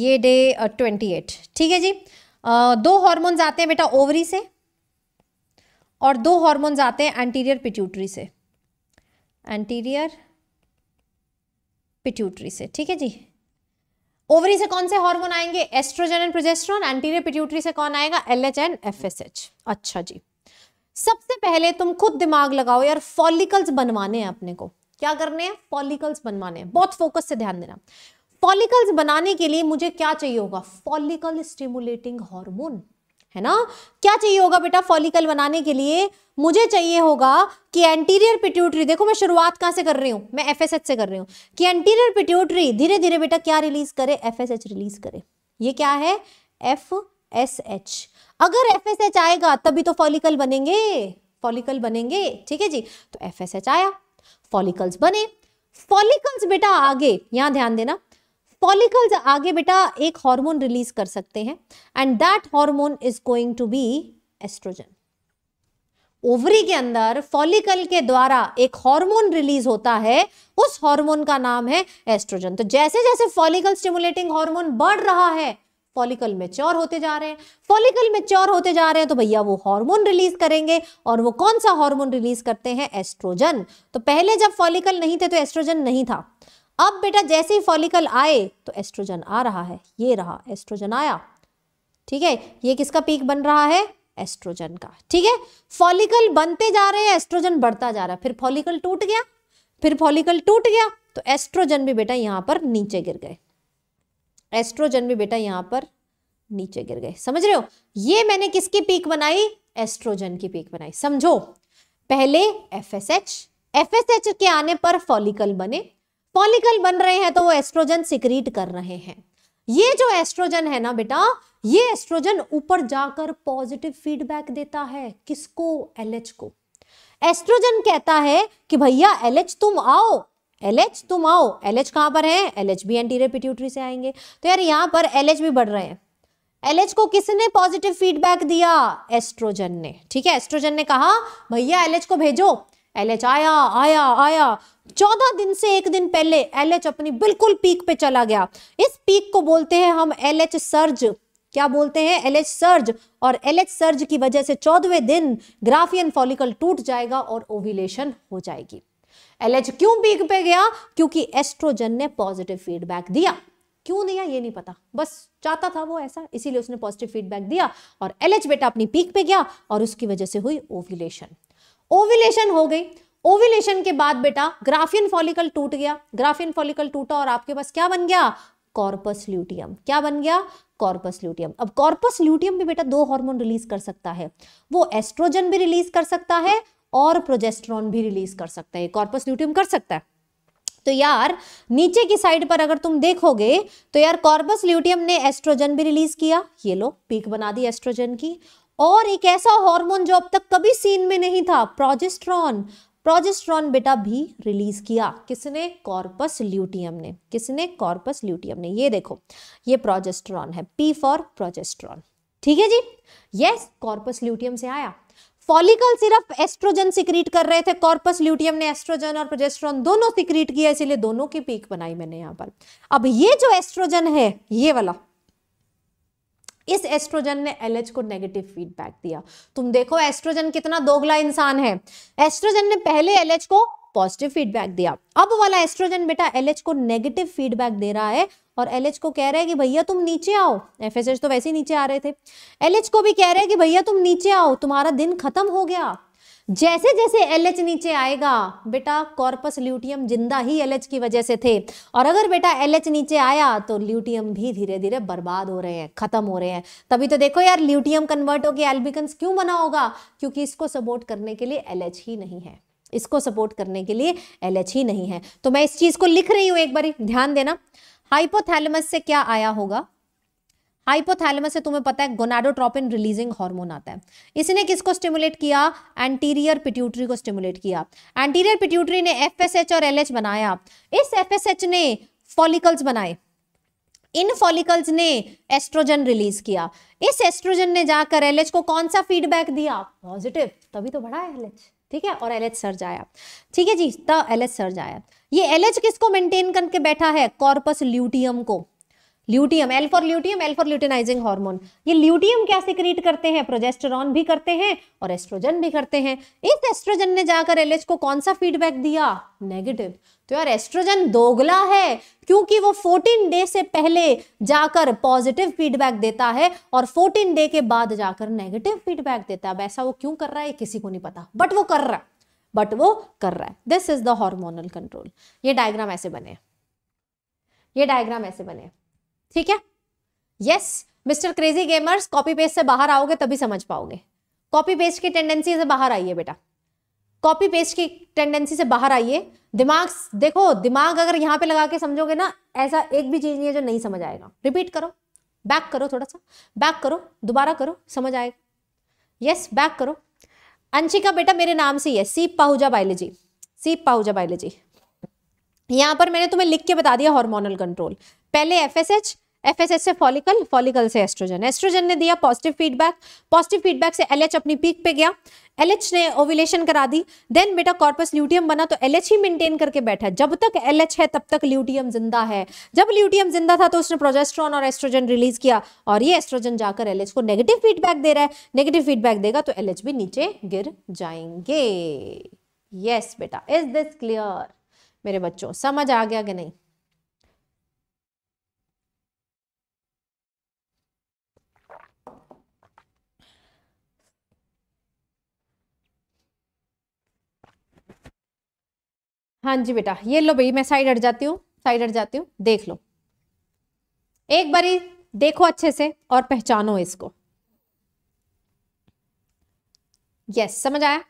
ये डे ट्वेंटी एट ठीक है जी uh, दो हॉर्मोन्स आते हैं बेटा ओवरी से और दो हॉर्मोन्स आते हैं एंटीरियर पिट्यूटरी से एंटीरियर पिट्यूटरी से ठीक है जी ओवरी से कौन से हार्मोन आएंगे estrogen and progesterone anterior pituitary से कौन आएगा एलएच एंड एफएसएच अच्छा जी सबसे पहले तुम खुद दिमाग लगाओ यार फॉलिकल्स बनवाने हैं अपने को क्या करने हैं फॉलिकल्स बनवाने हैं बहुत फोकस से ध्यान देना फॉलिकल्स बनाने के लिए मुझे क्या चाहिए होगा फॉलिकल स्टिमुलेटिंग हार्मोन है ना क्या चाहिए होगा बेटा फॉलिकल बनाने के लिए मुझे चाहिए होगा कि एंटीरियर पिट्यूटरी देखो मैं शुरुआत कहां से कर रही हूं मैं एफ से कर रही हूँ कि एंटीरियर पिट्यूटरी धीरे धीरे बेटा क्या रिलीज करे एफ रिलीज करे ये क्या है एफ एस एच अगर एफ एस एच आएगा तभी तो फॉलिकल बनेंगे फॉलिकल बनेंगे ठीक है जी तो एफ एस एच आया फॉलिकल्स बने फॉलिकल्स बेटा आगे यहां ध्यान देना फॉलिकल्स आगे बेटा एक हार्मोन रिलीज कर सकते हैं and that hormone is going to be estrogen ovary के अंदर फॉलिकल के द्वारा एक हार्मोन रिलीज होता है उस हार्मोन का नाम है एस्ट्रोजन तो जैसे जैसे फॉलिकल स्टिमुलेटिंग हार्मोन बढ़ रहा है फॉलिकल मेच्योर होते जा रहे हैं फॉलिकल मेच्योर होते जा रहे हैं तो भैया वो हार्मोन रिलीज करेंगे और वो कौन सा हार्मोन रिलीज करते हैं एस्ट्रोजन तो पहले जब फॉलिकल नहीं थे तो एस्ट्रोजन नहीं था अब बेटा जैसे ही फॉलिकल आए तो एस्ट्रोजन आ रहा है ये रहा एस्ट्रोजन आया ठीक है ये किसका पीक बन रहा है एस्ट्रोजन का ठीक है फॉलिकल बनते जा रहे हैं एस्ट्रोजन बढ़ता जा रहा है फिर फॉलिकल टूट गया फिर फॉलिकल टूट गया तो एस्ट्रोजन भी बेटा यहां पर नीचे गिर गए एस्ट्रोजन भी बेटा यहां पर नीचे गिर गए समझ रहे हो ये मैंने किसकी पीक बनाई एस्ट्रोजन की पीक बनाई समझो पहले F S H F S H के आने पर फॉलिकल बने फॉलिकल बन रहे हैं तो वो एस्ट्रोजन सिक्रीट कर रहे हैं ये जो एस्ट्रोजन है ना बेटा ये एस्ट्रोजन ऊपर जाकर पॉजिटिव फीडबैक देता है किसको एलएच को एस्ट्रोजन कहता है कि भैया एलएच तुम आओ एलएच तुम आओ एलएच कहां पर है एलएच भी एंटी रेपिट्यूटरी से आएंगे तो यार यहां पर एलएच भी बढ़ रहे हैं एलएच को किसने पॉजिटिव फीडबैक दिया एस्ट्रोजन ने ठीक है एस्ट्रोजन ने कहा भैया एलएच को भेजो एलएच आया आया आया चौदह दिन से एक दिन पहले एलएच अपनी बिल्कुल पीक पे चला गया इस पीक को बोलते हैं हम एलएच सर्ज क्या बोलते हैं एलएच सर्ज और एलएच सर्ज की वजह से चौदहवें दिन ग्राफियन फॉलिकल टूट जाएगा और ओविलेशन हो जाएगी एलएच क्यों पीक पे गया क्योंकि एस्ट्रोजन ने पॉजिटिव फीडबैक दिया क्यों दिया ये नहीं पता बस चाहता था वो ऐसा इसीलिए उसने पॉजिटिव फीडबैक दिया और एलएच बेटा अपनी पीक पे गया और उसकी वजह से हुई ओविलेशन ओविलेशन हो गई ओविलेशन के बाद बेटा ग्राफियन फॉलिकल टूट गया ग्राफियन फॉलिकल टूटा और आपके पास क्या बन गया कॉर्पस ल्यूटियम क्या बन गया कॉर्पस ल्यूटियम अब कॉर्पस ल्यूटियम भी बेटा दो हार्मोन रिलीज कर सकता है वो एस्ट्रोजन भी रिलीज कर सकता है और प्रोजेस्ट्रॉन भी रिलीज कर सकता है कॉर्पस ल्यूटियम कर सकता है तो यार नीचे की साइड पर अगर तुम देखोगे तो यार कॉर्पस ल्यूटियम ने एस्ट्रोजन भी रिलीज किया ये लो पीक बना दी एस्ट्रोजन की और एक ऐसा हार्मोन जो अब तक कभी सीन में नहीं था प्रोजेस्ट्रॉन प्रोजेस्ट्रॉन बेटा भी रिलीज किया किसने कॉर्पस ल्यूटियम ने किसने कॉर्पस ल्यूटियम ने ये देखो ये प्रोजेस्ट्रॉन है पी फॉर प्रोजेस्ट्रॉन ठीक है जी यस कॉर्पस ल्यूटियम से आया फॉलिकल सिर्फ एस्ट्रोजन सिक्रीट कर रहे थे कॉर्पस ल्यूटियम ने एस्ट्रोजन और प्रोजेस्ट्रॉन दोनों सिक्रीट किया इसीलिए दोनों की पीक बनाई मैंने यहां पर अब ये जो एस्ट्रोजन है ये वाला इस एस्ट्रोजन ने एलएच को नेगेटिव फीडबैक दिया तुम देखो एस्ट्रोजन कितना दोगला इंसान है एस्ट्रोजन ने पहले एलएच को पॉजिटिव फीडबैक दिया अब वाला एस्ट्रोजन बेटा एलएच को नेगेटिव फीडबैक दे रहा है और एलएच को कह रहा है कि भैया तुम नीचे आओ एफएसएच तो वैसे ही नीचे आ रहे थे एलएच को भी कह रहा है कि भैया तुम नीचे आओ तुम्हारा दिन खत्म हो गया जैसे जैसे एल नीचे आएगा बेटा कॉर्पस ल्यूटियम जिंदा ही एल की वजह से थे और अगर बेटा एल नीचे आया तो ल्यूटियम भी धीरे धीरे बर्बाद हो रहे हैं खत्म हो रहे हैं तभी तो देखो यार ल्यूटियम कन्वर्ट होकर एल्बिकन्स क्यों बना होगा क्योंकि इसको सपोर्ट करने के लिए एल ही नहीं है इसको सपोर्ट करने के लिए एल ही नहीं है तो मैं इस चीज को लिख रही हूं एक बार ध्यान देना हाइपोथैलमस से क्या आया होगा हाइपोथैलेमस से तुम्हें पता है गोनाडोट्रोपिन रिलीजिंग हार्मोन आता है इसने किसको स्टिमुलेट किया एंटीरियर पिट्यूटरी को स्टिमुलेट किया एंटीरियर पिट्यूटरी ने एफएसएच और एलएच बनाया इस एफएसएच ने फॉलिकल्स बनाए इन फॉलिकल्स ने एस्ट्रोजन रिलीज किया इस एस्ट्रोजन ने जाकर एलएच को कौन सा फीडबैक दिया पॉजिटिव तभी तो बढ़ा है एलएच ठीक है और एलएच सर्ज आया ठीक है जी तब एलएच सर्ज आया ये एलएच किसको मेंटेन करके बैठा है कॉर्पस ल्यूटियम को luteum L for luteum L for luteinizing hormone ये ल्यूटियम क्या सिक्रीट करते हैं प्रोजेस्टेरॉन भी करते हैं और एस्ट्रोजन भी करते हैं इस एस्ट्रोजन ने जाकर एलएच को कौन सा फीडबैक दिया नेगेटिव तो यार एस्ट्रोजन दोगला है क्योंकि वो 14 डे से पहले जाकर पॉजिटिव फीडबैक देता है और 14 डे के बाद जाकर नेगेटिव फीडबैक देता है अब ऐसा वो क्यों कर रहा है किसी को नहीं पता बट वो कर रहा है बट वो कर रहा है this is the hormonal control ये डायग्राम ऐसे बने ये डायग्राम ऐसे बने ठीक है yes mister crazy gamers copy paste से बाहर आओगे तभी समझ पाओगे कॉपी पेस्ट की टेंडेंसी से बाहर आइए बेटा कॉपी पेस्ट की टेंडेंसी से बाहर आइए दिमाग देखो दिमाग अगर यहाँ पे लगा के समझोगे ना ऐसा एक भी चीज़ नहीं है जो नहीं समझ आएगा रिपीट करो बैक करो थोड़ा सा बैक करो दोबारा करो समझ आएगा यस बैक करो अंशिका बेटा मेरे नाम से ही है सीप पाहुजा बायोलॉजी सीप पाहुजा बायोलॉजी यहाँ पर मैंने तुम्हें लिख के बता दिया हार्मोनल कंट्रोल पहले एफएसएच एफएसएच से फॉलिकल फॉलिकल से एस्ट्रोजन एस्ट्रोजन ने दिया पॉजिटिव फीडबैक पॉजिटिव फीडबैक से एलएच अपनी पीक पे गया एलएच ने ओविलेशन करा दी देन बेटा कॉर्पस ल्यूटियम बना तो एलएच ही मेंटेन करके बैठा जब तक एलएच है तब तक ल्यूटियम जिंदा है जब ल्यूटियम जिंदा था तो उसने प्रोजेस्ट्रॉन और एस्ट्रोजन रिलीज किया और ये एस्ट्रोजन जाकर एलएच को नेगेटिव फीडबैक दे रहा है नेगेटिव फीडबैक देगा तो एलएच भी नीचे गिर जाएंगे यस बेटा इज दिस क्लियर मेरे बच्चों समझ आ गया कि नहीं हाँ जी बेटा ये लो भाई मैं साइड हट जाती हूँ साइड हट जाती हूँ देख लो एक बारी देखो अच्छे से और पहचानो इसको यस समझ आया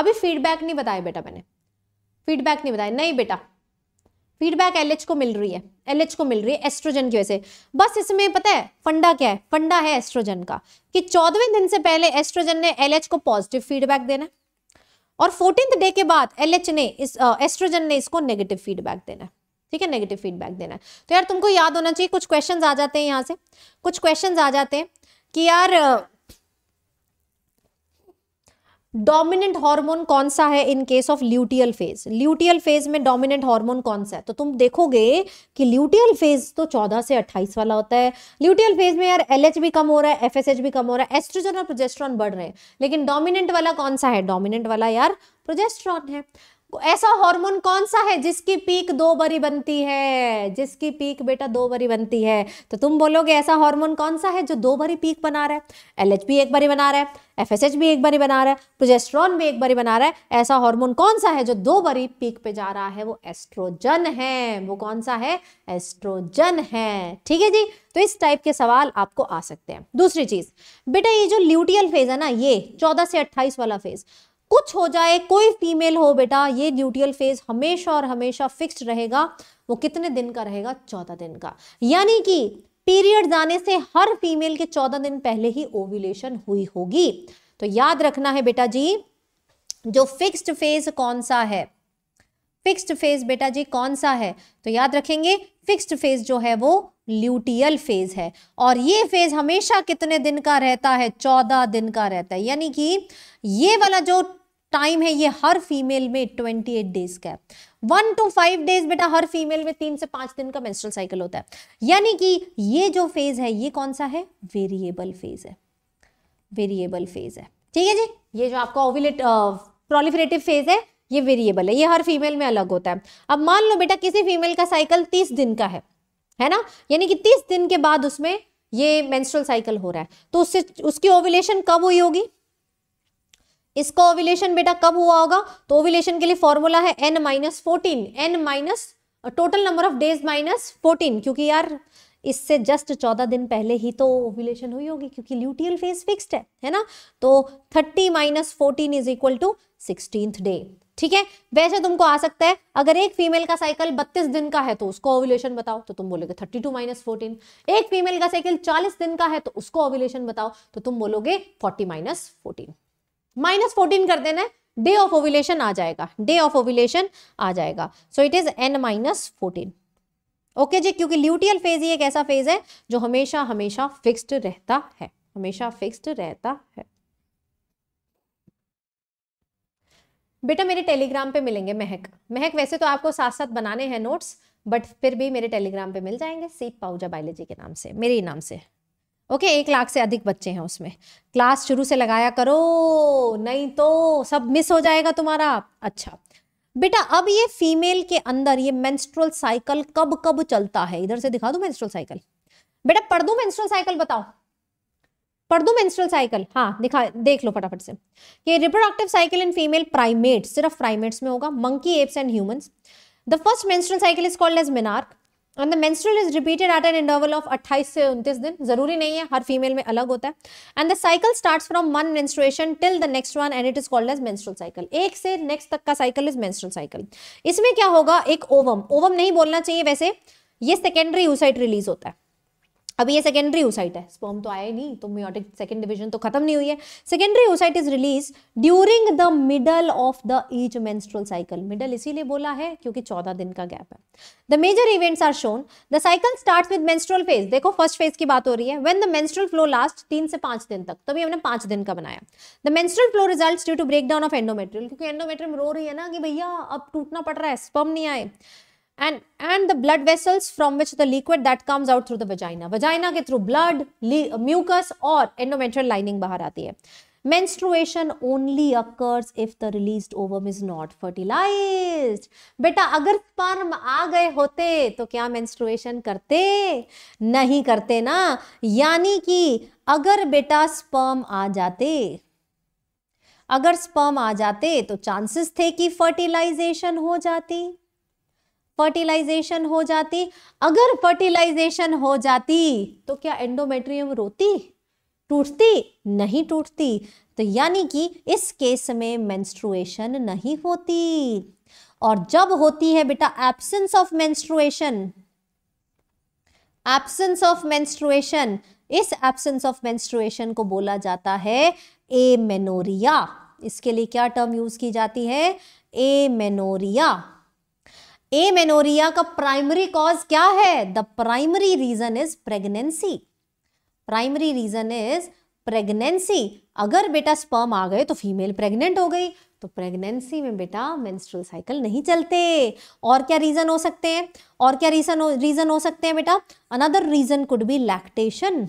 अभी फीडबैक नहीं बताया बेटा मैंने फीडबैक नहीं बताया नहीं बेटा फीडबैक एलएच को मिल रही है एलएच को मिल रही है एस्ट्रोजन की वजह से बस इसमें पता है फंडा क्या है फंडा है एस्ट्रोजन का कि चौदहवें दिन से पहले एस्ट्रोजन ने एलएच को पॉजिटिव फीडबैक देना है और फोर्टीन डे के बाद एल ने इस एस्ट्रोजन ने इसको नेगेटिव फीडबैक देना है ठीक है नेगेटिव फीडबैक देना है तो यार तुमको याद होना चाहिए कुछ क्वेश्चन आ जाते हैं यहाँ से कुछ क्वेश्चन आ जाते हैं कि यार डोमिनेंट हार्मोन कौन सा है in case of luteal phase luteal phase में डोमिनेंट हार्मोन कौन सा है तो तुम देखोगे कि ल्यूटियल फेज तो 14 से 28 वाला होता है ल्यूटियल फेज में यार एलएच भी कम हो रहा है एफएसएच भी कम हो रहा है एस्ट्रोजन और प्रोजेस्ट्रॉन बढ़ रहे हैं लेकिन डोमिनेंट वाला कौन सा है डोमिनेंट वाला यार प्रोजेस्ट्रॉन है ऐसा हार्मोन कौन सा है जिसकी पीक दो बारी बनती है जिसकी पीक बेटा दो बारी बनती है तो तुम बोलोगे ऐसा हार्मोन कौन सा है जो दो बारी पीक बना रहा है एल एक बारी बना रहा है एफ भी एक बारी बना रहा है प्रोजेस्ट्रॉन भी एक बारी बना रहा है ऐसा हार्मोन कौन सा है जो दो बारी पीक पे जा रहा है वो एस्ट्रोजन है वो कौन सा है एस्ट्रोजन है ठीक है जी तो इस टाइप के सवाल आपको आ सकते हैं दूसरी चीज बेटा ये जो ल्यूटियल फेज है ना ये चौदह से अट्ठाईस वाला फेज कुछ हो जाए कोई फीमेल हो बेटा ये ड्यूटियल फेज हमेशा और हमेशा फिक्स्ड रहेगा वो कितने दिन का रहेगा चौदह दिन का यानी कि पीरियड जाने से हर फीमेल के चौदह दिन पहले ही ओव्यूलेशन हुई होगी तो याद रखना है बेटा जी जो फिक्स्ड फेज कौन सा है फिक्स्ड फेज बेटा जी कौन सा है तो याद रखेंगे फिक्स्ड फेज जो है वो ल्यूटियल फेज है और ये फेज हमेशा कितने दिन का रहता है चौदह दिन का रहता है यानी कि ये वाला जो टाइम है ये हर फीमेल में 28 डेज का है वन टू फाइव डेज बेटा हर फीमेल में तीन से पांच दिन का मेंस्ट्रुअल साइकिल होता है यानी कि ये जो फेज है ये कौन सा है वेरिएबल फेज है वेरिएबल फेज है ठीक है जी ये जो आपका ओविलेट प्रोलिफरेटिव फेज है ये वेरिएबल है ये हर फीमेल में अलग होता है अब मान लो बेटा किसी फीमेल का साइकिल तीस दिन का है है ना यानी कि तीस दिन के बाद उसमें ये मेंस्ट्रुअल साइकिल हो रहा है तो उससे उसकी ओवुलेशन कब हुई होगी इसका ओविलेशन बेटा कब हुआ होगा तो ओविलेशन के लिए फॉर्मूला है N minus fourteen N minus total number of days minus fourteen क्योंकि यार इससे जस्ट चौदह दिन पहले ही तो ओविलेशन हुई होगी क्योंकि ल्यूटियल फेज फिक्स्ड है है ना तो thirty minus fourteen is equal to sixteenth day ठीक है वैसे तुमको आ सकता है अगर एक फीमेल का साइकिल 32 दिन का है तो उसको ओविलेशन बताओ तो तुम बोलोगे 32 टू माइनस फोर्टीन एक फीमेल का साइकिल 40 दिन का है तो उसको ओविलेशन बताओ तो तुम बोलोगे 40 माइनस फोर्टीन माइनस फोर्टीन कर देना है डे ऑफ ओविलेशन आ जाएगा डे ऑफ ओविलेशन आ जाएगा so it is N minus fourteen okay जी क्योंकि ल्यूटियल फेज ही एक ऐसा फेज है जो हमेशा हमेशा फिक्स्ड रहता है हमेशा फिक्स्ड रहता है बेटा मेरे टेलीग्राम पे मिलेंगे महक महक वैसे तो आपको साथ साथ बनाने हैं नोट्स बट फिर भी मेरे टेलीग्राम पे मिल जाएंगे सीप पाउजा बायोलॉजी के नाम से मेरे नाम से ओके एक लाख से अधिक बच्चे हैं उसमें क्लास शुरू से लगाया करो नहीं तो सब मिस हो जाएगा तुम्हारा अच्छा बेटा अब ये फीमेल के अंदर ये मेंस्ट्रुअल साइकिल कब कब चलता है इधर से दिखा दो मेंस्ट्रुअल साइकिल बेटा पढ़ दू मेंस्ट्रुअल साइकिल बताओ पढ़ दू मेंस्ट्रुअल साइकिल हाँ दिखा देख लो फटाफट से ये reproductive cycle in female primate सिर्फ प्राइमेट्स में होगा monkey apes and humans the first menstrual cycle is called as menarche and the menstrual is repeated at an interval of 28 से 29 दिन जरूरी नहीं है हर फीमेल में अलग होता है and the cycle starts from one menstruation till the next one and it is called as menstrual cycle एक से नेक्स्ट तक का साइकिल इज मेंस्ट्रुअल साइकिल इसमें क्या होगा एक ओवम ओवम नहीं बोलना चाहिए वैसे ये सेकेंडरी यूसाइट रिलीज होता है अभी ये सेकेंडरी ओसाइट है स्पर्म तो आया ही नहीं तो मियोटिक सेकेंड डिवीजन तो खत्म नहीं हुई है secondary oocyte is release during the middle of the each menstrual cycle middle इसीलिए बोला है क्योंकि चौदह दिन का गैप है the major events are shown the cycle start with menstrual phase देखो फर्स्ट फेज की बात हो रही है when the menstrual flow last तीन से पांच दिन तक तभी हमने पांच दिन का बनाया the menstrual flow result due to break down of endometrial क्योंकि एंडोमेट्रियम रो रही है ना कि भैया अब टूटना पड़ रहा है स्पर्म नहीं आए and and the blood vessels from which the liquid that comes out through the vagina vagina ke through blood mucus or endometrial lining bahar aati hai menstruation only occurs if the released ovum is not fertilized beta agar sperm aa gaye hote to kya menstruation karte nahi karte na yani ki agar beta sperm aa jate अगर sperm आ जाते तो chances थे कि fertilization हो जाती fertilisation हो जाती अगर फर्टिलाइजेशन हो जाती तो क्या एंडोमेट्रियम रोती टूटती नहीं टूटती तो यानी कि इस केस में मेंस्ट्रुएशन नहीं होती और जब होती है बेटा absence of menstruation absence of menstruation इस एब्सेंस ऑफ मेंस्ट्रुएशन को बोला जाता है ए मेनोरिया इसके लिए क्या टर्म यूज की जाती है ए मेनोरिया एमेनोरिया का प्राइमरी कॉज क्या है the primary reason is pregnancy primary reason is pregnancy अगर बेटा स्पर्म आ गए तो फीमेल प्रेग्नेंट हो गई तो प्रेगनेंसी में बेटा मेंस्ट्रुअल साइकिल नहीं चलते और क्या रीज़न हो सकते हैं और क्या रीज़न हो रीज़न हो सकते हैं बेटा another reason could be lactation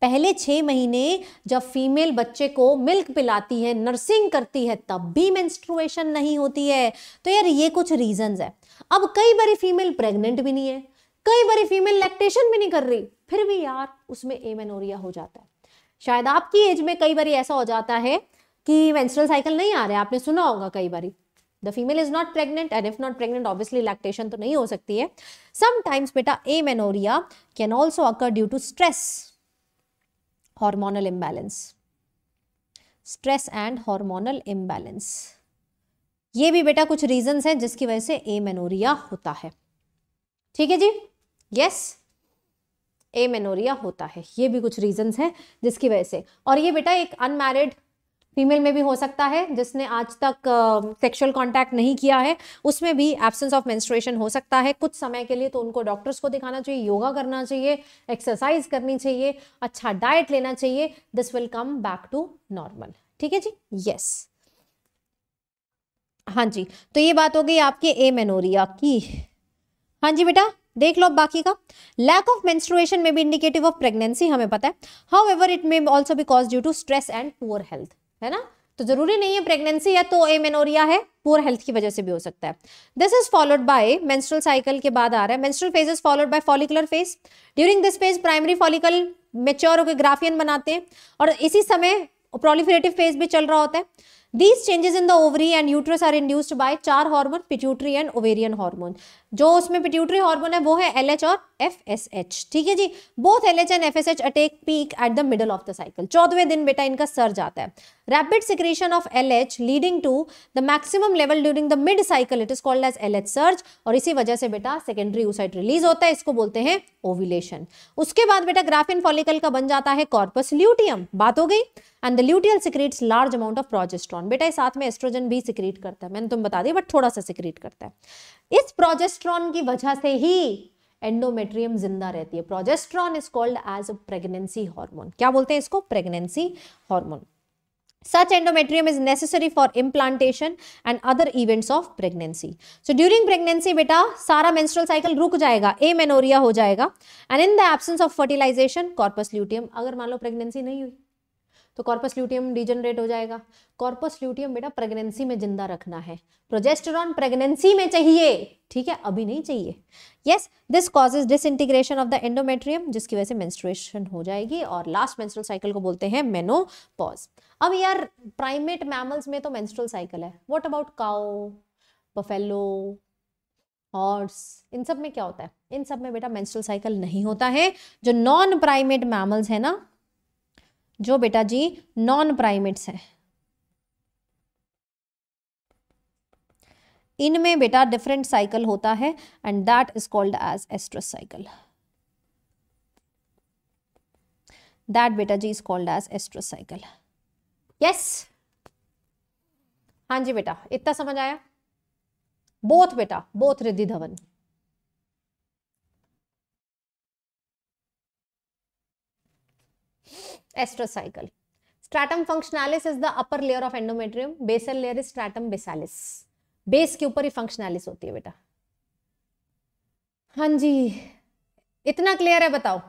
पहले छह महीने जब फीमेल बच्चे को मिल्क पिलाती है नर्सिंग करती है तब भी मेंस्ट्रुएशन नहीं होती है तो यार ये कुछ रीजंस है अब कई बारी फीमेल प्रेग्नेंट भी नहीं है कई बारी फीमेल लैक्टेशन भी नहीं कर रही फिर भी यार उसमें एमेनोरिया हो जाता है शायद आपकी एज में कई बार ऐसा हो जाता है कि मेंस्ट्रुअल साइकिल नहीं आ रहा आपने सुना होगा कई बारी the female is not pregnant and if not pregnant obviously lactation तो नहीं हो सकती है समटाइम्स बेटा amenorrhoea can also occur due to stress hormonal imbalance stress and hormonal imbalance ये भी बेटा कुछ रीजंस हैं जिसकी वजह से ए मेनोरिया होता है ठीक है जी यस ए मेनोरिया होता है ये भी कुछ रीजंस हैं जिसकी वजह से और ये बेटा एक अनमैरिड फीमेल में भी हो सकता है जिसने आज तक सेक्सुअल uh, कांटेक्ट नहीं किया है उसमें भी एब्सेंस ऑफ मेंस्ट्रुएशन हो सकता है कुछ समय के लिए तो उनको डॉक्टर्स को दिखाना चाहिए योगा करना चाहिए एक्सरसाइज करनी चाहिए अच्छा डाइट लेना चाहिए this will come back to normal ठीक है जी यस yes. हाँ जी तो ये बात हो गई आपके ए मेनोरिया की हाँ जी बेटा देख लो बाकी का लैक ऑफ मेंस्ट्रुएशन में भी इंडिकेटिव ऑफ प्रेगनेंसी हमें पता है however it may also be cause due to stress and poor health है ना तो जरूरी नहीं है प्रेगनेंसी या तो ए मेनोरिया है पुअर हेल्थ की वजह से भी हो सकता है this is followed by menstrual cycle के बाद आ रहा है menstrual phase is followed by follicular phase during this phase primary follicle mature होकर ग्राफियन बनाते हैं और इसी समय प्रोलिफरेटिव फेज भी चल रहा होता है these changes in the ovary and uterus are induced by चार hormone pituitary and ovarian hormone जो उसमें पिट्यूटरी हार्मोन है वो है एल और एफ ठीक है जी both L and F attack peak at the middle of the cycle चौदहवें दिन बेटा इनका सर जाता है rapid secretion of LH leading to the maximum level during the mid cycle it is called as LH surge और इसी वजह से बेटा secondary oocyte release होता है इसको बोलते हैं ovulation उसके बाद बेटा ग्राफिन फॉलिकल का बन जाता है corpus luteum बात हो गई and the luteal secretes large amount of progesterone बेटा साथ में एस्ट्रोजन भी सिक्रीट करता है मैंने तुम बता दी बट थोड़ा सा सिक्रीट करता है इस प्रोजेस्ट्रॉन की वजह से ही एंडोमेट्रियम जिंदा रहती है progesterone is called as a pregnancy hormone क्या बोलते हैं इसको pregnancy hormone Such endometrium is necessary for implantation and other events of pregnancy. So during pregnancy beta sara menstrual cycle ruk jayega amenorrhea ho jayega and in the absence of fertilization corpus luteum agar maan lo pregnancy nahi hui तो corpus luteum degenerate हो जाएगा corpus luteum बेटा pregnancy में जिंदा रखना है progesterone pregnancy में चाहिए ठीक है अभी नहीं चाहिए yes this causes disintegration of the endometrium जिसकी वजह से मेंस्ट्रुएशन हो जाएगी और लास्ट मेंस्ट्रुअल साइकिल को बोलते हैं मेनोपॉज अब यार प्राइमेट मैमल्स में तो मेंस्ट्रुअल साइकिल है what about cow buffalo horse इन सब में क्या होता है इन सब में बेटा मेंस्ट्रुअल साइकिल नहीं होता है जो नॉन प्राइमेट मैमल्स है ना जो बेटा जी नॉन प्राइमेट्स हैं इनमें बेटा डिफरेंट साइकिल होता है and that is called as estrus cycle that बेटा जी is called as estrus cycle yes हाँ जी बेटा इतना समझ आया बोथ बेटा both Riddhi Dhawan estrus cycle stratum functionalis is the upper layer of endometrium basal layer is stratum basalis base के ऊपर ही फंक्शनैलिस होती है बेटा हाँ जी इतना क्लियर है बताओ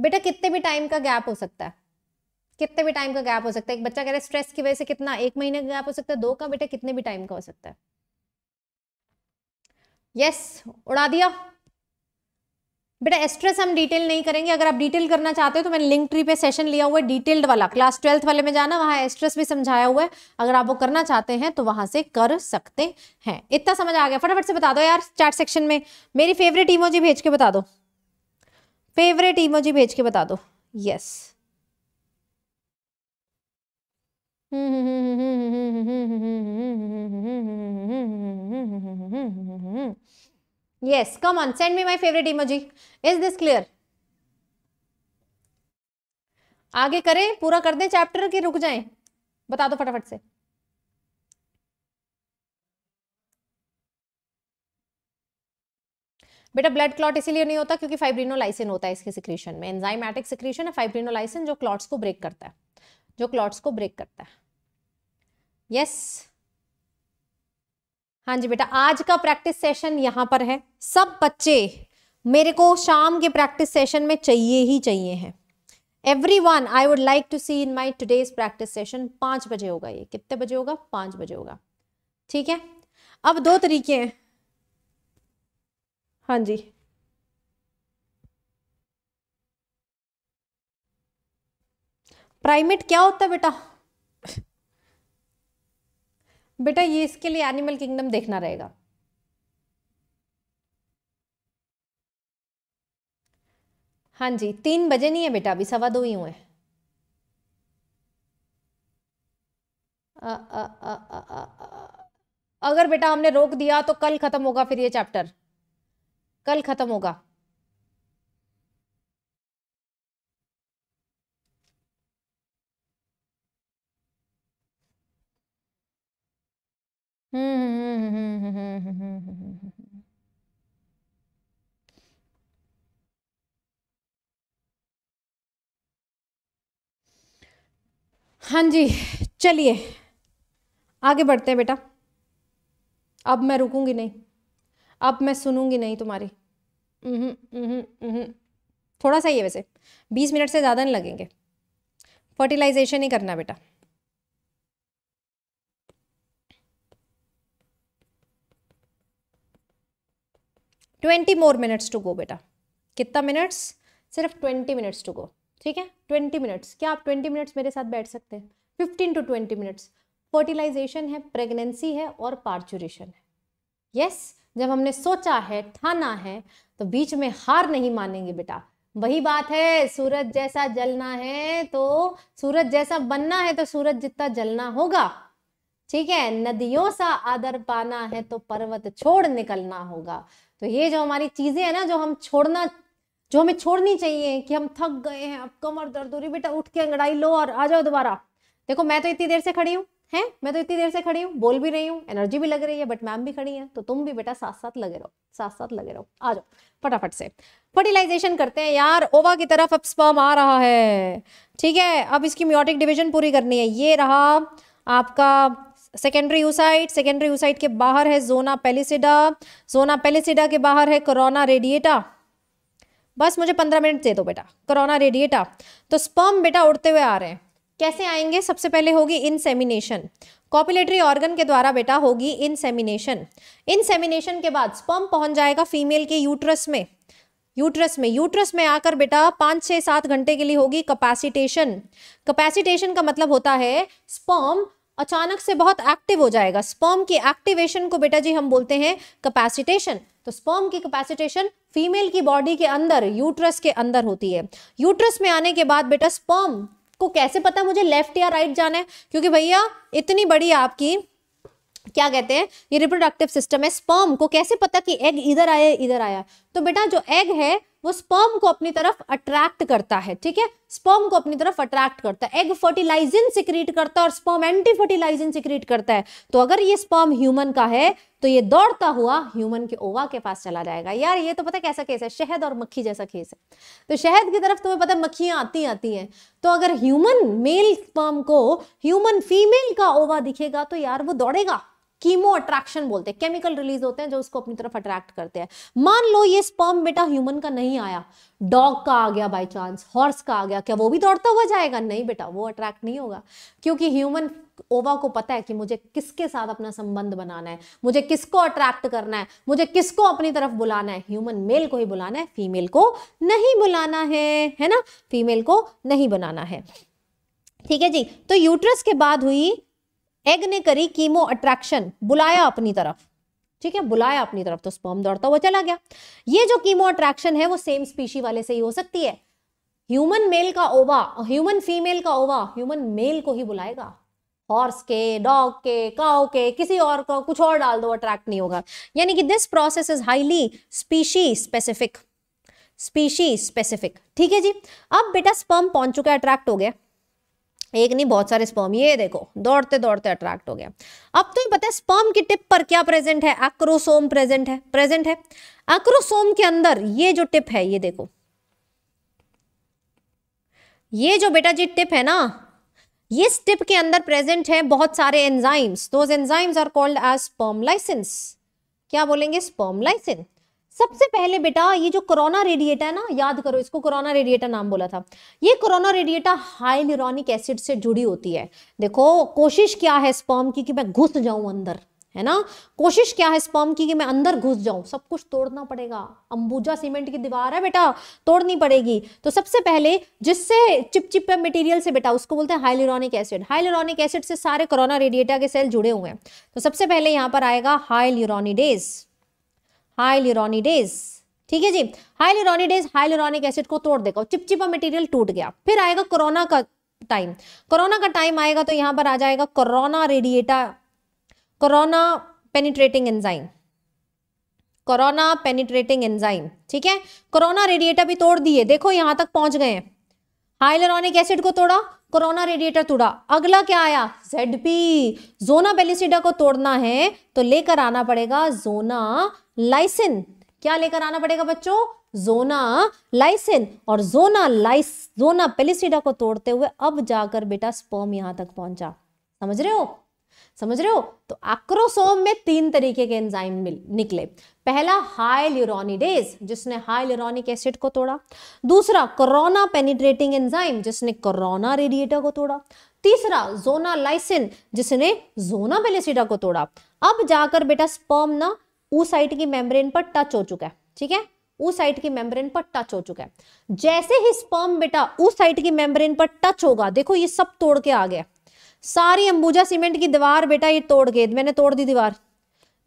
बेटा कितने भी टाइम का गैप हो सकता है कितने भी टाइम का गैप हो सकता है एक बच्चा कह रहा है स्ट्रेस की वजह से कितना एक महीने का गैप हो सकता है दो का बेटा कितने भी टाइम का हो सकता है यस yes, उड़ा दिया बेटा एस्ट्रेस हम डिटेल नहीं करेंगे अगर आप डिटेल करना चाहते हो तो मैंने लिंक ट्री पे सेशन लिया हुआ है डिटेल्ड वाला क्लास ट्वेल्थ वाले में जाना वहाँ एस्ट्रेस भी समझाया हुआ है अगर आप वो करना चाहते हैं तो वहाँ से कर सकते हैं इतना समझ आ गया फटाफट से बता दो यार चैट सेक्शन में मेरी फेवरेट इमोजी भेज के बता दो फेवरेट इमोजी भेज के बता दो yes hmm hmm hmm hmm hmm hmm hmm hmm hmm hmm Yes, come on, send me my favorite emoji. Is this clear? आगे करें पूरा कर दें चैप्टर की रुक जाएं बता दो फटाफट से बेटा ब्लड क्लॉट इसीलिए नहीं होता क्योंकि फाइब्रिनोलाइसिन होता है इसके सिक्रीशन में एंजाइमेटिक सिक्रीशन है फाइब्रिनोलाइसिन जो क्लॉट्स को ब्रेक करता है जो क्लॉट्स को ब्रेक करता है यस yes. हाँ जी बेटा आज का प्रैक्टिस सेशन यहाँ पर है सब बच्चे मेरे को शाम के प्रैक्टिस सेशन में चाहिए ही चाहिए हैं everyone I would like to see in my today's practice session पाँच बजे होगा ये कितने बजे होगा पाँच बजे होगा ठीक है अब दो तरीके हैं हाँ जी प्राइमेट क्या होता है बेटा बेटा ये इसके लिए एनिमल किंगडम देखना रहेगा हाँ जी तीन बजे नहीं है बेटा अभी सवा दो ही हुए अगर बेटा हमने रोक दिया तो कल ख़त्म होगा फिर ये चैप्टर कल ख़त्म होगा हाँ जी चलिए आगे बढ़ते हैं बेटा अब मैं रुकूंगी नहीं अब मैं सुनूंगी नहीं तुम्हारी थोड़ा सा ही है वैसे बीस मिनट से ज़्यादा नहीं लगेंगे फर्टिलाइजेशन ही करना बेटा twenty more minutes to go बेटा कितना मिनट्स सिर्फ ट्वेंटी मिनट्स टू गो ठीक है ट्वेंटी मिनट्स क्या आप ट्वेंटी मिनट्स मेरे साथ बैठ सकते हैं fifteen to twenty minutes fertilisation है प्रेगनेंसी है और पार्चुरेशन है यस yes, जब हमने सोचा है ठाना है तो बीच में हार नहीं मानेंगे बेटा वही बात है सूरज जैसा जलना है तो सूरज जैसा बनना है तो सूरज जितना जलना होगा ठीक है नदियों सा आदर पाना है तो पर्वत छोड़ निकलना होगा तो ये जो हमारी चीज़ें हैं ना जो हम छोड़ना जो हमें छोड़नी चाहिए कि हम थक गए हैं अब कमर दर्द हो रही बेटा उठ के अंगड़ाई लो और आ जाओ दोबारा देखो मैं तो इतनी देर से खड़ी हूँ हैं मैं तो इतनी देर से खड़ी हूँ बोल भी रही हूँ एनर्जी भी लग रही है बट मैम भी खड़ी है तो तुम भी बेटा साथ साथ लगे रहो साथ साथ लगे रहो आ जाओ फटाफट से फर्टिलाइजेशन करते हैं यार ओवा की तरफ अब स्पर्म आ रहा है ठीक है अब इसकी म्योटिक डिविजन पूरी करनी है ये रहा आपका सेकेंडरी यूसाइट सेकेंडरी यूसाइट के बाहर है जोना पेलिसिडा जोना पेलिसिडा के बाहर है कोरोना रेडिएटा बस मुझे पंद्रह मिनट दे दो बेटा कोरोना रेडिएटा तो स्पर्म बेटा उड़ते हुए आ रहे हैं कैसे आएंगे सबसे पहले होगी इनसेमिनेशन कॉपुलेटरी ऑर्गन के द्वारा बेटा होगी इनसेमिनेशन इनसेमिनेशन के बाद स्पर्म पहुंच जाएगा फीमेल के यूट्रस में यूट्रस में यूट्रस में आकर बेटा पाँच छः सात घंटे के लिए होगी कैपेसिटेशन कैपेसिटेशन का मतलब होता है स्पर्म अचानक से बहुत एक्टिव हो जाएगा स्पर्म की एक्टिवेशन को बेटा जी हम बोलते हैं कैपेसिटेशन तो स्पर्म की कैपेसिटेशन फीमेल की बॉडी के अंदर यूट्रस के अंदर होती है यूट्रस में आने के बाद बेटा स्पर्म को कैसे पता मुझे लेफ्ट या राइट जाना है क्योंकि भैया इतनी बड़ी आपकी क्या कहते हैं ये रिप्रोडक्टिव सिस्टम है स्पर्म को कैसे पता कि एग इधर आया इधर आया तो बेटा जो एग है वो स्पर्म को अपनी तरफ अट्रैक्ट करता है ठीक है स्पर्म को अपनी तरफ अट्रैक्ट करता है एग फर्टिलाइजिन सिक्रीट करता है और स्पर्म एंटी फर्टिलाइजिन सिक्रीट करता है तो अगर ये स्पर्म ह्यूमन का है तो ये दौड़ता हुआ ह्यूमन के ओवा के पास चला जाएगा यार ये तो पता कैसा केस है शहद और मक्खी जैसा केस है तो शहद की तरफ तुम्हें पता है मक्खियाँ आती आती हैं तो अगर ह्यूमन मेल स्पर्म को ह्यूमन फीमेल का ओवा दिखेगा तो यार वो दौड़ेगा कीमो अट्रैक्शन बोलते हैं केमिकल रिलीज होते हैं जो उसको अपनी तरफ अट्रैक्ट करते हैं मान लो ये स्पर्म बेटा ह्यूमन का नहीं आया डॉग का आ गया बाई चांस हॉर्स का आ गया क्या वो भी दौड़ता हुआ जाएगा नहीं बेटा वो अट्रैक्ट नहीं होगा क्योंकि ह्यूमन ओवा को पता है कि मुझे किसके साथ अपना संबंध बनाना है मुझे किसको अट्रैक्ट करना है मुझे किसको अपनी तरफ बुलाना है ह्यूमन मेल को ही बुलाना है फीमेल को नहीं बुलाना है है ना फीमेल को नहीं बनाना है ठीक है जी तो यूट्रस के बाद हुई एग ने करी कीमो अट्रैक्शन बुलाया अपनी तरफ ठीक है बुलाया अपनी तरफ तो स्पर्म दौड़ता हुआ चला गया ये जो कीमो अट्रैक्शन है वो सेम स्पीशी वाले से ही हो सकती है ह्यूमन मेल का ओवा ह्यूमन फीमेल का ओवा ह्यूमन मेल को ही बुलाएगा हॉर्स के डॉग के काओ के किसी और को कुछ और डाल दो अट्रैक्ट नहीं होगा यानी कि this process is highly species specific species specific ठीक है जी अब बेटा स्पर्म पहुंच चुका है अट्रैक्ट हो गया एक नहीं बहुत सारे स्पर्म ये देखो दौड़ते दौड़ते अट्रैक्ट हो गया अब तुम्हें पता है स्पर्म की टिप पर क्या प्रेजेंट है अक्रोसोम प्रेजेंट है प्रेजेंट है अक्रोसोम के अंदर ये जो टिप है ये देखो ये जो बेटा जी टिप है ना ये टिप के अंदर प्रेजेंट है बहुत सारे एंजाइम्स दो enzymes are called as sperm lysins क्या बोलेंगे स्पर्म लाइसेंस सबसे पहले बेटा ये जो कोरोना रेडिएटर है ना याद करो इसको कोरोना रेडिएटर नाम बोला था ये कोरोना रेडिएटा हाइलिरोनिक एसिड से जुड़ी होती है देखो कोशिश क्या है स्पॉम की कि मैं घुस जाऊं अंदर है ना कोशिश क्या है स्पॉम की कि मैं अंदर घुस जाऊं सब कुछ तोड़ना पड़ेगा अंबुजा सीमेंट की दीवार है बेटा तोड़नी पड़ेगी तो सबसे पहले जिससे चिपचिप मटेरियल से बेटा उसको बोलते हैं हाइलिरोनिक एसिड हाइलिरोनिक एसिड से सारे कोरोना रेडिएटा के सेल जुड़े हुए हैं तो सबसे पहले यहां पर आएगा हाइलिरोनिडेज हाइलिरोनिडेज ठीक है जी हाइलिरोनिडेज हाइलिरोनिक एसिड को तोड़ देगा चिपचिपा मटेरियल टूट गया फिर आएगा कोरोना का टाइम कोरोना का टाइम आएगा तो यहां पर आ जाएगा corona radiata corona penetrating enzyme corona penetrating enzyme ठीक है कोरोना रेडिएटर भी तोड़ दिए देखो यहां तक पहुंच गए हैं एसिड को तोड़ा कोरोना रेडिएटर तोड़ा अगला क्या आया जेडपी जोना बेलिसिडा को तोड़ना है तो लेकर आना पड़ेगा जोना लाइसिन क्या लेकर आना पड़ेगा बच्चों जोना लाइसिन और जोना लाइस जोना पेलिसिडा को तोड़ते हुए अब जाकर बेटा स्पर्म यहां तक पहुंचा समझ रहे हो समझ रहे हो तो आक्रोसोम में तीन तरीके के एंजाइम निकले पहला हाइल्यूरोनिडेज जिसने हाइल्यूरोनिक एसिड को तोड़ा दूसरा कोरोना पेनिट्रेटिंग एंजाइम जिसने कोरोना रेडिएटर को तोड़ा तीसरा जोना लाइसिन जिसने जोना पेलिसिडा को तोड़ा अब जाकर बेटा स्पर्म ना ऊ साइट की मेम्ब्रेन पर टच हो चुका है ठीक है ऊ साइट की मेम्ब्रेन पर टच हो चुका है जैसे ही स्पर्म बेटा ऊ साइट की मेम्ब्रेन पर टच होगा देखो ये सब तोड़ के आ गया सारी अंबुजा सीमेंट की दीवार बेटा ये तोड़ गए मैंने तोड़ दी दीवार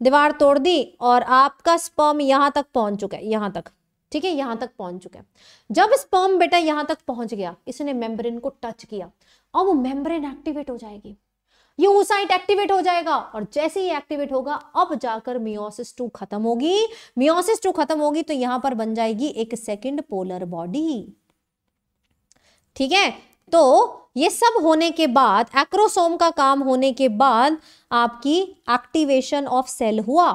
दीवार तोड़ दी और आपका स्पर्म यहां तक पहुंच चुका है यहां तक ठीक है यहां तक पहुंच चुका है जब स्पर्म बेटा यहां तक पहुंच गया इसने मेम्ब्रेन को टच किया और वो मेम्ब्रेन एक्टिवेट हो जाएगी ये ऊसाइट एक्टिवेट हो जाएगा और जैसे ही एक्टिवेट होगा अब जाकर मियोसिस टू खत्म होगी मियोसिस टू खत्म होगी तो यहां पर बन जाएगी एक सेकेंड पोलर बॉडी ठीक है तो ये सब होने के बाद एक्रोसोम का काम होने के बाद आपकी एक्टिवेशन ऑफ सेल हुआ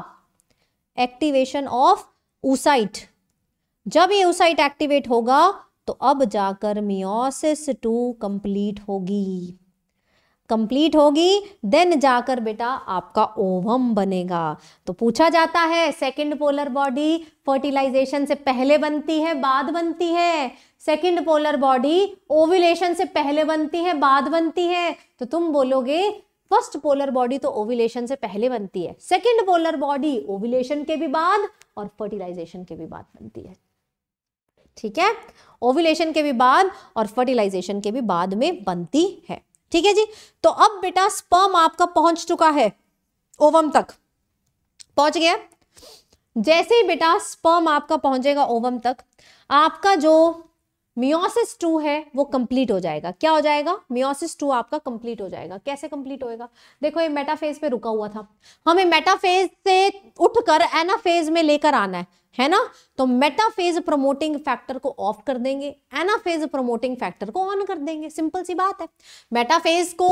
एक्टिवेशन ऑफ ऊसाइट जब ये ऊसाइट एक्टिवेट होगा तो अब जाकर मियोसिस टू कंप्लीट होगी कंप्लीट होगी देन जाकर बेटा आपका ओवम बनेगा तो पूछा जाता है सेकंड पोलर बॉडी फर्टिलाइजेशन से पहले बनती है बाद बनती है सेकंड पोलर बॉडी ओविलेशन से पहले बनती है बाद बनती है तो तुम बोलोगे फर्स्ट पोलर बॉडी तो ओविलेशन से पहले बनती है सेकंड पोलर बॉडी ओविलेशन के भी बाद और फर्टिलाइजेशन के भी बाद बनती है ठीक है ओविलेशन के भी बाद और फर्टिलाइजेशन के भी बाद में बनती है ठीक है जी तो अब बेटा स्पर्म आपका पहुंच चुका है ओवम तक पहुंच गया जैसे ही बेटा स्पर्म आपका पहुंचेगा ओवम तक आपका जो मियोसिस टू है वो कंप्लीट हो जाएगा क्या हो जाएगा मियोसिस टू आपका कंप्लीट हो जाएगा कैसे कंप्लीट होएगा देखो ये मेटाफेज पे रुका हुआ था हमें मेटाफेज से उठकर एनाफेज में लेकर आना है है ना तो मेटाफेज प्रमोटिंग फैक्टर को ऑफ कर देंगे एनाफेज प्रमोटिंग फैक्टर को ऑन कर देंगे सिंपल सी बात है मेटाफेज को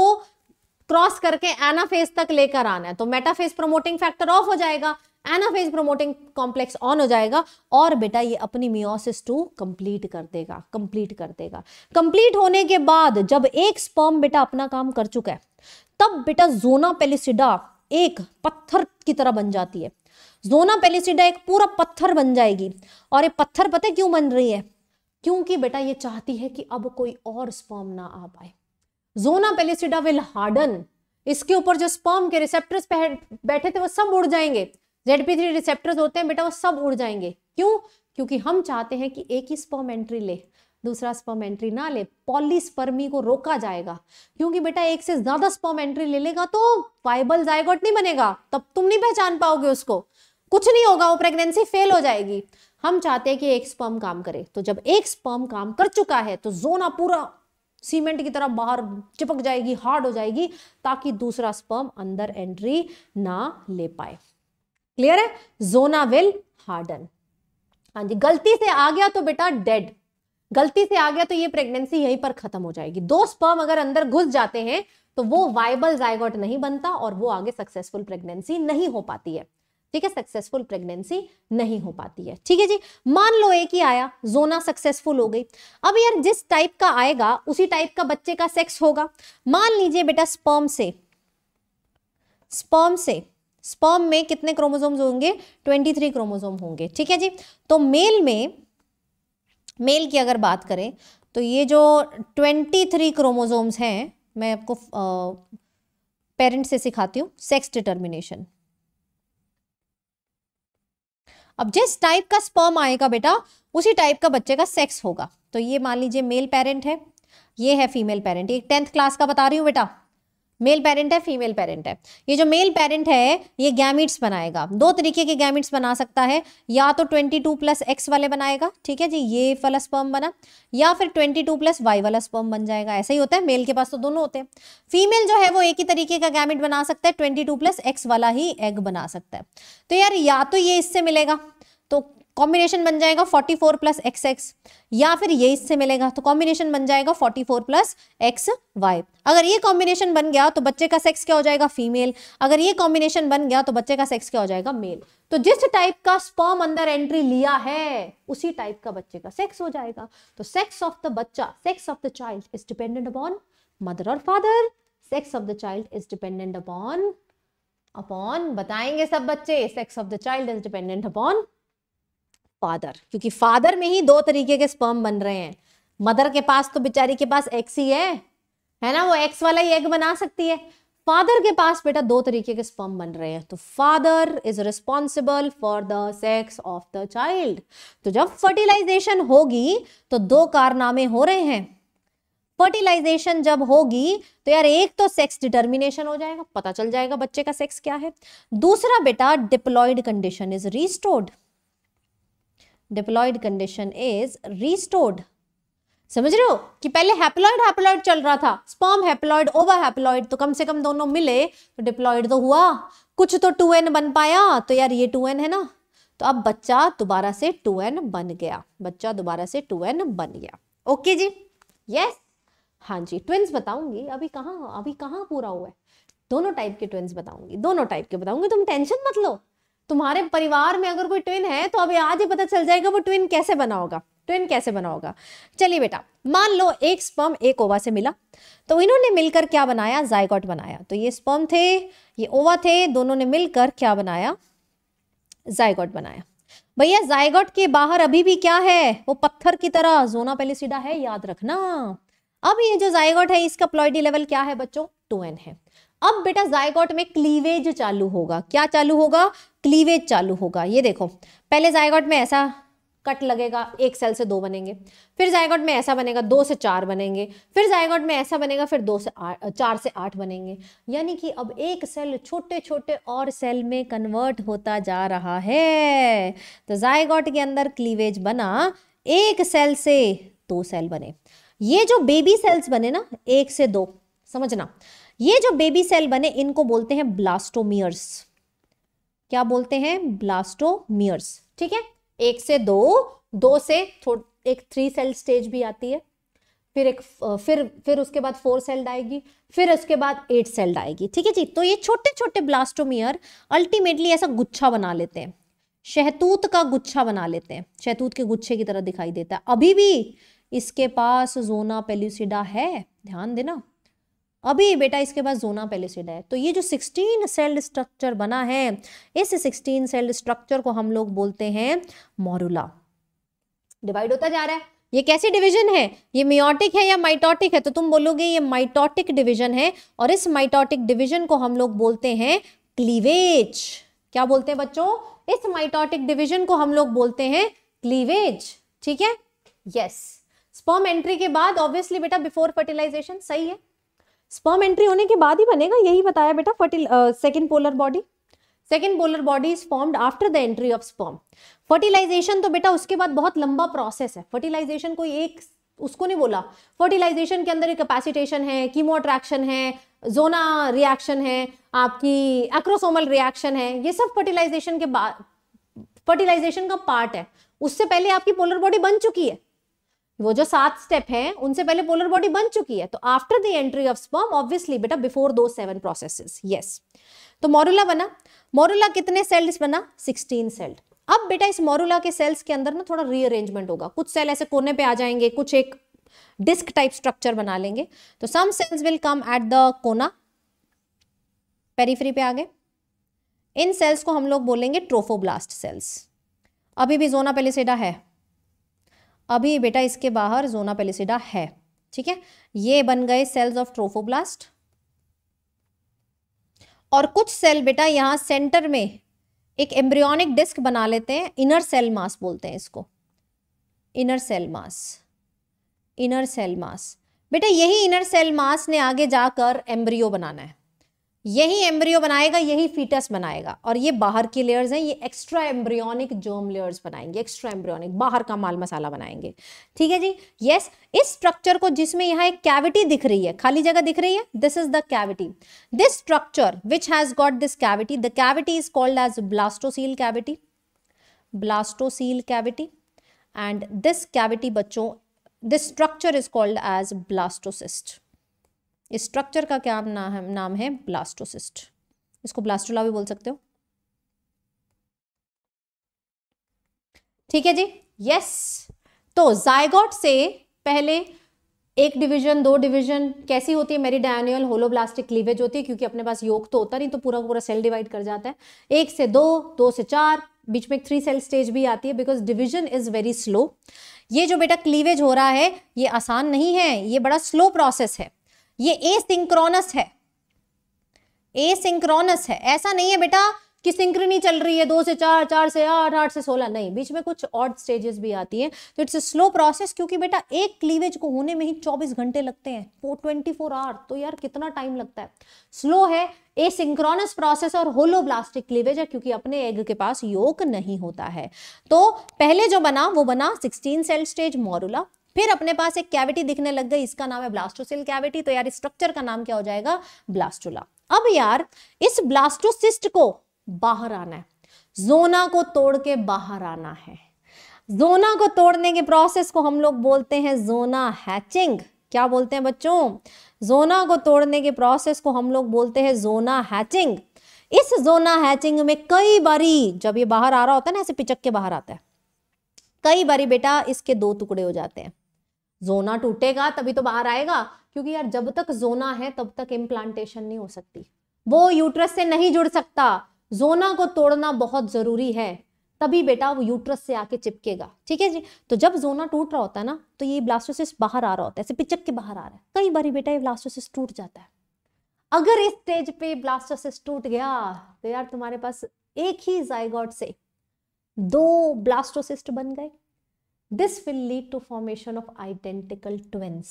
क्रॉस करके एनाफेज तक लेकर आना है तो मेटाफेज प्रमोटिंग फैक्टर ऑफ हो जाएगा एनाफेज प्रोमोटिंग कॉम्प्लेक्स ऑन हो जाएगा और बेटा ये अपनी मियोसिस टू कंप्लीट कर देगा कंप्लीट कर देगा कंप्लीट होने के बाद जब एक स्पर्म बेटा अपना काम कर चुका है तब बेटा जोना पेलिसिडा एक पत्थर की तरह बन जाती है जोना पेलिसिडा एक पूरा पत्थर बन जाएगी और ये पत्थर पता क्यों बन रही है क्योंकि बेटा ये चाहती है कि अब कोई और स्पर्म ना आ पाए जोना पेलिसिडा विल हार्डन इसके ऊपर जो स्पर्म के रिसेप्टर्स बैठे थे वो सब उड़ जाएंगे जेड पी थ्री रिसेप्टर होते हैं बेटा वो सब उड़ जाएंगे क्यों क्योंकि हम चाहते हैं कि एक ही स्पर्म एंट्री ले दूसरा स्पर्म एंट्री ना ले पॉलीस्पर्मी को रोका जाएगा क्योंकि बेटा एक से ज्यादा स्पर्म एंट्री ले लेगा तो वाइबल जायगोट नहीं बनेगा तब तुम नहीं पहचान पाओगे उसको कुछ नहीं होगा वो प्रेगनेंसी फेल हो जाएगी हम चाहते हैं कि एक स्पर्म काम करे तो जब एक स्पर्म काम कर चुका है तो जोना पूरा सीमेंट की तरह बाहर चिपक जाएगी हार्ड हो जाएगी ताकि दूसरा स्पर्म अंदर एंट्री ना ले पाए क्लियर है जोना विल हार्डन हाँ जी गलती से आ गया तो बेटा डेड गलती से आ गया तो ये प्रेगनेंसी यहीं पर खत्म हो जाएगी दो स्पर्म अगर अंदर घुस जाते हैं तो वो वाइबल जायगोट नहीं बनता और वो आगे सक्सेसफुल प्रेगनेंसी नहीं हो पाती है ठीक है सक्सेसफुल प्रेगनेंसी नहीं हो पाती है ठीक है जी मान लो एक ही आया जोना सक्सेसफुल हो गई अब यार जिस टाइप का आएगा उसी टाइप का बच्चे का सेक्स होगा मान लीजिए बेटा स्पर्म से स्पर्म से स्पर्म में कितने क्रोमोजोम्स होंगे 23 क्रोमोजोम होंगे ठीक है जी तो मेल में मेल की अगर बात करें तो ये जो 23 क्रोमोजोम्स हैं मैं आपको पेरेंट से सिखाती हूँ सेक्स डिटर्मिनेशन अब जिस टाइप का स्पर्म आएगा बेटा उसी टाइप का बच्चे का सेक्स होगा तो ये मान लीजिए मेल पेरेंट है ये है फीमेल पेरेंट ये टेंथ क्लास का बता रही हूँ बेटा मेल पेरेंट है फीमेल पेरेंट है ये जो मेल पेरेंट है ये गैमिट्स बनाएगा दो तरीके के गैमिट्स बना सकता है या तो 22 प्लस एक्स वाले बनाएगा ठीक है जी ये वाला स्पर्म बना या फिर 22 प्लस वाई वाला स्पर्म बन जाएगा ऐसा ही होता है मेल के पास तो दोनों होते हैं फीमेल जो है वो एक ही तरीके का गैमिट बना सकता है टू प्लस एक्स वाला ही एग बना सकता है तो यार या तो ये इससे मिलेगा तो कॉम्बिनेशन बन जाएगा 44 फोर प्लस एक्स एक्स या फिर ये इससे मिलेगा तो कॉम्बिनेशन बन जाएगा 44 फोर प्लस एक्स वाई अगर ये कॉम्बिनेशन बन गया तो बच्चे का सेक्स क्या हो जाएगा फीमेल अगर ये कॉम्बिनेशन बन गया तो बच्चे का सेक्स क्या हो जाएगा मेल तो जिस टाइप का स्पर्म अंदर एंट्री लिया है उसी टाइप का बच्चे का सेक्स हो जाएगा तो सेक्स ऑफ द बच्चा sex of the child is dependent upon mother और father sex of the child is dependent upon upon बताएंगे सब बच्चे sex of the child is dependent upon father क्योंकि फादर में ही दो तरीके के स्पर्म बन रहे हैं मदर के पास तो बेचारी के पास एक्स ही है है ना वो एक्स वाला ही एग बना सकती है फादर के पास बेटा दो तरीके के स्पर्म बन रहे हैं तो father is responsible for the sex of the child तो जब फर्टिलाइजेशन होगी तो दो कारनामे हो रहे हैं फर्टिलाइजेशन जब होगी तो यार एक तो सेक्स डिटर्मिनेशन हो जाएगा पता चल जाएगा बच्चे का सेक्स क्या है दूसरा बेटा diploid condition is restored diploid condition is restored समझ रहे हो कि पहले हैप्लॉइड हैप्लॉइड चल रहा था स्पर्म हैप्लॉइड ओवर हैप्लॉइड तो कम से कम दोनों मिले तो डिप्लॉइड तो हुआ कुछ तो टू एन बन पाया तो यार ये टू एन है ना तो अब बच्चा दोबारा से टू एन बन गया बच्चा दोबारा से टू एन बन गया ओके जी यस हाँ जी ट्विंस बताऊंगी अभी कहाँ अभी कहाँ पूरा हुआ है दोनों टाइप के ट्विंस बताऊंगी दोनों टाइप के बताऊंगी तुम टेंशन मत लो तुम्हारे परिवार में अगर कोई ट्विन है तो अभी आज ही पता चल जाएगा वो ट्विन कैसे बना होगा ट्विन कैसे बना होगा चलिए बेटा मान लो एक स्पर्म एक ओवा से मिला तो इन्होंने मिलकर क्या बनाया जायकॉट बनाया तो ये स्पर्म थे ये ओवा थे दोनों ने मिलकर क्या बनाया जायकॉट बनाया भैया जायगोट के बाहर अभी भी क्या है वो पत्थर की तरह जोना सीधा है याद रखना अब ये जो जायगोट है इसका प्लॉइडी लेवल क्या है बच्चों टू एन है अब बेटा जायगोट में क्लीवेज चालू होगा क्या चालू होगा क्लीवेज चालू होगा ये देखो पहले जायगॉट में ऐसा कट लगेगा एक सेल से दो बनेंगे फिर जायगॉट में ऐसा बनेगा दो से चार बनेंगे फिर जायगॉट में ऐसा बनेगा फिर दो से आ, चार से आठ बनेंगे यानी कि अब एक सेल छोटे छोटे और सेल में कन्वर्ट होता जा रहा है तो जायगॉट के अंदर क्लीवेज बना एक सेल से दो सेल बने ये जो बेबी सेल्स बने ना एक से दो समझना ये जो बेबी सेल बने इनको बोलते हैं ब्लास्टोमियर्स क्या बोलते हैं ब्लास्टोमियर्स ठीक है एक से दो दो से एक थ्री सेल स्टेज भी आती है फिर एक फिर फिर उसके बाद फोर सेल्ड आएगी फिर उसके बाद एट सेल्ड आएगी ठीक है जी तो ये छोटे छोटे ब्लास्टोमियर अल्टीमेटली ऐसा गुच्छा बना लेते हैं शहतूत का गुच्छा बना लेते हैं शहतूत के गुच्छे की तरह दिखाई देता है अभी भी इसके पास जोना पेल्यूसिडा है ध्यान देना अभी बेटा इसके बाद जोना पेलिसिड है तो ये जो 16 सेल स्ट्रक्चर बना है इस 16 सेल स्ट्रक्चर को हम लोग बोलते हैं मोरूला डिवाइड होता जा रहा है ये कैसी डिवीजन है ये मियोटिक है या माइटोटिक है तो तुम बोलोगे ये माइटोटिक डिवीजन है और इस माइटोटिक डिवीजन को हम लोग बोलते हैं क्लीवेज क्या बोलते हैं बच्चों इस माइटोटिक डिवीजन को हम लोग बोलते हैं क्लीवेज ठीक है यस स्पर्म एंट्री के बाद ऑब्वियसली बेटा बिफोर फर्टिलाइजेशन सही है स्पर्म एंट्री होने के बाद ही बनेगा यही बताया बेटा fertile second polar body second polar body is formed after the entry of sperm fertilisation तो बेटा उसके बाद बहुत लंबा प्रोसेस है फर्टिलाइजेशन कोई एक उसको नहीं बोला फर्टिलाइजेशन के अंदर कैपेसिटेशन है कीमो अट्रैक्शन है जोना रिएक्शन है आपकी एक्रोसोमल रिएक्शन है ये सब फर्टिलाइजेशन के बाद फर्टिलाइजेशन का पार्ट है उससे पहले आपकी पोलर बॉडी बन चुकी है वो जो सात स्टेप हैं उनसे पहले पोलर बॉडी बन चुकी है तो after the entry of sperm obviously बेटा बिफोर दो सेवन प्रोसेस यस तो मोरूला बना मोरूला कितने सेल्स बना सिक्सटीन सेल्ड अब बेटा इस मोरूला के सेल्स के अंदर ना थोड़ा रीअरेंजमेंट होगा कुछ सेल ऐसे कोने पे आ जाएंगे कुछ एक डिस्क टाइप स्ट्रक्चर बना लेंगे तो some cells will come at the कोना पेरीफ्री पे आ गए इन सेल्स को हम लोग बोलेंगे ट्रोफोब्लास्ट सेल्स अभी भी जोना पेलिसेडा है अभी बेटा इसके बाहर जोना पेलिसिडा है ठीक है ये बन गए सेल्स ऑफ ट्रोफोब्लास्ट और कुछ सेल बेटा यहाँ सेंटर में एक एम्ब्रियोनिक डिस्क बना लेते हैं इनर सेल मास बोलते हैं इसको inner cell mass inner cell mass बेटा यही इनर सेल मास ने आगे जाकर एम्ब्रियो बनाना है यही एम्ब्रियो बनाएगा यही फीटस बनाएगा और ये बाहर की लेयर्स हैं ये एक्स्ट्रा एम्ब्रियोनिक जर्म लेयर्स बनाएंगे एक्स्ट्रा एम्ब्रियोनिक बाहर का माल मसाला बनाएंगे ठीक है जी यस yes, इस स्ट्रक्चर को जिसमें यहाँ एक कैविटी दिख रही है खाली जगह दिख रही है this is the cavity this structure which has got this cavity the cavity is called as blastocoel cavity blastocoel cavity and this cavity बच्चों this structure is called as blastocyst structure का क्या नाम है नाम है ब्लास्टोसिस्ट इसको blastula भी बोल सकते हो ठीक है जी यस तो जायगॉट से पहले एक डिवीजन दो डिवीजन कैसी होती है मेरी डायनियल होलोब्लास्टिक क्लीवेज होती है क्योंकि अपने पास योग तो होता नहीं तो पूरा पूरा सेल डिवाइड कर जाता है एक से दो दो से चार बीच में एक थ्री सेल स्टेज भी आती है because division is very slow ये जो बेटा क्लीवेज हो रहा है ये आसान नहीं है ये बड़ा स्लो प्रोसेस है ये ए सिंक्रोनस है ए सिंक्रोनस है ऐसा नहीं है बेटा कि सिंक्रनी चल रही है दो से चार चार से आठ आठ से सोलह नहीं बीच में कुछ और स्टेजेस भी आती है तो इट्स स्लो प्रोसेस क्योंकि बेटा एक क्लीवेज को होने में ही चौबीस घंटे लगते हैं फोर ट्वेंटी फोर आवर तो यार कितना टाइम लगता है स्लो है ए सिंक्रोनस प्रोसेस और होलोब्लास्टिक क्लीवेज है क्योंकि अपने एग के पास योग नहीं होता है तो पहले जो बना वो बना सिक्सटीन सेल स्टेज मॉरुला फिर अपने पास एक कैविटी दिखने लग गई इसका नाम है ब्लास्टोसिल कैविटी तो यार स्ट्रक्चर का नाम क्या हो जाएगा ब्लास्टुला अब यार इस ब्लास्टोसिस्ट को बाहर आना है जोना को तोड़ के बाहर आना है जोना को तोड़ने के प्रोसेस को हम लोग बोलते हैं जोना हैचिंग क्या बोलते हैं बच्चों जोना को तोड़ने के प्रोसेस को हम लोग बोलते हैं जोना हैचिंग इस जोना हैचिंग में कई बारी जब ये बाहर आ रहा होता है ना ऐसे पिचक के बाहर आता है कई बारी बेटा इसके दो टुकड़े हो जाते हैं जोना टूटेगा तभी तो बाहर आएगा क्योंकि यार जब तक जोना है तब तक इम्प्लांटेशन नहीं हो सकती वो यूट्रस से नहीं जुड़ सकता जोना को तोड़ना बहुत जरूरी है तभी बेटा वो यूट्रस से आके चिपकेगा ठीक है जी तो जब जोना टूट रहा होता है ना तो ये ब्लास्टोसिस बाहर आ रहा होता है ऐसे पिचक के बाहर आ रहा है कई बार बेटा ये ब्लास्टोसिस टूट जाता है अगर इस स्टेज पे ब्लास्टोसिस टूट गया तो यार तुम्हारे पास एक ही जायगॉट से दो ब्लास्टोसिस्ट बन गए this will lead to formation of identical twins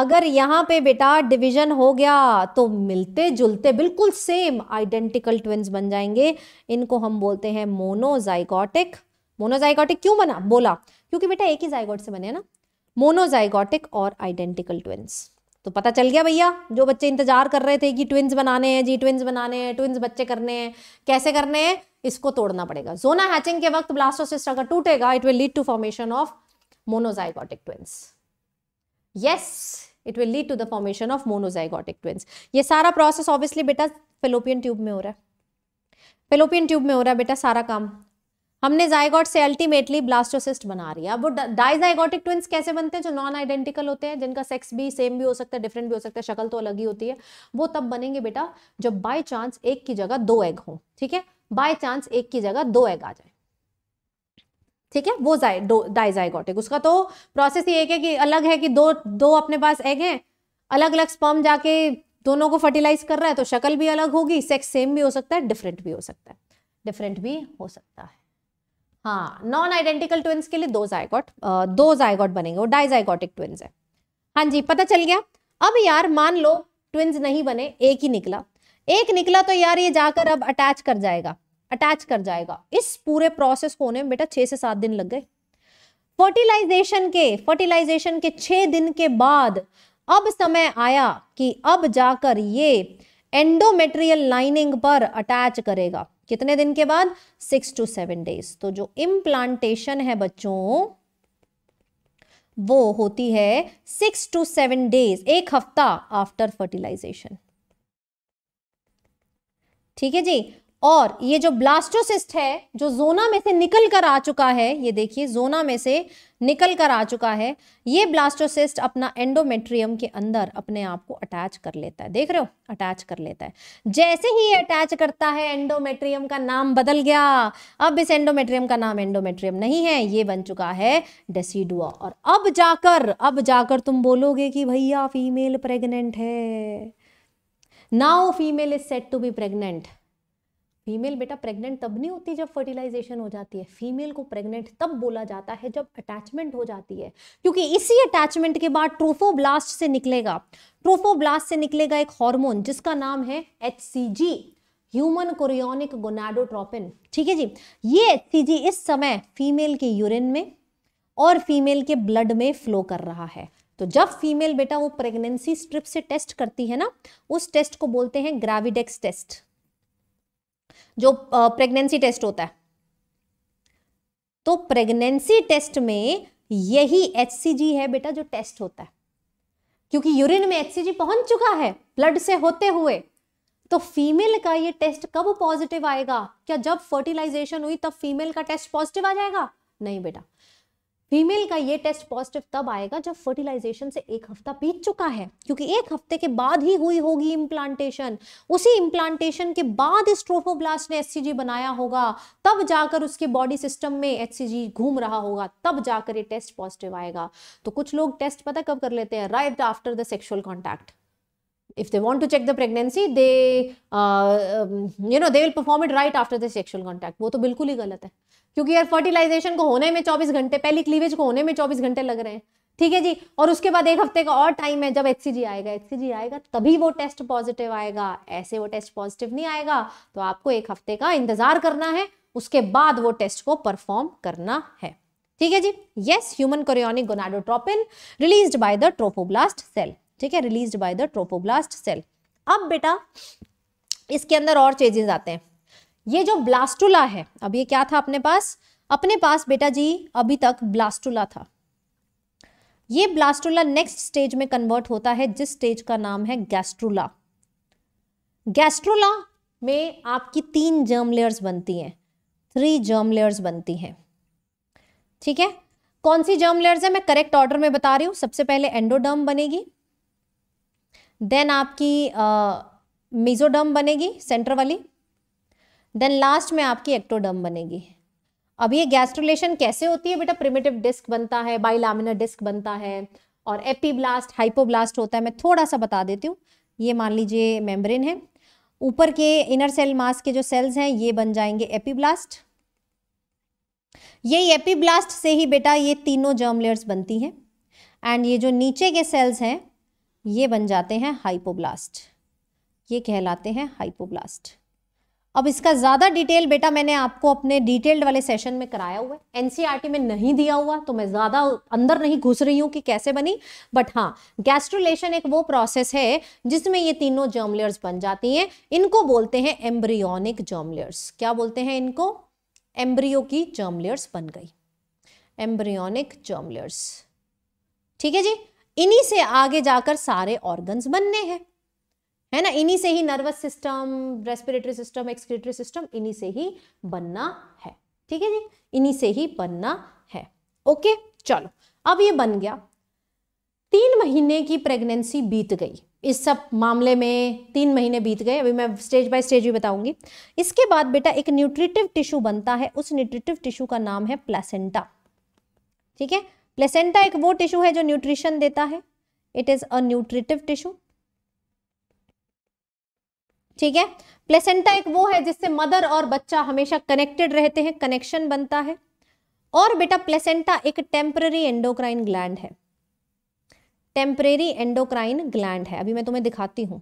अगर यहां पे बेटा डिवीजन हो गया तो मिलते जुलते बिल्कुल सेम आइडेंटिकल ट्विंस बन जाएंगे इनको हम बोलते हैं मोनोजाइगोटिक मोनोजाइगोटिक क्यों बना बोला क्योंकि बेटा एक ही जाइगोट से बने ना मोनोजाइगोटिक और आइडेंटिकल ट्विंस तो पता चल गया भैया जो बच्चे इंतजार कर रहे थे कि ट्विंस बनाने हैं जी ट्विंस बनाने हैं ट्विंस बच्चे करने हैं कैसे करने हैं इसको तोड़ना पड़ेगा जोना हैचिंग के वक्त ब्लास्टोसिस्ट अगर टूटेगा it will lead to formation of monozygotic twins yes it will lead to the formation of monozygotic twins ये सारा प्रोसेस ऑब्वियसली बेटा फेलोपियन ट्यूब में हो रहा है फेलोपियन ट्यूब में हो रहा है बेटा सारा काम हमने जायगॉट से अल्टीमेटली ब्लास्टोसिस्ट बना रही है वो डाइजाइगोटिक ट्विंस कैसे बनते हैं जो नॉन आइडेंटिकल होते हैं जिनका सेक्स भी सेम भी हो सकता है डिफरेंट भी हो सकता है शक्ल तो अलग ही होती है वो तब बनेंगे बेटा जब बाय चांस एक की जगह दो एग हो ठीक है बाय चांस एक की जगह दो एग आ जाए ठीक है वो डाइजाइगोटिक उसका तो प्रोसेस ही एक है कि अलग है कि दो दो अपने पास एग हैं अलग अलग स्पर्म जाके दोनों को फर्टिलाइज कर रहा है तो शक्ल भी अलग होगी सेक्स सेम भी हो सकता है डिफरेंट भी हो सकता है डिफरेंट भी हो सकता है हाँ नॉन आइडेंटिकल ट्विंस के लिए दो जायगॉट दो जायगॉट बनेंगे वो डाइजाइगोटिक ट्विंस है हाँ जी पता चल गया अब यार मान लो ट्विंस नहीं बने एक ही निकला एक निकला तो यार ये जाकर अब अटैच कर जाएगा अटैच कर जाएगा इस पूरे प्रोसेस को होने में बेटा छह से सात दिन लग गए फर्टिलाइजेशन के फर्टिलाइजेशन के छह दिन के बाद अब समय आया कि अब जाकर ये एंडोमेट्रियल लाइनिंग पर अटैच करेगा कितने दिन के बाद सिक्स टू सेवन डेज तो जो इम्प्लांटेशन है बच्चों वो होती है सिक्स टू सेवन डेज एक हफ्ता आफ्टर फर्टिलाइजेशन ठीक है जी और ये जो ब्लास्टोसिस्ट है जो जोना में से निकल कर आ चुका है ये देखिए जोना में से निकल कर आ चुका है ये ब्लास्टोसिस्ट अपना एंडोमेट्रियम के अंदर अपने आप को अटैच कर लेता है देख रहे हो अटैच कर लेता है जैसे ही ये अटैच करता है एंडोमेट्रियम का नाम बदल गया अब इस एंडोमेट्रियम का नाम एंडोमेट्रियम नहीं है ये बन चुका है डेसीडुआ और अब जाकर अब जाकर तुम बोलोगे कि भैया फीमेल प्रेगनेंट है now female is set to be pregnant female बेटा प्रेग्नेंट तब नहीं होती जब फर्टिलाइजेशन हो जाती है फीमेल को प्रेग्नेंट तब बोला जाता है जब अटैचमेंट हो जाती है क्योंकि इसी अटैचमेंट के बाद ट्रोफोब्लास्ट से निकलेगा ट्रोफोब्लास्ट से निकलेगा एक हार्मोन जिसका नाम है एच ह्यूमन कोरियोनिक गोनाडोट्रोपिन ठीक है जी ये एच इस समय फीमेल के यूरिन में और फीमेल के ब्लड में फ्लो कर रहा है तो जब फीमेल बेटा वो प्रेगनेंसी स्ट्रिप से टेस्ट करती है ना उस टेस्ट को बोलते हैं ग्राविडेक्स टेस्ट जो प्रेगनेंसी टेस्ट होता है तो प्रेगनेंसी टेस्ट में यही एच है बेटा जो टेस्ट होता है क्योंकि यूरिन में एच पहुंच चुका है ब्लड से होते हुए तो फीमेल का ये टेस्ट कब पॉजिटिव आएगा क्या जब फर्टिलाइजेशन हुई तब फीमेल का टेस्ट पॉजिटिव आ जाएगा नहीं बेटा फीमेल का ये टेस्ट पॉजिटिव तब आएगा जब फर्टिलाइजेशन से एक हफ्ता बीत चुका है क्योंकि एक हफ्ते के बाद ही हुई होगी इम्प्लांटेशन उसी इम्प्लांटेशन के बाद इस ट्रोफोब्लास्ट ने एचसीजी बनाया होगा तब जाकर उसके बॉडी सिस्टम में एचसीजी घूम रहा होगा तब जाकर ये टेस्ट पॉजिटिव आएगा तो कुछ लोग टेस्ट पता कब कर लेते हैं right after the sexual contact if they want to check the pregnancy they uh, um, you know they will perform it right after the sexual contact wo to bilkul hi galat hai क्योंकि यार fertilisation को होने में 24 घंटे पहली cleavage को होने में 24 घंटे लग रहे हैं ठीक है जी और उसके बाद एक हफ्ते का और टाइम है जब एच आएगा एच आएगा तभी वो टेस्ट पॉजिटिव आएगा ऐसे वो टेस्ट पॉजिटिव नहीं आएगा तो आपको एक हफ्ते का इंतजार करना है उसके बाद वो टेस्ट को परफॉर्म करना है ठीक है जी yes human chorionic gonadotropin release by the trophoblast cell ठीक है release by the trophoblast cell अब बेटा इसके अंदर और चेंजेस आते हैं ये जो ब्लास्टुला है अब ये क्या था अपने पास अपने पास बेटा जी अभी तक ब्लास्टुला था ये ब्लास्टुला नेक्स्ट स्टेज में कन्वर्ट होता है जिस स्टेज का नाम है गैस्ट्रुला गैस्ट्रुला में आपकी तीन जर्म लेयर्स बनती हैं थ्री जर्म लेयर्स बनती हैं ठीक है कौन सी जर्म लेयर्स है मैं करेक्ट ऑर्डर में बता रही हूं सबसे पहले एंडोडर्म बनेगी देन आपकी मिजोडर्म बनेगी सेंटर वाली देन लास्ट में आपकी एक्टोडर्म बनेगी अब ये गैस्ट्रोलेशन कैसे होती है बेटा प्रिमेटिव डिस्क बनता है बाइलामिनर डिस्क बनता है और एपीब्लास्ट हाइपोब्लास्ट होता है मैं थोड़ा सा बता देती हूँ ये मान लीजिए मेम्ब्रेन है ऊपर के इनर सेल मास के जो सेल्स हैं ये बन जाएंगे एपीब्लास्ट ये एपीब्लास्ट से ही बेटा ये तीनों जर्म लेयर्स बनती हैं एंड ये जो नीचे के सेल्स हैं ये बन जाते हैं हाइपोब्लास्ट ये कहलाते हैं हाइपोब्लास्ट अब इसका ज़्यादा डिटेल बेटा मैंने आपको अपने डिटेल्ड वाले सेशन में कराया हुआ है एनसीईआरटी e में नहीं दिया हुआ तो मैं ज़्यादा अंदर नहीं घुस रही हूँ कि कैसे बनी बट हाँ गैस्ट्रोलेशन एक वो प्रोसेस है जिसमें ये तीनों जर्मलेयर्स बन जाती हैं इनको बोलते हैं एम्ब्रियोनिक जर्मलेयर्स क्या बोलते हैं इनको एम्ब्रियो की जर्मलेयर्स बन गई एम्ब्रियोनिक जर्मलेयर्स ठीक है जी इन्हीं से आगे जाकर सारे ऑर्गन्स बनने हैं है ना इन्हीं से ही nervous system respiratory system excretory system इन्हीं से ही बनना है ठीक है जी इन्हीं से ही बनना है ओके चलो अब ये बन गया तीन महीने की प्रेगनेंसी बीत गई इस सब मामले में तीन महीने बीत गए अभी मैं स्टेज बाय स्टेज भी बताऊंगी इसके बाद बेटा एक न्यूट्रिटिव टिश्यू बनता है उस न्यूट्रिटिव टिश्यू का नाम है प्लेसेंटा ठीक है प्लेसेंटा एक वो टिश्यू है जो न्यूट्रिशन देता है it is a nutritive tissue ठीक है प्लेसेंटा एक वो है जिससे मदर और बच्चा हमेशा कनेक्टेड रहते हैं कनेक्शन बनता है और बेटा प्लेसेंटा एक टेम्पररी एंडोक्राइन ग्लैंड है टेम्परेरी एंडोक्राइन ग्लैंड है अभी मैं तुम्हें दिखाती हूं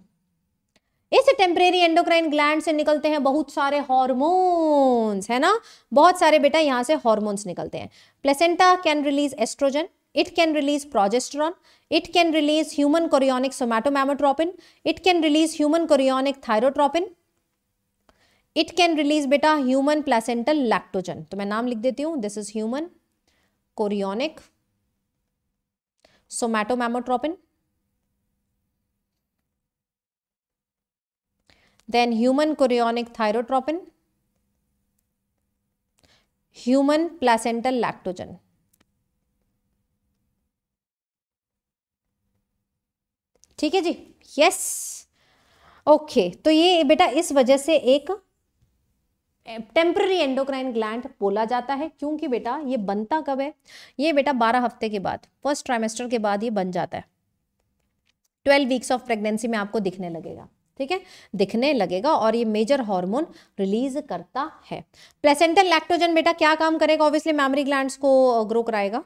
इस टेम्परेरी एंडोक्राइन ग्लैंड से निकलते हैं बहुत सारे हॉर्मोन्स है ना बहुत सारे बेटा यहां से हॉर्मोन्स निकलते हैं placenta can release estrogen it can release progesterone it can release human chorionic somatomammotropin it can release human chorionic thyrotropin it can release बेटा ह्यूमन प्लेसेंटल लैक्टोजन तो मैं नाम लिख देती हूं this is human chorionic somatomammotropin then human chorionic thyrotropin human placental lactogen ठीक है जी यस ओके तो ये बेटा इस वजह से एक टेम्प्ररी एंडोक्राइन ग्लैंड बोला जाता है क्योंकि बेटा ये बनता कब है ये बेटा बारह हफ्ते के बाद फर्स्ट ट्राइमेस्टर के बाद ये बन जाता है ट्वेल्व वीक्स ऑफ प्रेगनेंसी में आपको दिखने लगेगा ठीक है दिखने लगेगा और ये मेजर हार्मोन रिलीज करता है प्लेसेंटल लैक्टोजन बेटा क्या काम करेगा ऑब्वियसली मेमोरी ग्लैंड्स को ग्रो कराएगा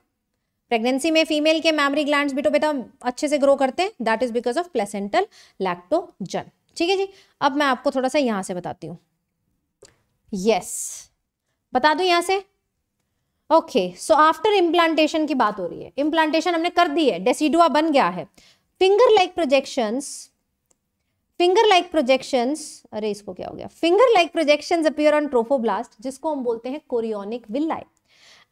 प्रेगनेंसी में फीमेल के मैमरी ग्लैंड बेटो बेटा अच्छे से ग्रो करते हैं that is because of placental lactogen ठीक है जी अब मैं आपको थोड़ा सा यहां से बताती हूँ यस yes. बता दू यहां से ओके सो आफ्टर इम्प्लांटेशन की बात हो रही है इम्प्लांटेशन हमने कर दी है डेसीडुआ बन गया है finger like projections finger like projections अरे इसको क्या हो गया finger like projections appear on trophoblast जिसको हम बोलते हैं chorionic villi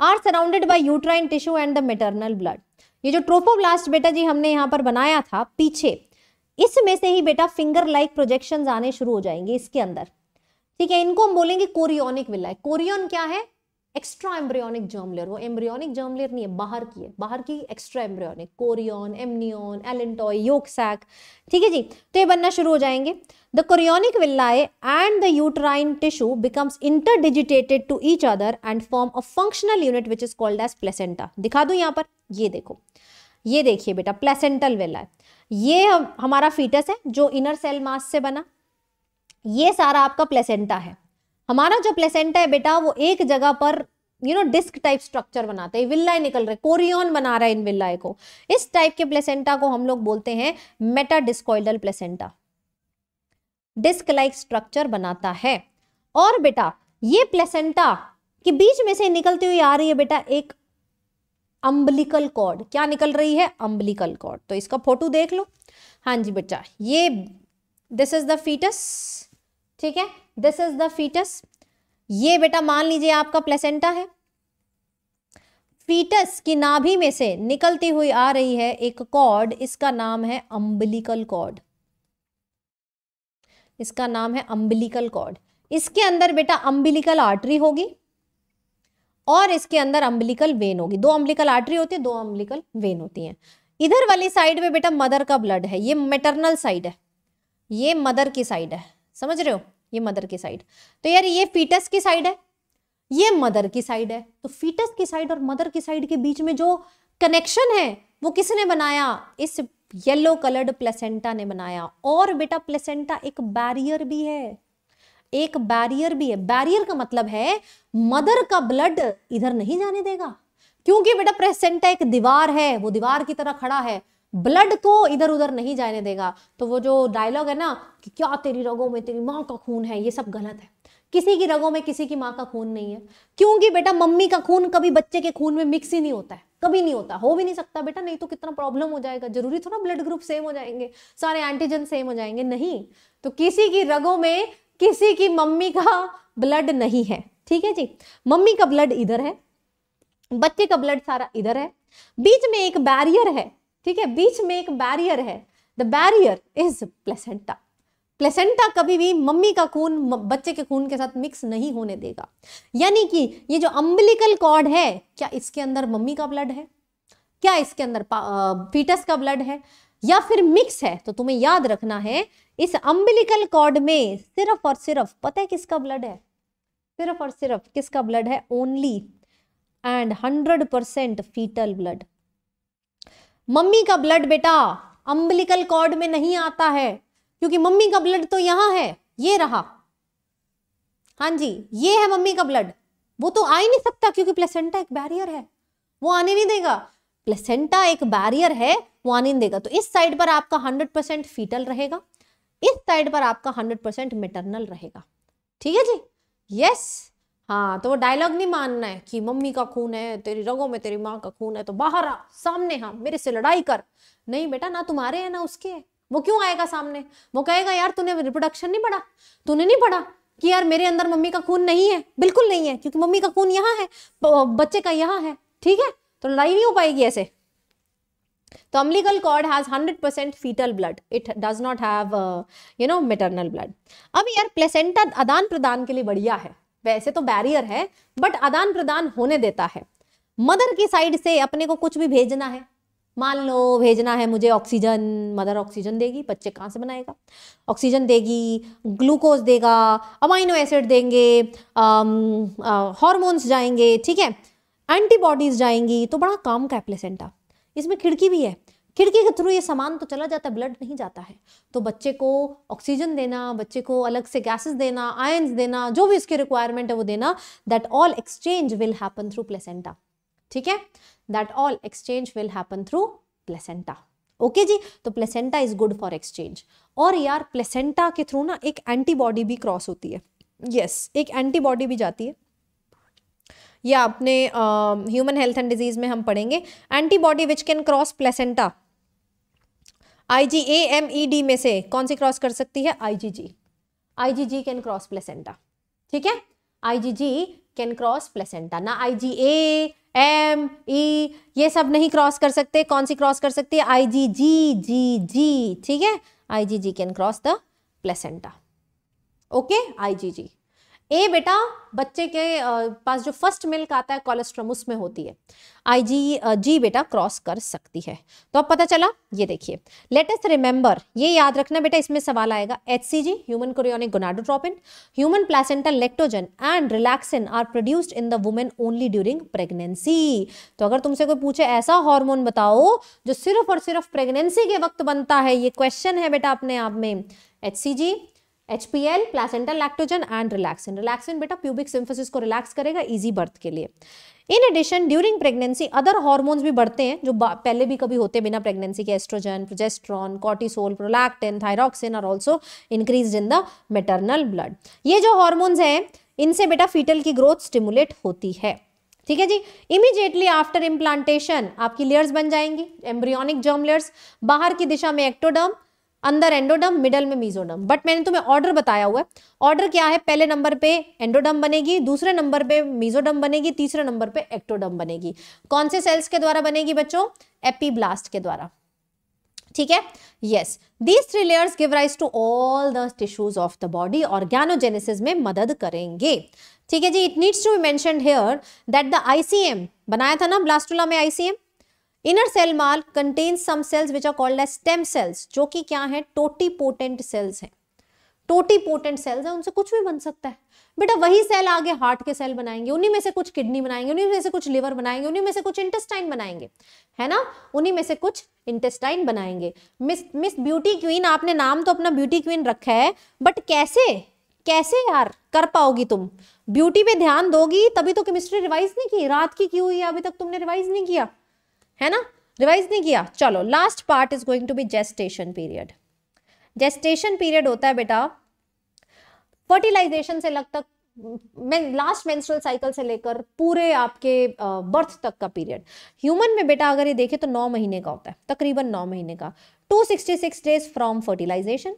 are surrounded by uterine tissue and the maternal blood ये जो ट्रोपोब्लास्ट बेटा जी हमने यहाँ पर बनाया था पीछे इसमें से ही बेटा फिंगर लाइक प्रोजेक्शन आने शुरू हो जाएंगे इसके अंदर ठीक है इनको हम बोलेंगे कोरियोनिक विलाई कोरियोन क्या है एक्स्ट्रा एम्ब्रियोनिक जर्मलेयर वो एम्ब्रियोनिक जर्मलेयर नहीं है बाहर की है बाहर की extra embryonic chorion amnion allantois yolk ठीक है जी तो ये बनना शुरू हो जाएंगे The chorionic villi and the uterine tissue becomes interdigitated to each other and form a functional unit which is called as placenta. dikha do yahan par ye dekho ये देखिए बेटा प्लेसेंटल वेला है ये हम, हमारा फीटस है जो इनर सेल मास से बना ये सारा आपका प्लेसेंटा है हमारा जो प्लेसेंटा है बेटा वो एक जगह पर you know disc type structure बनाते हैं विल्लाए निकल रहे कोरियन बना रहा है इन विल्लाए को इस टाइप के प्लेसेंटा को हम लोग बोलते हैं metadiscoidal placenta disc like structure बनाता है और बेटा ये प्लेसेंटा के बीच में से निकलती हुई आ रही है बेटा एक अम्बलिकल कॉर्ड क्या निकल रही है अम्बलिकल कॉर्ड तो इसका फोटो देख लो हाँ जी बच्चा ये दिस इज द फीटस ठीक है दिस इज द फीटस ये बेटा मान लीजिए आपका प्लेसेंटा है फीटस की नाभि में से निकलती हुई आ रही है एक कॉर्ड इसका नाम है अम्बलिकल कॉर्ड इसका नाम है अम्बिलिकल कॉर्ड इसके अंदर बेटा अम्बिलिकल आर्टरी होगी और इसके अंदर अम्बिलिकल वेन होगी दो अम्बिलिकल आर्टरी होती है दो अम्बिलिकल वेन होती हैं इधर वाली साइड में बेटा मदर का ब्लड है ये मेटरनल साइड है ये मदर की साइड है समझ रहे हो ये मदर की साइड तो यार ये फीटस की साइड है ये मदर की साइड है तो फीटस की साइड और मदर की साइड के बीच में जो कनेक्शन है वो किसने बनाया इस येलो कलर्ड प्लेसेंटा ने बनाया और बेटा प्लेसेंटा एक बैरियर भी है एक बैरियर भी है बैरियर का मतलब है मदर का ब्लड इधर नहीं जाने देगा क्योंकि बेटा प्लेसेंटा एक दीवार है वो दीवार की तरह खड़ा है ब्लड को तो इधर उधर नहीं जाने देगा तो वो जो डायलॉग है ना कि क्या तेरी रगों में तेरी माँ का खून है ये सब गलत है किसी की रगों में किसी की माँ का खून नहीं है क्योंकि बेटा मम्मी का खून कभी बच्चे के खून में मिक्स ही नहीं होता है कभी नहीं होता हो भी नहीं सकता बेटा नहीं तो कितना प्रॉब्लम हो जाएगा जरूरी थोड़ा ब्लड ग्रुप सेम हो जाएंगे सारे एंटीजन सेम हो जाएंगे नहीं तो किसी की रगों में किसी की मम्मी का ब्लड नहीं है ठीक है जी मम्मी का ब्लड इधर है बच्चे का ब्लड सारा इधर है बीच में एक बैरियर है ठीक है बीच में एक बैरियर है the barrier is placenta placenta कभी भी मम्मी का खून बच्चे के खून के साथ मिक्स नहीं होने देगा यानी कि ये जो अम्बिलिकल कॉर्ड है क्या इसके अंदर मम्मी का ब्लड है क्या इसके अंदर फीटस का ब्लड है या फिर मिक्स है तो तुम्हें याद रखना है इस अम्बिलिकल कॉर्ड में सिर्फ और सिर्फ पता है किसका ब्लड है सिर्फ और सिर्फ किसका ब्लड है only and hundred percent foetal blood mummy का ब्लड बेटा अम्बिलिकल कॉर्ड में नहीं आता है क्योंकि मम्मी का ब्लड तो यहाँ है ये रहा हाँ जी ये है मम्मी का ब्लड वो तो आ ही नहीं सकता क्योंकि प्लेसेंटा एक बैरियर है वो आने नहीं देगा प्लेसेंटा एक बैरियर है वो आने नहीं देगा तो इस साइड पर आपका 100 परसेंट फीटल रहेगा इस साइड पर आपका 100 परसेंट मेटरनल रहेगा ठीक है जी यस हाँ तो वो डायलॉग नहीं मानना है कि मम्मी का खून है तेरी रगों में तेरी माँ का खून है तो बाहर आ सामने हाँ मेरे से लड़ाई कर नहीं बेटा ना तुम्हारे है ना उसके है वो क्यों आएगा सामने वो कहेगा यार तूने रिप्रोडक्शन नहीं पढ़ा तूने नहीं पढ़ा कि यार मेरे अंदर मम्मी का खून नहीं है बिल्कुल नहीं है क्योंकि मम्मी का खून यहाँ है बच्चे का यहाँ है ठीक है तो लड़ाई नहीं हो पाएगी ऐसे तो umbilical cord has hundred percent foetal blood it does not have you know maternal blood अब यार प्लेसेंटा आदान प्रदान के लिए बढ़िया है वैसे तो बैरियर है बट आदान प्रदान होने देता है मदर की साइड से अपने को कुछ भी भेजना है मान लो भेजना है मुझे ऑक्सीजन मदर ऑक्सीजन देगी बच्चे कहाँ से बनाएगा ऑक्सीजन देगी ग्लूकोज देगा अमाइनो एसिड देंगे हॉर्मोन्स जाएंगे ठीक है एंटीबॉडीज जाएंगी तो बड़ा काम का है प्लेसेंटा इसमें खिड़की भी है खिड़की के थ्रू ये सामान तो चला जाता है ब्लड नहीं जाता है तो बच्चे को ऑक्सीजन देना बच्चे को अलग से गैसेस देना आयंस देना जो भी इसके रिक्वायरमेंट है वो देना that all exchange will happen through placenta ठीक है that all exchange will happen through placenta okay जी तो placenta is good for exchange और यार प्लेसेंटा के थ्रू ना एक एंटीबॉडी भी क्रॉस होती है यस yes, एक एंटीबॉडी भी जाती है या अपने ह्यूमन हेल्थ एंड डिजीज में हम पढ़ेंगे antibody which can cross placenta I G A M E D में से कौन सी क्रॉस कर सकती है I G G I G G can cross placenta ठीक है I G G can cross placenta ना I G A M E e, ये सब नहीं क्रॉस कर सकते कौन सी क्रॉस कर सकती है I G ji ji G ठीक है I G G can cross the placenta okay I G G A बेटा बच्चे के पास जो फर्स्ट मिल्क आता है कोलेस्ट्रम उसमें होती है आई जी जी बेटा क्रॉस कर सकती है तो अब पता चला ये देखिए लेटेस्ट रिमेंबर ये याद रखना बेटा इसमें सवाल आएगा H C G human chorionic gonadotropin human placental lactogen and relaxin are produced in the women only during pregnancy तो अगर तुमसे कोई पूछे ऐसा हॉर्मोन बताओ जो सिर्फ और सिर्फ प्रेगनेंसी के वक्त बनता है ये क्वेश्चन है बेटा अपने आप में H C G H P L placental lactogen and relaxin relaxin बेटा प्यूबिक सिम्फोसिस को रिलैक्स करेगा इजी बर्थ के लिए in addition during pregnancy other hormones भी बढ़ते हैं जो पहले भी कभी होते बिना प्रेगनेंसी के estrogen progesterone cortisol prolactin thyroxine और also increase in the maternal blood ये जो हॉर्मोन्स हैं इनसे बेटा फीटल की ग्रोथ स्टिमुलेट होती है ठीक है जी इमीजिएटली आफ्टर इम्प्लांटेशन आपकी लेयर्स बन जाएंगी एम्ब्रियोनिक जर्म लेयर्स बाहर की दिशा में एक्टोडर्म अंदर एंडोडम मिडल में मीजोडम बट मैंने तुम्हें ऑर्डर बताया हुआ है ऑर्डर क्या है पहले नंबर पे एंडोडम बनेगी दूसरे नंबर पे मीजोडम बनेगी तीसरे नंबर पे एक्टोडम बनेगी कौन से सेल्स के द्वारा बनेगी बच्चों ब्लास्ट के द्वारा ठीक है yes these three layers give rise to all the tissues of the body organogenesis में मदद करेंगे ठीक है जी it needs to be mention here that the ICM बनाया था ना ब्लास्टोला में ICM inner cell mass contain some cells which are called as stem cells जो कि क्या है टोटीपोटेंट सेल्स हैं टोटीपोटेंट सेल्स हैं उनसे कुछ भी बन सकता है बेटा वही सेल आगे हार्ट के सेल बनाएंगे उन्हीं में से कुछ किडनी बनाएंगे उन्हीं में से कुछ लिवर बनाएंगे उन्हीं में से कुछ इंटेस्टाइन बनाएंगे है ना उन्हीं में से कुछ इंटेस्टाइन बनाएंगे मिस मिस ब्यूटी क्वीन आपने नाम तो अपना ब्यूटी क्वीन रखा है बट कैसे कैसे यार कर पाओगी तुम ब्यूटी पे ध्यान दोगी तभी तो केमिस्ट्री रिवाइज नहीं की रात की क्यों हुई अभी तक तुमने रिवाइज नहीं किया है ना रिवाइज नहीं किया चलो last part is going to be gestation period gestation period होता है बेटा फर्टिलाइजेशन से लग तक मैं लास्ट मेंस्ट्रुअल साइकिल से लेकर पूरे आपके बर्थ तक का पीरियड ह्यूमन में बेटा अगर ये देखे तो नौ महीने का होता है तकरीबन नौ महीने का 266 days from fertilisation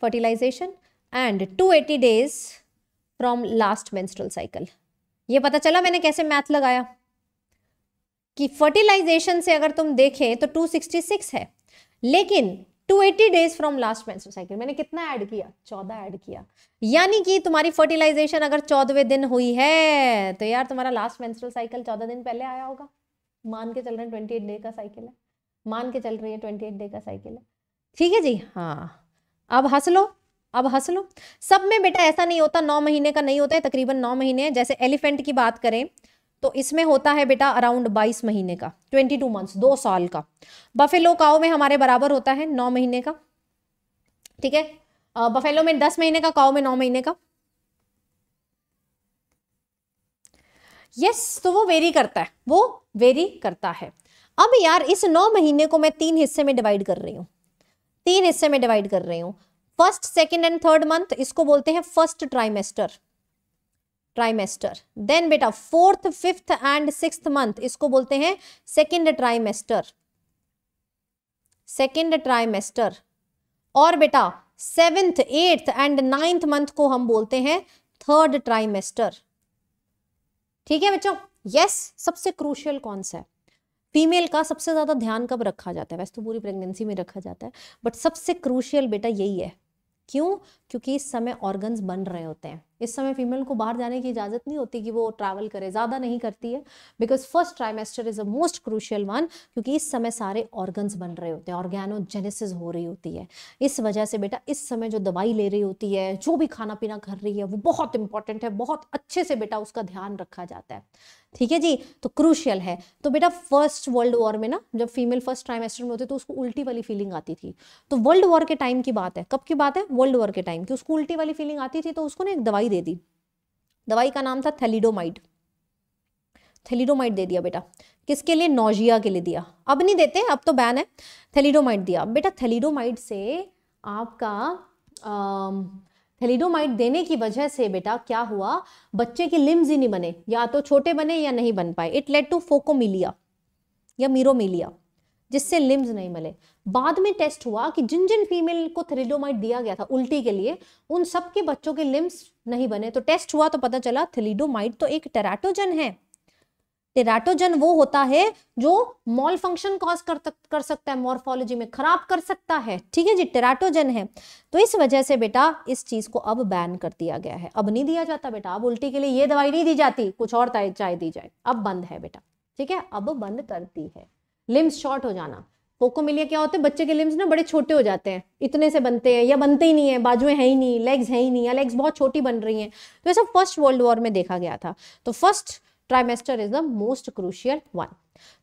fertilisation and 280 days from last menstrual cycle ये पता चला मैंने कैसे मैथ लगाया कि फर्टिलाइजेशन से अगर तुम देखें तो 266 है लेकिन 280 days from last menstrual cycle मैंने कितना ऐड किया 14 ऐड किया यानी कि तुम्हारी फर्टिलाइजेशन अगर चौदहवें दिन हुई है तो यार तुम्हारा लास्ट मेंस्ट्रुअल साइकिल 14 दिन पहले आया होगा मान के चल रहे हैं ट्वेंटी डे का साइकिल है मान के चल रही है ट्वेंटी डे का साइकिल है ठीक है जी हाँ अब हंस लो अब हंस लो सब में बेटा ऐसा नहीं होता नौ महीने का नहीं होता है तकरीबन नौ महीने है जैसे एलिफेंट की बात करें तो इसमें होता है बेटा अराउंड 22 महीने का 22 मंथ दो साल का बफेलो काओ में हमारे बराबर होता है नौ महीने का ठीक है बफेलो में दस महीने का काओ में नौ महीने का यस yes, तो वो वेरी करता है वो वेरी करता है अब यार इस नौ महीने को मैं तीन हिस्से में डिवाइड कर रही हूँ तीन हिस्से में डिवाइड कर रही हूँ first second and third month इसको बोलते हैं फर्स्ट ट्राइमेस्टर ट्राइमेस्टर देन बेटा fourth fifth and six month इसको बोलते हैं सेकेंड ट्राइमेस्टर सेकेंड ट्राइमेस्टर और बेटा seventh eighth and ninth month को हम बोलते हैं थर्ड ट्राइमेस्टर ठीक है बच्चों यस सबसे क्रूशियल कौन सा है फीमेल का सबसे ज़्यादा ध्यान कब रखा जाता है वैसे तो पूरी प्रेगनेंसी में रखा जाता है बट सबसे क्रूशियल बेटा यही है क्यों क्योंकि इस समय ऑर्गन्स बन रहे होते हैं इस समय फीमेल को बाहर जाने की इजाज़त नहीं होती कि वो ट्रैवल करे ज़्यादा नहीं करती है because first trimester is a most crucial one क्योंकि इस समय सारे ऑर्गन्स बन रहे होते हैं ऑर्गेनोजेनेसिस हो रही होती है इस वजह से बेटा इस समय जो दवाई ले रही होती है जो भी खाना पीना कर रही है वो बहुत इंपॉर्टेंट है बहुत अच्छे से बेटा उसका ध्यान रखा जाता है ठीक है जी तो क्रूशियल है तो बेटा फर्स्ट वर्ल्ड वॉर में ना जब फीमेल फर्स्ट ट्राइमेस्टर में होते तो उसको उल्टी वाली फीलिंग आती थी तो वर्ल्ड वॉर के टाइम की बात है कब की बात है वर्ल्ड वॉर के टाइम की उसको उल्टी वाली फीलिंग आती थी तो उसको ना एक दवाई दवाई दे दी दवाई का नाम था थैलीडोमाइड थैलीडोमाइड दे दिया बेटा किसके लिए नोजिया के लिए दिया अब नहीं देते अब तो बैन है थैलीडोमाइड दिया बेटा थैलीडोमाइड से आपका थैलीडोमाइड देने की वजह से बेटा क्या हुआ बच्चे के लिम्स ही नहीं बने या तो छोटे बने या नहीं बन पाए इट लेट टू फोकोमिलिया या मीरोमिलिया जिससे लिम्स नहीं मिले बाद में टेस्ट हुआ कि जिन जिन फीमेल को थैलीडोमाइड दिया गया था उल्टी के लिए उन सबके बच्चों के लिम्स नहीं बने तो टेस्ट हुआ तो पता चला थिलीडोमाइट तो एक टेराटोजन है टेराटोजन वो होता है जो मॉल फंक्शन कॉज कर, कर सकता है मॉर्फोलॉजी में खराब कर सकता है ठीक है जी टेराटोजन है तो इस वजह से बेटा इस चीज को अब बैन कर दिया गया है अब नहीं दिया जाता बेटा अब उल्टी के लिए ये दवाई नहीं दी जाती कुछ और चाय दी जाए अब बंद है बेटा ठीक है अब बंद करती है लिम्स शॉर्ट हो जाना कोकोमिलिया क्या होते हैं बच्चे के लिम्स ना बड़े छोटे हो जाते हैं इतने से बनते हैं या बनते ही नहीं है बाजुएं हैं ही नहीं लेग्स हैं ही नहीं या लेग्स बहुत छोटी बन रही हैं तो ये सब फर्स्ट वर्ल्ड वॉर में देखा गया था तो first trimester is the most crucial one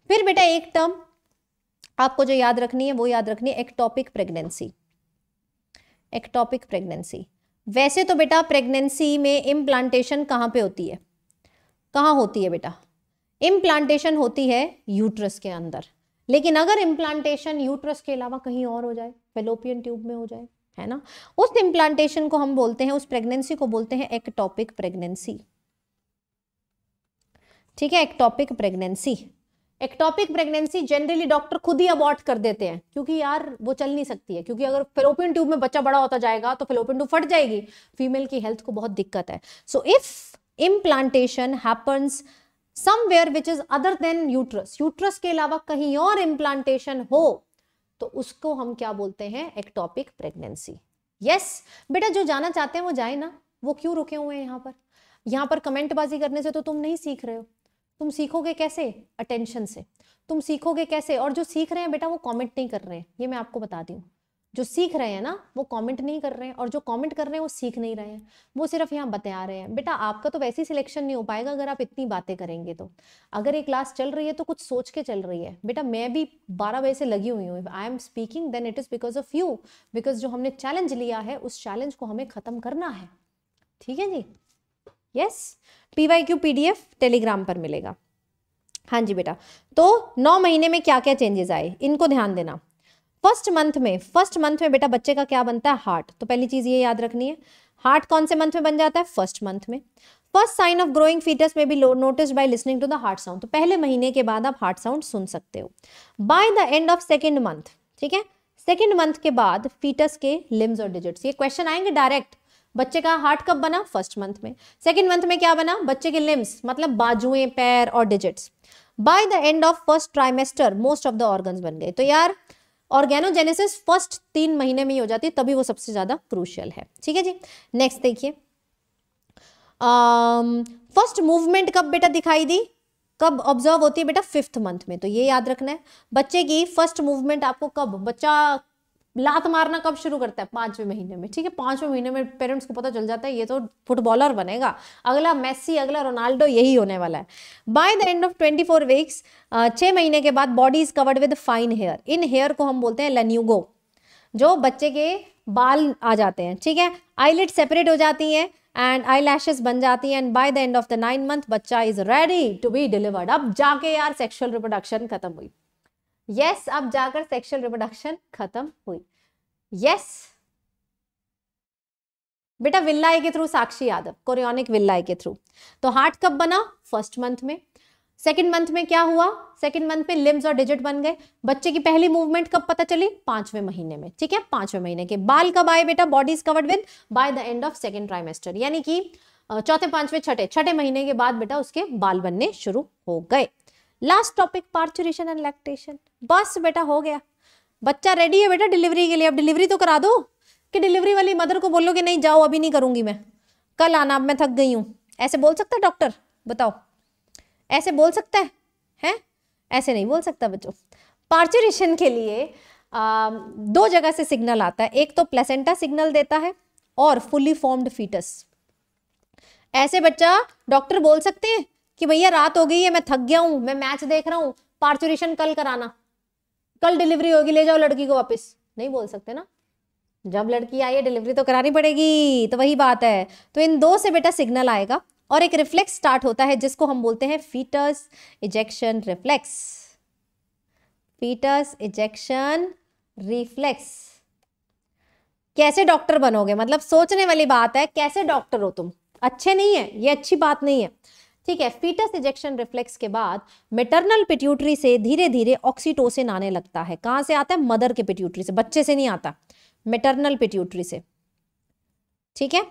फिर बेटा एक टर्म आपको जो याद रखनी है वो याद रखनी है एक्टॉपिक प्रेगनेंसी एक्टॉपिक प्रेगनेंसी वैसे तो बेटा प्रेगनेंसी में इम्प्लांटेशन कहाँ पे होती है कहाँ होती है बेटा इम्प्लांटेशन होती है यूट्रस के अंदर लेकिन अगर इम्प्लांटेशन यूट्रस के अलावा कहीं और हो जाए फेलोपियन ट्यूब में हो जाए है ना उस इम्प्लांटेशन को हम बोलते हैं उस प्रेगनेंसी को बोलते हैं एक्टॉपिक प्रेगनेंसी ठीक है ectopic pregnancy ectopic pregnancy generally doctor खुद ही अबॉर्ट कर देते हैं क्योंकि यार वो चल नहीं सकती है क्योंकि अगर फेलोपियन ट्यूब में बच्चा बड़ा होता जाएगा तो फेलोपियन ट्यूब फट जाएगी फीमेल की हेल्थ को बहुत दिक्कत है so if implantation happens somewhere which is other than uterus uterus के अलावा कहीं और इम्प्लांटेशन हो तो उसको हम क्या बोलते हैं एक्टॉपिक प्रेगनेंसी यस बेटा जो जाना चाहते हैं वो जाए ना वो क्यों रुके हुए हैं यहाँ पर यहाँ पर कमेंटबाजी करने से तो तुम नहीं सीख रहे हो तुम सीखोगे कैसे अटेंशन से तुम सीखोगे कैसे और जो सीख रहे हैं बेटा वो कमेंट नहीं कर रहे हैं ये मैं आपको बता दी हूँ जो सीख रहे हैं ना वो कमेंट नहीं कर रहे हैं और जो कमेंट कर रहे हैं वो सीख नहीं रहे हैं वो सिर्फ यहाँ बता रहे हैं बेटा आपका तो वैसे ही सिलेक्शन नहीं हो पाएगा अगर आप इतनी बातें करेंगे तो अगर ये क्लास चल रही है तो कुछ सोच के चल रही है बेटा मैं भी बारह बजे से लगी हुई हूँ I am speaking then it is because of you because जो हमने चैलेंज लिया है उस चैलेंज को हमें ख़त्म करना है ठीक है जी yes P Y Q P D F Telegram पर मिलेगा हाँ जी बेटा तो नौ महीने में क्या क्या चेंजेस आए इनको ध्यान देना फर्स्ट मंथ में फर्स्ट मंथ में बेटा बच्चे का क्या बनता है हार्ट तो पहली चीज ये याद रखनी है हार्ट कौन से मंथ में बन जाता है फर्स्ट मंथ में first sign of growing foetus में भी notice by listening to the heart sound तो पहले महीने के बाद आप हार्ट साउंड सुन सकते हो by the end of second month ठीक है सेकेंड मंथ के बाद फीटस के लिम्स और डिजिट्स ये क्वेश्चन आएंगे डायरेक्ट बच्चे का हार्ट कब बना फर्स्ट मंथ में सेकेंड मंथ में क्या बना बच्चे के लिम्स मतलब बाजुएं पैर और digits by the end of first trimester most of the organ बन गए तो यार ऑर्गेनोजेनेसिस फर्स्ट तीन महीने में ही हो जाती है तभी वो सबसे ज़्यादा क्रूशियल है ठीक है जी नेक्स्ट देखिए फर्स्ट मूवमेंट कब बेटा दिखाई दी कब ऑब्जर्व होती है बेटा फिफ्थ मंथ में तो ये याद रखना है बच्चे की फर्स्ट मूवमेंट आपको कब बच्चा लात मारना कब शुरू करता है पांचवें महीने में ठीक है पांचवें महीने में पेरेंट्स को पता चल जाता है ये तो फुटबॉलर बनेगा अगला मेसी अगला रोनाल्डो यही होने वाला है by the end of twenty four weeks छह महीने के बाद body is covered with fine hair in hair को हम बोलते हैं लन्यूगो जो बच्चे के बाल आ जाते हैं ठीक है आईलेट सेपरेट हो जाती है एंड आई लैशेज बन जाती है and by the end of the nine month बच्चा is ready to be delivered अब जाके यार सेक्शुअल रिप्रोडक्शन खत्म हुई यस अब जाकर सेक्शुअल रिप्रोडक्शन खत्म हुई यस बेटा विल्लाय के through Sakshi Yadav chorionic villi के थ्रू तो हार्ट कब बना फर्स्ट मंथ में सेकेंड मंथ में क्या हुआ सेकेंड मंथ में लिम्स और डिजिट बन गए बच्चे की पहली मूवमेंट कब पता चली पांचवें महीने में ठीक है पांचवें महीने के बाल कब आए बेटा body covered with by the end of second trimester यानी कि चौथे पांचवें छठे छठे महीने के बाद बेटा उसके बाल बनने शुरू हो गए last topic parturition and lactation बस बेटा हो गया बच्चा रेडी है बेटा डिलीवरी के लिए अब डिलीवरी तो करा दो कि डिलीवरी वाली मदर को बोलो कि नहीं जाओ अभी नहीं करूंगी मैं कल आना अब मैं थक गई हूँ ऐसे बोल सकता है डॉक्टर बताओ ऐसे बोल सकता है हैं ऐसे नहीं बोल सकता बच्चों पार्चुरेशन के लिए आ, दो जगह से सिग्नल आता है एक तो प्लेसेंटा सिग्नल देता है और फुली फॉर्म्ड फीटस ऐसे बच्चा डॉक्टर बोल सकते हैं कि भैया रात हो गई है मैं थक गया हूं मैं मैच देख रहा हूँ पार्चुरेशन कल कराना कल डिलीवरी होगी ले जाओ लड़की को वापस नहीं बोल सकते ना जब लड़की आई है डिलीवरी तो करानी पड़ेगी तो वही बात है तो इन दो से बेटा सिग्नल आएगा और एक रिफ्लेक्स स्टार्ट होता है जिसको हम बोलते हैं foetus ejection reflex foetus ejection reflex कैसे डॉक्टर बनोगे मतलब सोचने वाली बात है कैसे डॉक्टर हो तुम अच्छे नहीं है ये अच्छी बात नहीं है ठीक है फीटस इजेक्शन रिफ्लेक्स के बाद मेटरनल पिट्यूटरी से धीरे धीरे ऑक्सीटोसिन आने लगता है कहां से आता है मदर के पिट्यूटरी से बच्चे से नहीं आता मेटरनल पिट्यूटरी से ठीक है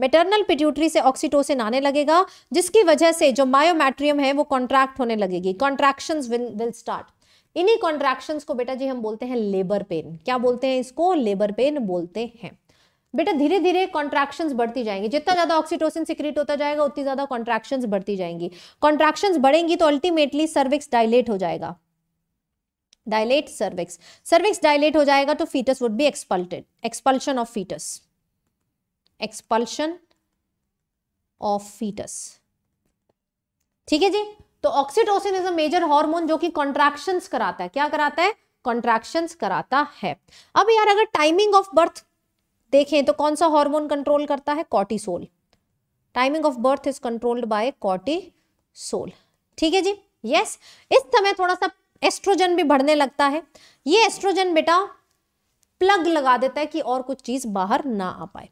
मेटरनल पिट्यूटरी से ऑक्सीटोसिन आने लगेगा जिसकी वजह से जो मायोमेट्रियम है वो कॉन्ट्रैक्ट होने लगेगी कॉन्ट्रैक्शन विल स्टार्ट इन्हीं कॉन्ट्रैक्शन को बेटा जी हम बोलते हैं लेबर पेन क्या बोलते हैं इसको लेबर पेन बोलते हैं बेटा धीरे धीरे कॉन्ट्रैक्शंस बढ़ती जाएंगी जितना ज्यादा ऑक्सीटोसिन सिक्रिट होता जाएगा उतनी ज्यादा कॉन्ट्रैक्शंस बढ़ती जाएंगी कॉन्ट्रैक्शंस बढ़ेंगी तो अल्टीमेटली सर्विक्स डायलेट हो जाएगा डायलेट सर्विक्स सर्विक्स डायलेट हो जाएगा तो foetus would be expelled expulsion of foetus expulsion of foetus ठीक है जी तो oxytocin is a major hormone जो कि कॉन्ट्रैक्शंस कराता है क्या कराता है कॉन्ट्रैक्शंस कराता है अब यार अगर टाइमिंग ऑफ बर्थ देखें तो कौन सा हार्मोन कंट्रोल करता है cortisol timing of birth is controlled by cortisol ठीक है जी यस इस समय थोड़ा सा एस्ट्रोजन भी बढ़ने लगता है ये एस्ट्रोजन बेटा प्लग लगा देता है कि और कुछ चीज बाहर ना आ पाए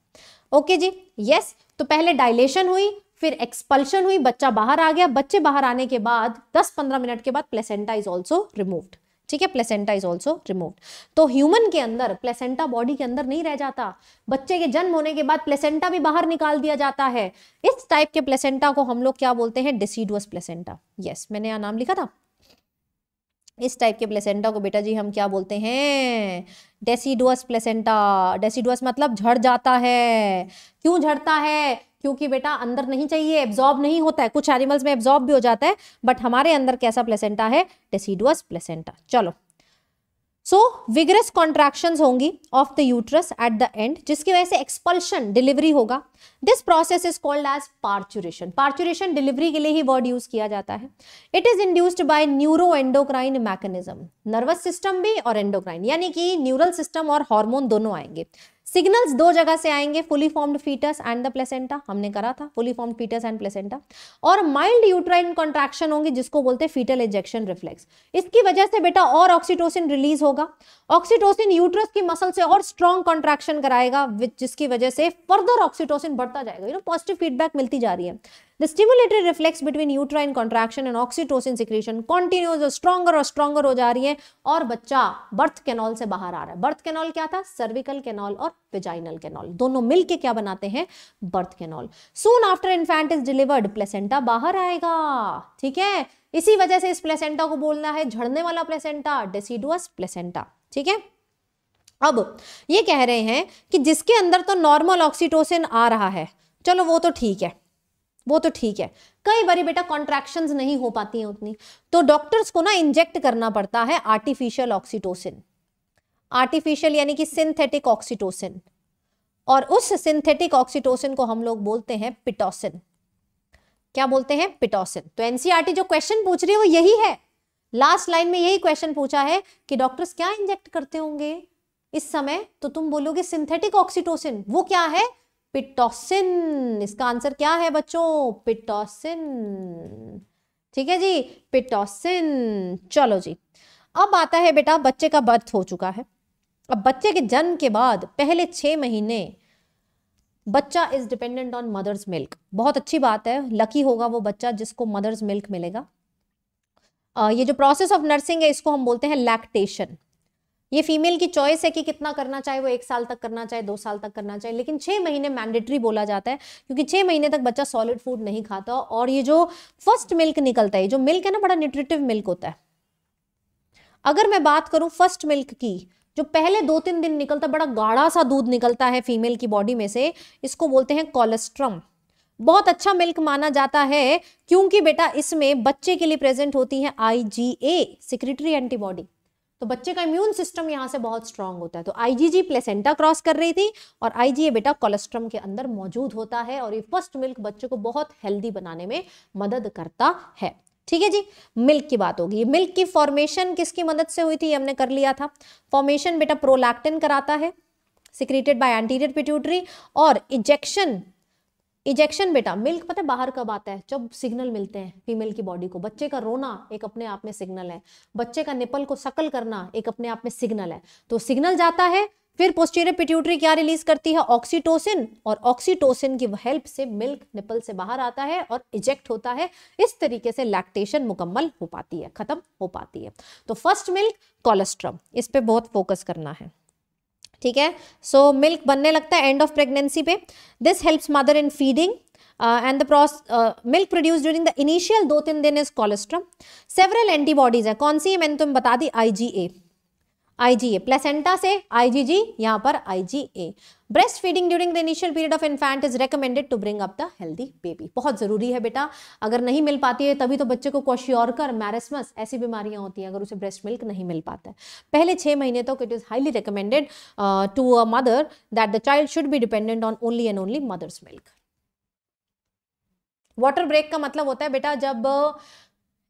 ओके जी यस तो पहले डायलेशन हुई फिर एक्सपल्शन हुई बच्चा बाहर आ गया बच्चे बाहर आने के बाद 10-15 मिनट के बाद प्लेसेंटा इज ऑल्सो रिमूव्ड ठीक है प्लेसेंटा इज ऑल्सो रिमूव तो ह्यूमन के अंदर प्लेसेंटा बॉडी के अंदर नहीं रह जाता बच्चे के जन्म होने के बाद प्लेसेंटा भी बाहर निकाल दिया जाता है इस टाइप के प्लेसेंटा को हम लोग क्या बोलते हैं डिसीडुअस प्लेसेंटा यस मैंने यहाँ नाम लिखा था इस टाइप के प्लेसेंटा को बेटा जी हम क्या बोलते हैं डेसीडुअस प्लेसेंटा डेसीडुअस मतलब झड़ जाता है क्यों झड़ता है क्योंकि बेटा अंदर नहीं चाहिए एब्जॉर्ब नहीं होता है कुछ एनिमल्स में एब्जॉर्ब भी हो जाता है बट हमारे अंदर कैसा प्लेसेंटा है डेसीडुअस प्लेसेंटा चलो सो विगरस कॉन्ट्रैक्शन होंगी of the uterus at the end जिसकी वजह से एक्सपल्शन डिलीवरी होगा this process is called as parturition parturition delivery के लिए ही वर्ड यूज किया जाता है it is induced by neuro endocrine mechanism nervous system भी और एंडोक्राइन यानी कि न्यूरल सिस्टम और हॉर्मोन दोनों आएंगे सिग्नल्स दो जगह से आएंगे fully formed foetus and the placenta हमने करा था fully formed foetus and placenta और माइल्ड यूट्राइन कॉन्ट्रैक्शन होंगे जिसको बोलते फीटल इंजेक्शन रिफ्लेक्स इसकी वजह से बेटा और ऑक्सीटोसिन रिलीज होगा ऑक्सीटोसिन यूट्रस की मसल से और स्ट्रॉन्ग कॉन्ट्रैक्शन कराएगा जिसकी वजह से फर्दर ऑक्सीटोसिन बढ़ता जाएगा यू नो पॉजिटिव फीडबैक मिलती जा रही है The stimulatory reflex between uterine contraction and oxytocin secretion continues और stronger और stronger हो जा रही है और बच्चा बर्थ कैनॉल से बाहर आ रहा है बर्थ कैनॉल क्या था सर्विकल कैनॉल और वेजाइनल कैनॉल दोनों मिलके क्या बनाते हैं birth canal soon after infant is delivered placenta बाहर आएगा ठीक है इसी वजह से इस प्लेसेंटा को बोलना है झड़ने वाला प्लेसेंटा डेसिडुअस प्लेसेंटा ठीक है अब ये कह रहे हैं कि जिसके अंदर तो नॉर्मल ऑक्सीटोसिन आ रहा है चलो वो तो ठीक है वो तो ठीक है कई बार बेटा कॉन्ट्रैक्शन नहीं हो पाती हैं उतनी तो डॉक्टर्स को ना इंजेक्ट करना पड़ता है आर्टिफिशियल ऑक्सीटोसिन आर्टिफिशियल यानी कि सिंथेटिक ऑक्सीटोसिन और उस सिंथेटिक ऑक्सीटोसिन को हम लोग बोलते हैं पिटोसिन क्या बोलते हैं पिटोसिन तो एनसीआरटी e जो क्वेश्चन पूछ रही है वो यही है लास्ट लाइन में यही क्वेश्चन पूछा है कि डॉक्टर्स क्या इंजेक्ट करते होंगे इस समय तो तुम बोलोगे सिंथेटिक ऑक्सीटोसिन वो क्या है पिटोसिन इसका आंसर क्या है बच्चों पिटोसिन ठीक है जी पिटोसिन चलो जी अब आता है बेटा बच्चे का बर्थ हो चुका है अब बच्चे के जन्म के बाद पहले छह महीने बच्चा is dependent on mother's milk बहुत अच्छी बात है लकी होगा वो बच्चा जिसको मदर्स मिल्क मिलेगा ये जो प्रोसेस ऑफ नर्सिंग है इसको हम बोलते हैं लैक्टेशन ये फीमेल की चॉइस है कि कितना करना चाहे वो एक साल तक करना चाहे दो साल तक करना चाहे लेकिन छह महीने मैंडेटरी बोला जाता है क्योंकि छह महीने तक बच्चा सॉलिड फूड नहीं खाता और ये जो फर्स्ट मिल्क निकलता है जो मिल्क है ना बड़ा न्यूट्रिटिव मिल्क होता है अगर मैं बात करूं फर्स्ट मिल्क की जो पहले दो तीन दिन निकलता बड़ा गाढ़ा सा दूध निकलता है फीमेल की बॉडी में से इसको बोलते हैं कोलेस्ट्रम बहुत अच्छा मिल्क माना जाता है क्योंकि बेटा इसमें बच्चे के लिए प्रेजेंट होती है आईजीए सिक्रेटरी एंटीबॉडी तो बच्चे का इम्यून सिस्टम यहाँ से बहुत स्ट्रांग होता है तो आईजीजी प्लेसेंटा क्रॉस कर रही थी और आईजीए बेटा कोलेस्ट्रम के अंदर मौजूद होता है और ये फर्स्ट मिल्क बच्चे को बहुत हेल्दी बनाने में मदद करता है ठीक है जी मिल्क की बात होगी मिल्क की फॉर्मेशन किसकी मदद से हुई थी हमने कर लिया था फॉर्मेशन बेटा प्रोलैक्टिन कराता है सिक्रेटेड बाय एंटीरियर पिट्यूटरी और इजेक्शन इजेक्शन बेटा मिल्क पता है बाहर कब आता है जब सिग्नल मिलते हैं फीमेल की बॉडी को बच्चे का रोना एक अपने आप में सिग्नल है बच्चे का निपल को सकल करना एक अपने आप में सिग्नल है तो सिग्नल जाता है फिर पोस्टीरियर पिट्यूटरी क्या रिलीज करती है ऑक्सीटोसिन और ऑक्सीटोसिन की हेल्प से मिल्क निपल से बाहर आता है और इजेक्ट होता है इस तरीके से लैक्टेशन मुकम्मल हो पाती है खत्म हो पाती है तो फर्स्ट मिल्क कोलेस्ट्रम इस पर बहुत फोकस करना है ठीक है सो मिल्क बनने लगता है एंड ऑफ प्रेगनेंसी पे this helps mother in feeding and the pros milk produce during the initial दो तीन दिन इज कोलेस्ट्रम सेवरल एंटीबॉडीज है कौन सी है मैंने तुम बता दी आई आईजीए प्लेसेंटा से आईजीजी यहाँ पर IgA breast feeding during the initial period of infant is recommended to bring up the healthy baby बहुत जरूरी है बेटा अगर नहीं मिल पाती है तभी तो बच्चे को कोशियोरकर मैरसमस ऐसी बीमारियां होती हैं अगर उसे ब्रेस्ट मिल्क नहीं मिल पाता है पहले छः महीने तक it is highly recommended to a mother that the child should be dependent on only and only mother's milk water break का मतलब होता है बेटा जब uh,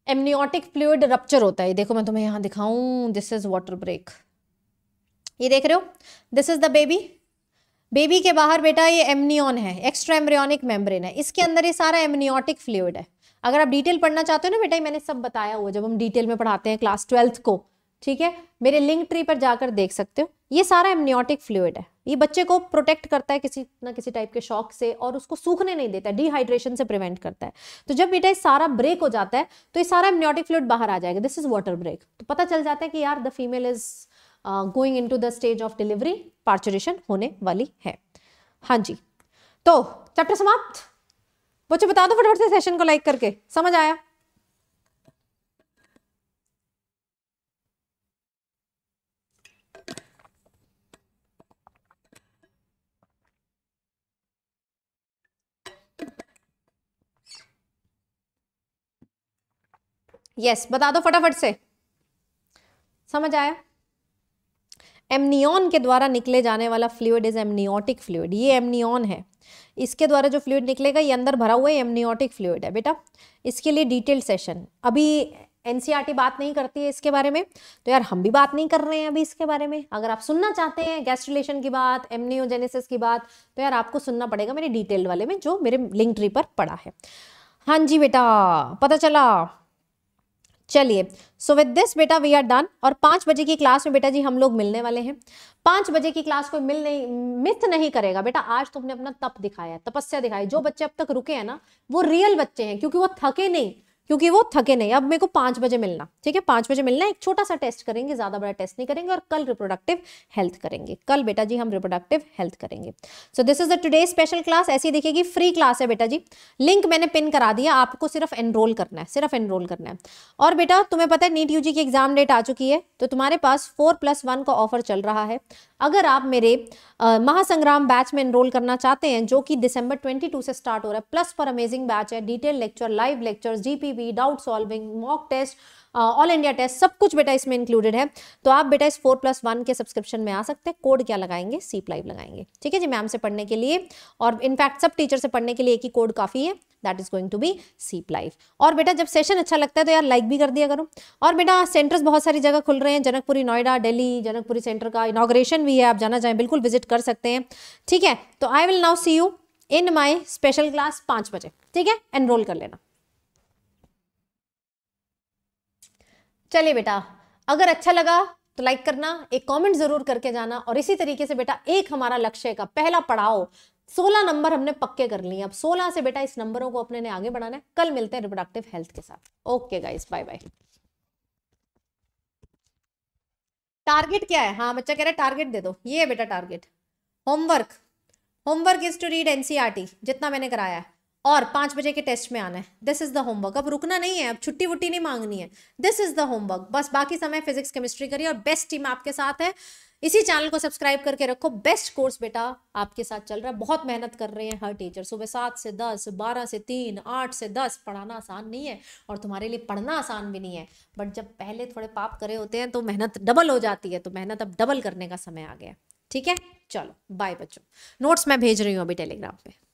एमनियोटिक फ्लूड रप्चर होता है देखो मैं तुम्हें यहां दिखाऊं दिस इज वाटर ब्रेक ये देख रहे हो this is the baby baby के बाहर बेटा ये एमनियन है एक्स्ट्रा एम्ब्रियोनिक मेम्ब्रेन है इसके अंदर ये सारा एमनियोटिक फ्लूड है अगर आप डिटेल पढ़ना चाहते हो ना बेटा मैंने सब बताया हुआ जब हम डिटेल में पढ़ाते हैं क्लास ट्वेल्थ को ठीक है मेरे लिंक ट्री पर जाकर देख सकते हो ये सारा एमनियोटिक फ्लूड है ये बच्चे को प्रोटेक्ट करता है किसी ना किसी टाइप के शौक से और उसको सूखने नहीं देता डिहाइड्रेशन से प्रिवेंट करता है तो जब बेटा सारा ब्रेक हो जाता है तो ये सारा एमनियोटिक फ्लूड बाहर आ जाएगा दिस इज वाटर ब्रेक तो पता चल जाता है कि यार the female is going into the stage of delivery parturition होने वाली है हाँ जी तो चैप्टर समाप्त बच्चों बता दो फटाफट से सेशन को लाइक करके समझ आया यस बता दो फटाफट से समझ आया एमनियॉन के द्वारा निकले जाने वाला फ्लूड इज एमनियोटिक फ्लूड ये एमनियॉन है इसके द्वारा जो फ्लूड निकलेगा ये अंदर भरा हुआ एमनियोटिक फ्लूड है बेटा इसके लिए डिटेल सेशन अभी एनसीईआरटी e बात नहीं करती है इसके बारे में तो यार हम भी बात नहीं कर रहे हैं अभी इसके बारे में अगर आप सुनना चाहते हैं गैस्ट्रिलेशन की बात एमनियोजेनेसिस की बात तो यार आपको सुनना पड़ेगा मेरे डिटेल वाले में जो मेरे लिंक ट्री पर पड़ा है हाँ जी बेटा पता चला चलिए सो विद दिस बेटा वी आर डन और पाँच बजे की क्लास में बेटा जी हम लोग मिलने वाले हैं पाँच बजे की क्लास कोई मिल नहीं मिथ नहीं करेगा बेटा आज तुमने अपना तप दिखाया तपस्या दिखाई जो बच्चे अब तक रुके हैं ना वो रियल बच्चे हैं क्योंकि वो थके नहीं क्योंकि वो थके नहीं अब मेरे को पांच बजे मिलना ठीक है पांच बजे मिलना एक छोटा सा टेस्ट करेंगे ज़्यादा बड़ा टेस्ट नहीं करेंगे और कल रिप्रोडक्टिव हेल्थ करेंगे कल बेटा जी हम रिप्रोडक्टिव हेल्थ करेंगे so this is the today special class ऐसी देखेगी फ्री क्लास है बेटा जी लिंक मैंने पिन करा दिया आपको सिर्फ एनरोल करना है सिर्फ एनरोल करना है और बेटा तुम्हें पता है नीट यूजी की एग्जाम डेट आ चुकी है तो तुम्हारे पास फोर प्लस वन का ऑफर चल रहा है अगर आप मेरे महासंग्राम बैच में एनरोल करना चाहते हैं जो कि दिसंबर 22 से स्टार्ट हो रहा है प्लस फॉर अमेजिंग बैच है detail lecture live lecture GPV doubt solving mock test all India test सब कुछ बेटा इसमें इंक्लूडेड है तो आप बेटा इस फोर प्लस वन के सब्सक्रिप्शन में आ सकते हैं कोड क्या लगाएंगे सीप लाइव लगाएंगे ठीक है जी मैम से पढ़ने के लिए और इनफैक्ट सब टीचर से पढ़ने के लिए एक ही कोड काफ़ी है that is going to be seep life और बेटा जब सेशन अच्छा लगता है तो यार लाइक भी कर दिया करो और बेटा सेंटर्स बहुत सारी जगह खुल रहे हैं जनकपुरी नोएडा डेली जनकपुरी सेंटर का इनाग्रेशन भी है आप जाना चाहें बिल्कुल विजिट कर सकते हैं ठीक है तो I will now see you in my special class पाँच बजे ठीक है एनरोल कर लेना चलिए बेटा अगर अच्छा लगा तो लाइक करना एक कमेंट जरूर करके जाना और इसी तरीके से बेटा एक हमारा लक्ष्य का पहला पड़ाव सोलह नंबर हमने पक्के कर लिए अब सोलह से बेटा इस नंबरों को अपने ने आगे बढ़ाना है कल मिलते हैं रिप्रोडक्टिव हेल्थ के साथ okay guys bye bye target क्या है हाँ बच्चा कह रहा है टारगेट दे दो ये बेटा target homework homework is to read NCERT जितना मैंने कराया है और पांच बजे के टेस्ट में आना है दिस इज द होमवर्क अब रुकना नहीं है अब छुट्टी वुट्टी नहीं मांगनी है दिस इज द होमवर्क बस बाकी समय फिजिक्स केमिस्ट्री करिए और बेस्ट टीम आपके साथ है इसी चैनल को सब्सक्राइब करके रखो बेस्ट कोर्स बेटा आपके साथ चल रहा है बहुत मेहनत कर रहे हैं हर टीचर सुबह सात से दस बारह से तीन आठ से दस पढ़ाना आसान नहीं है और तुम्हारे लिए पढ़ना आसान भी नहीं है बट जब पहले थोड़े पाप करे होते हैं तो मेहनत डबल हो जाती है तो मेहनत अब डबल करने का समय आ गया ठीक है चलो बाय बच्चों नोट्स मैं भेज रही हूँ अभी टेलीग्राम पे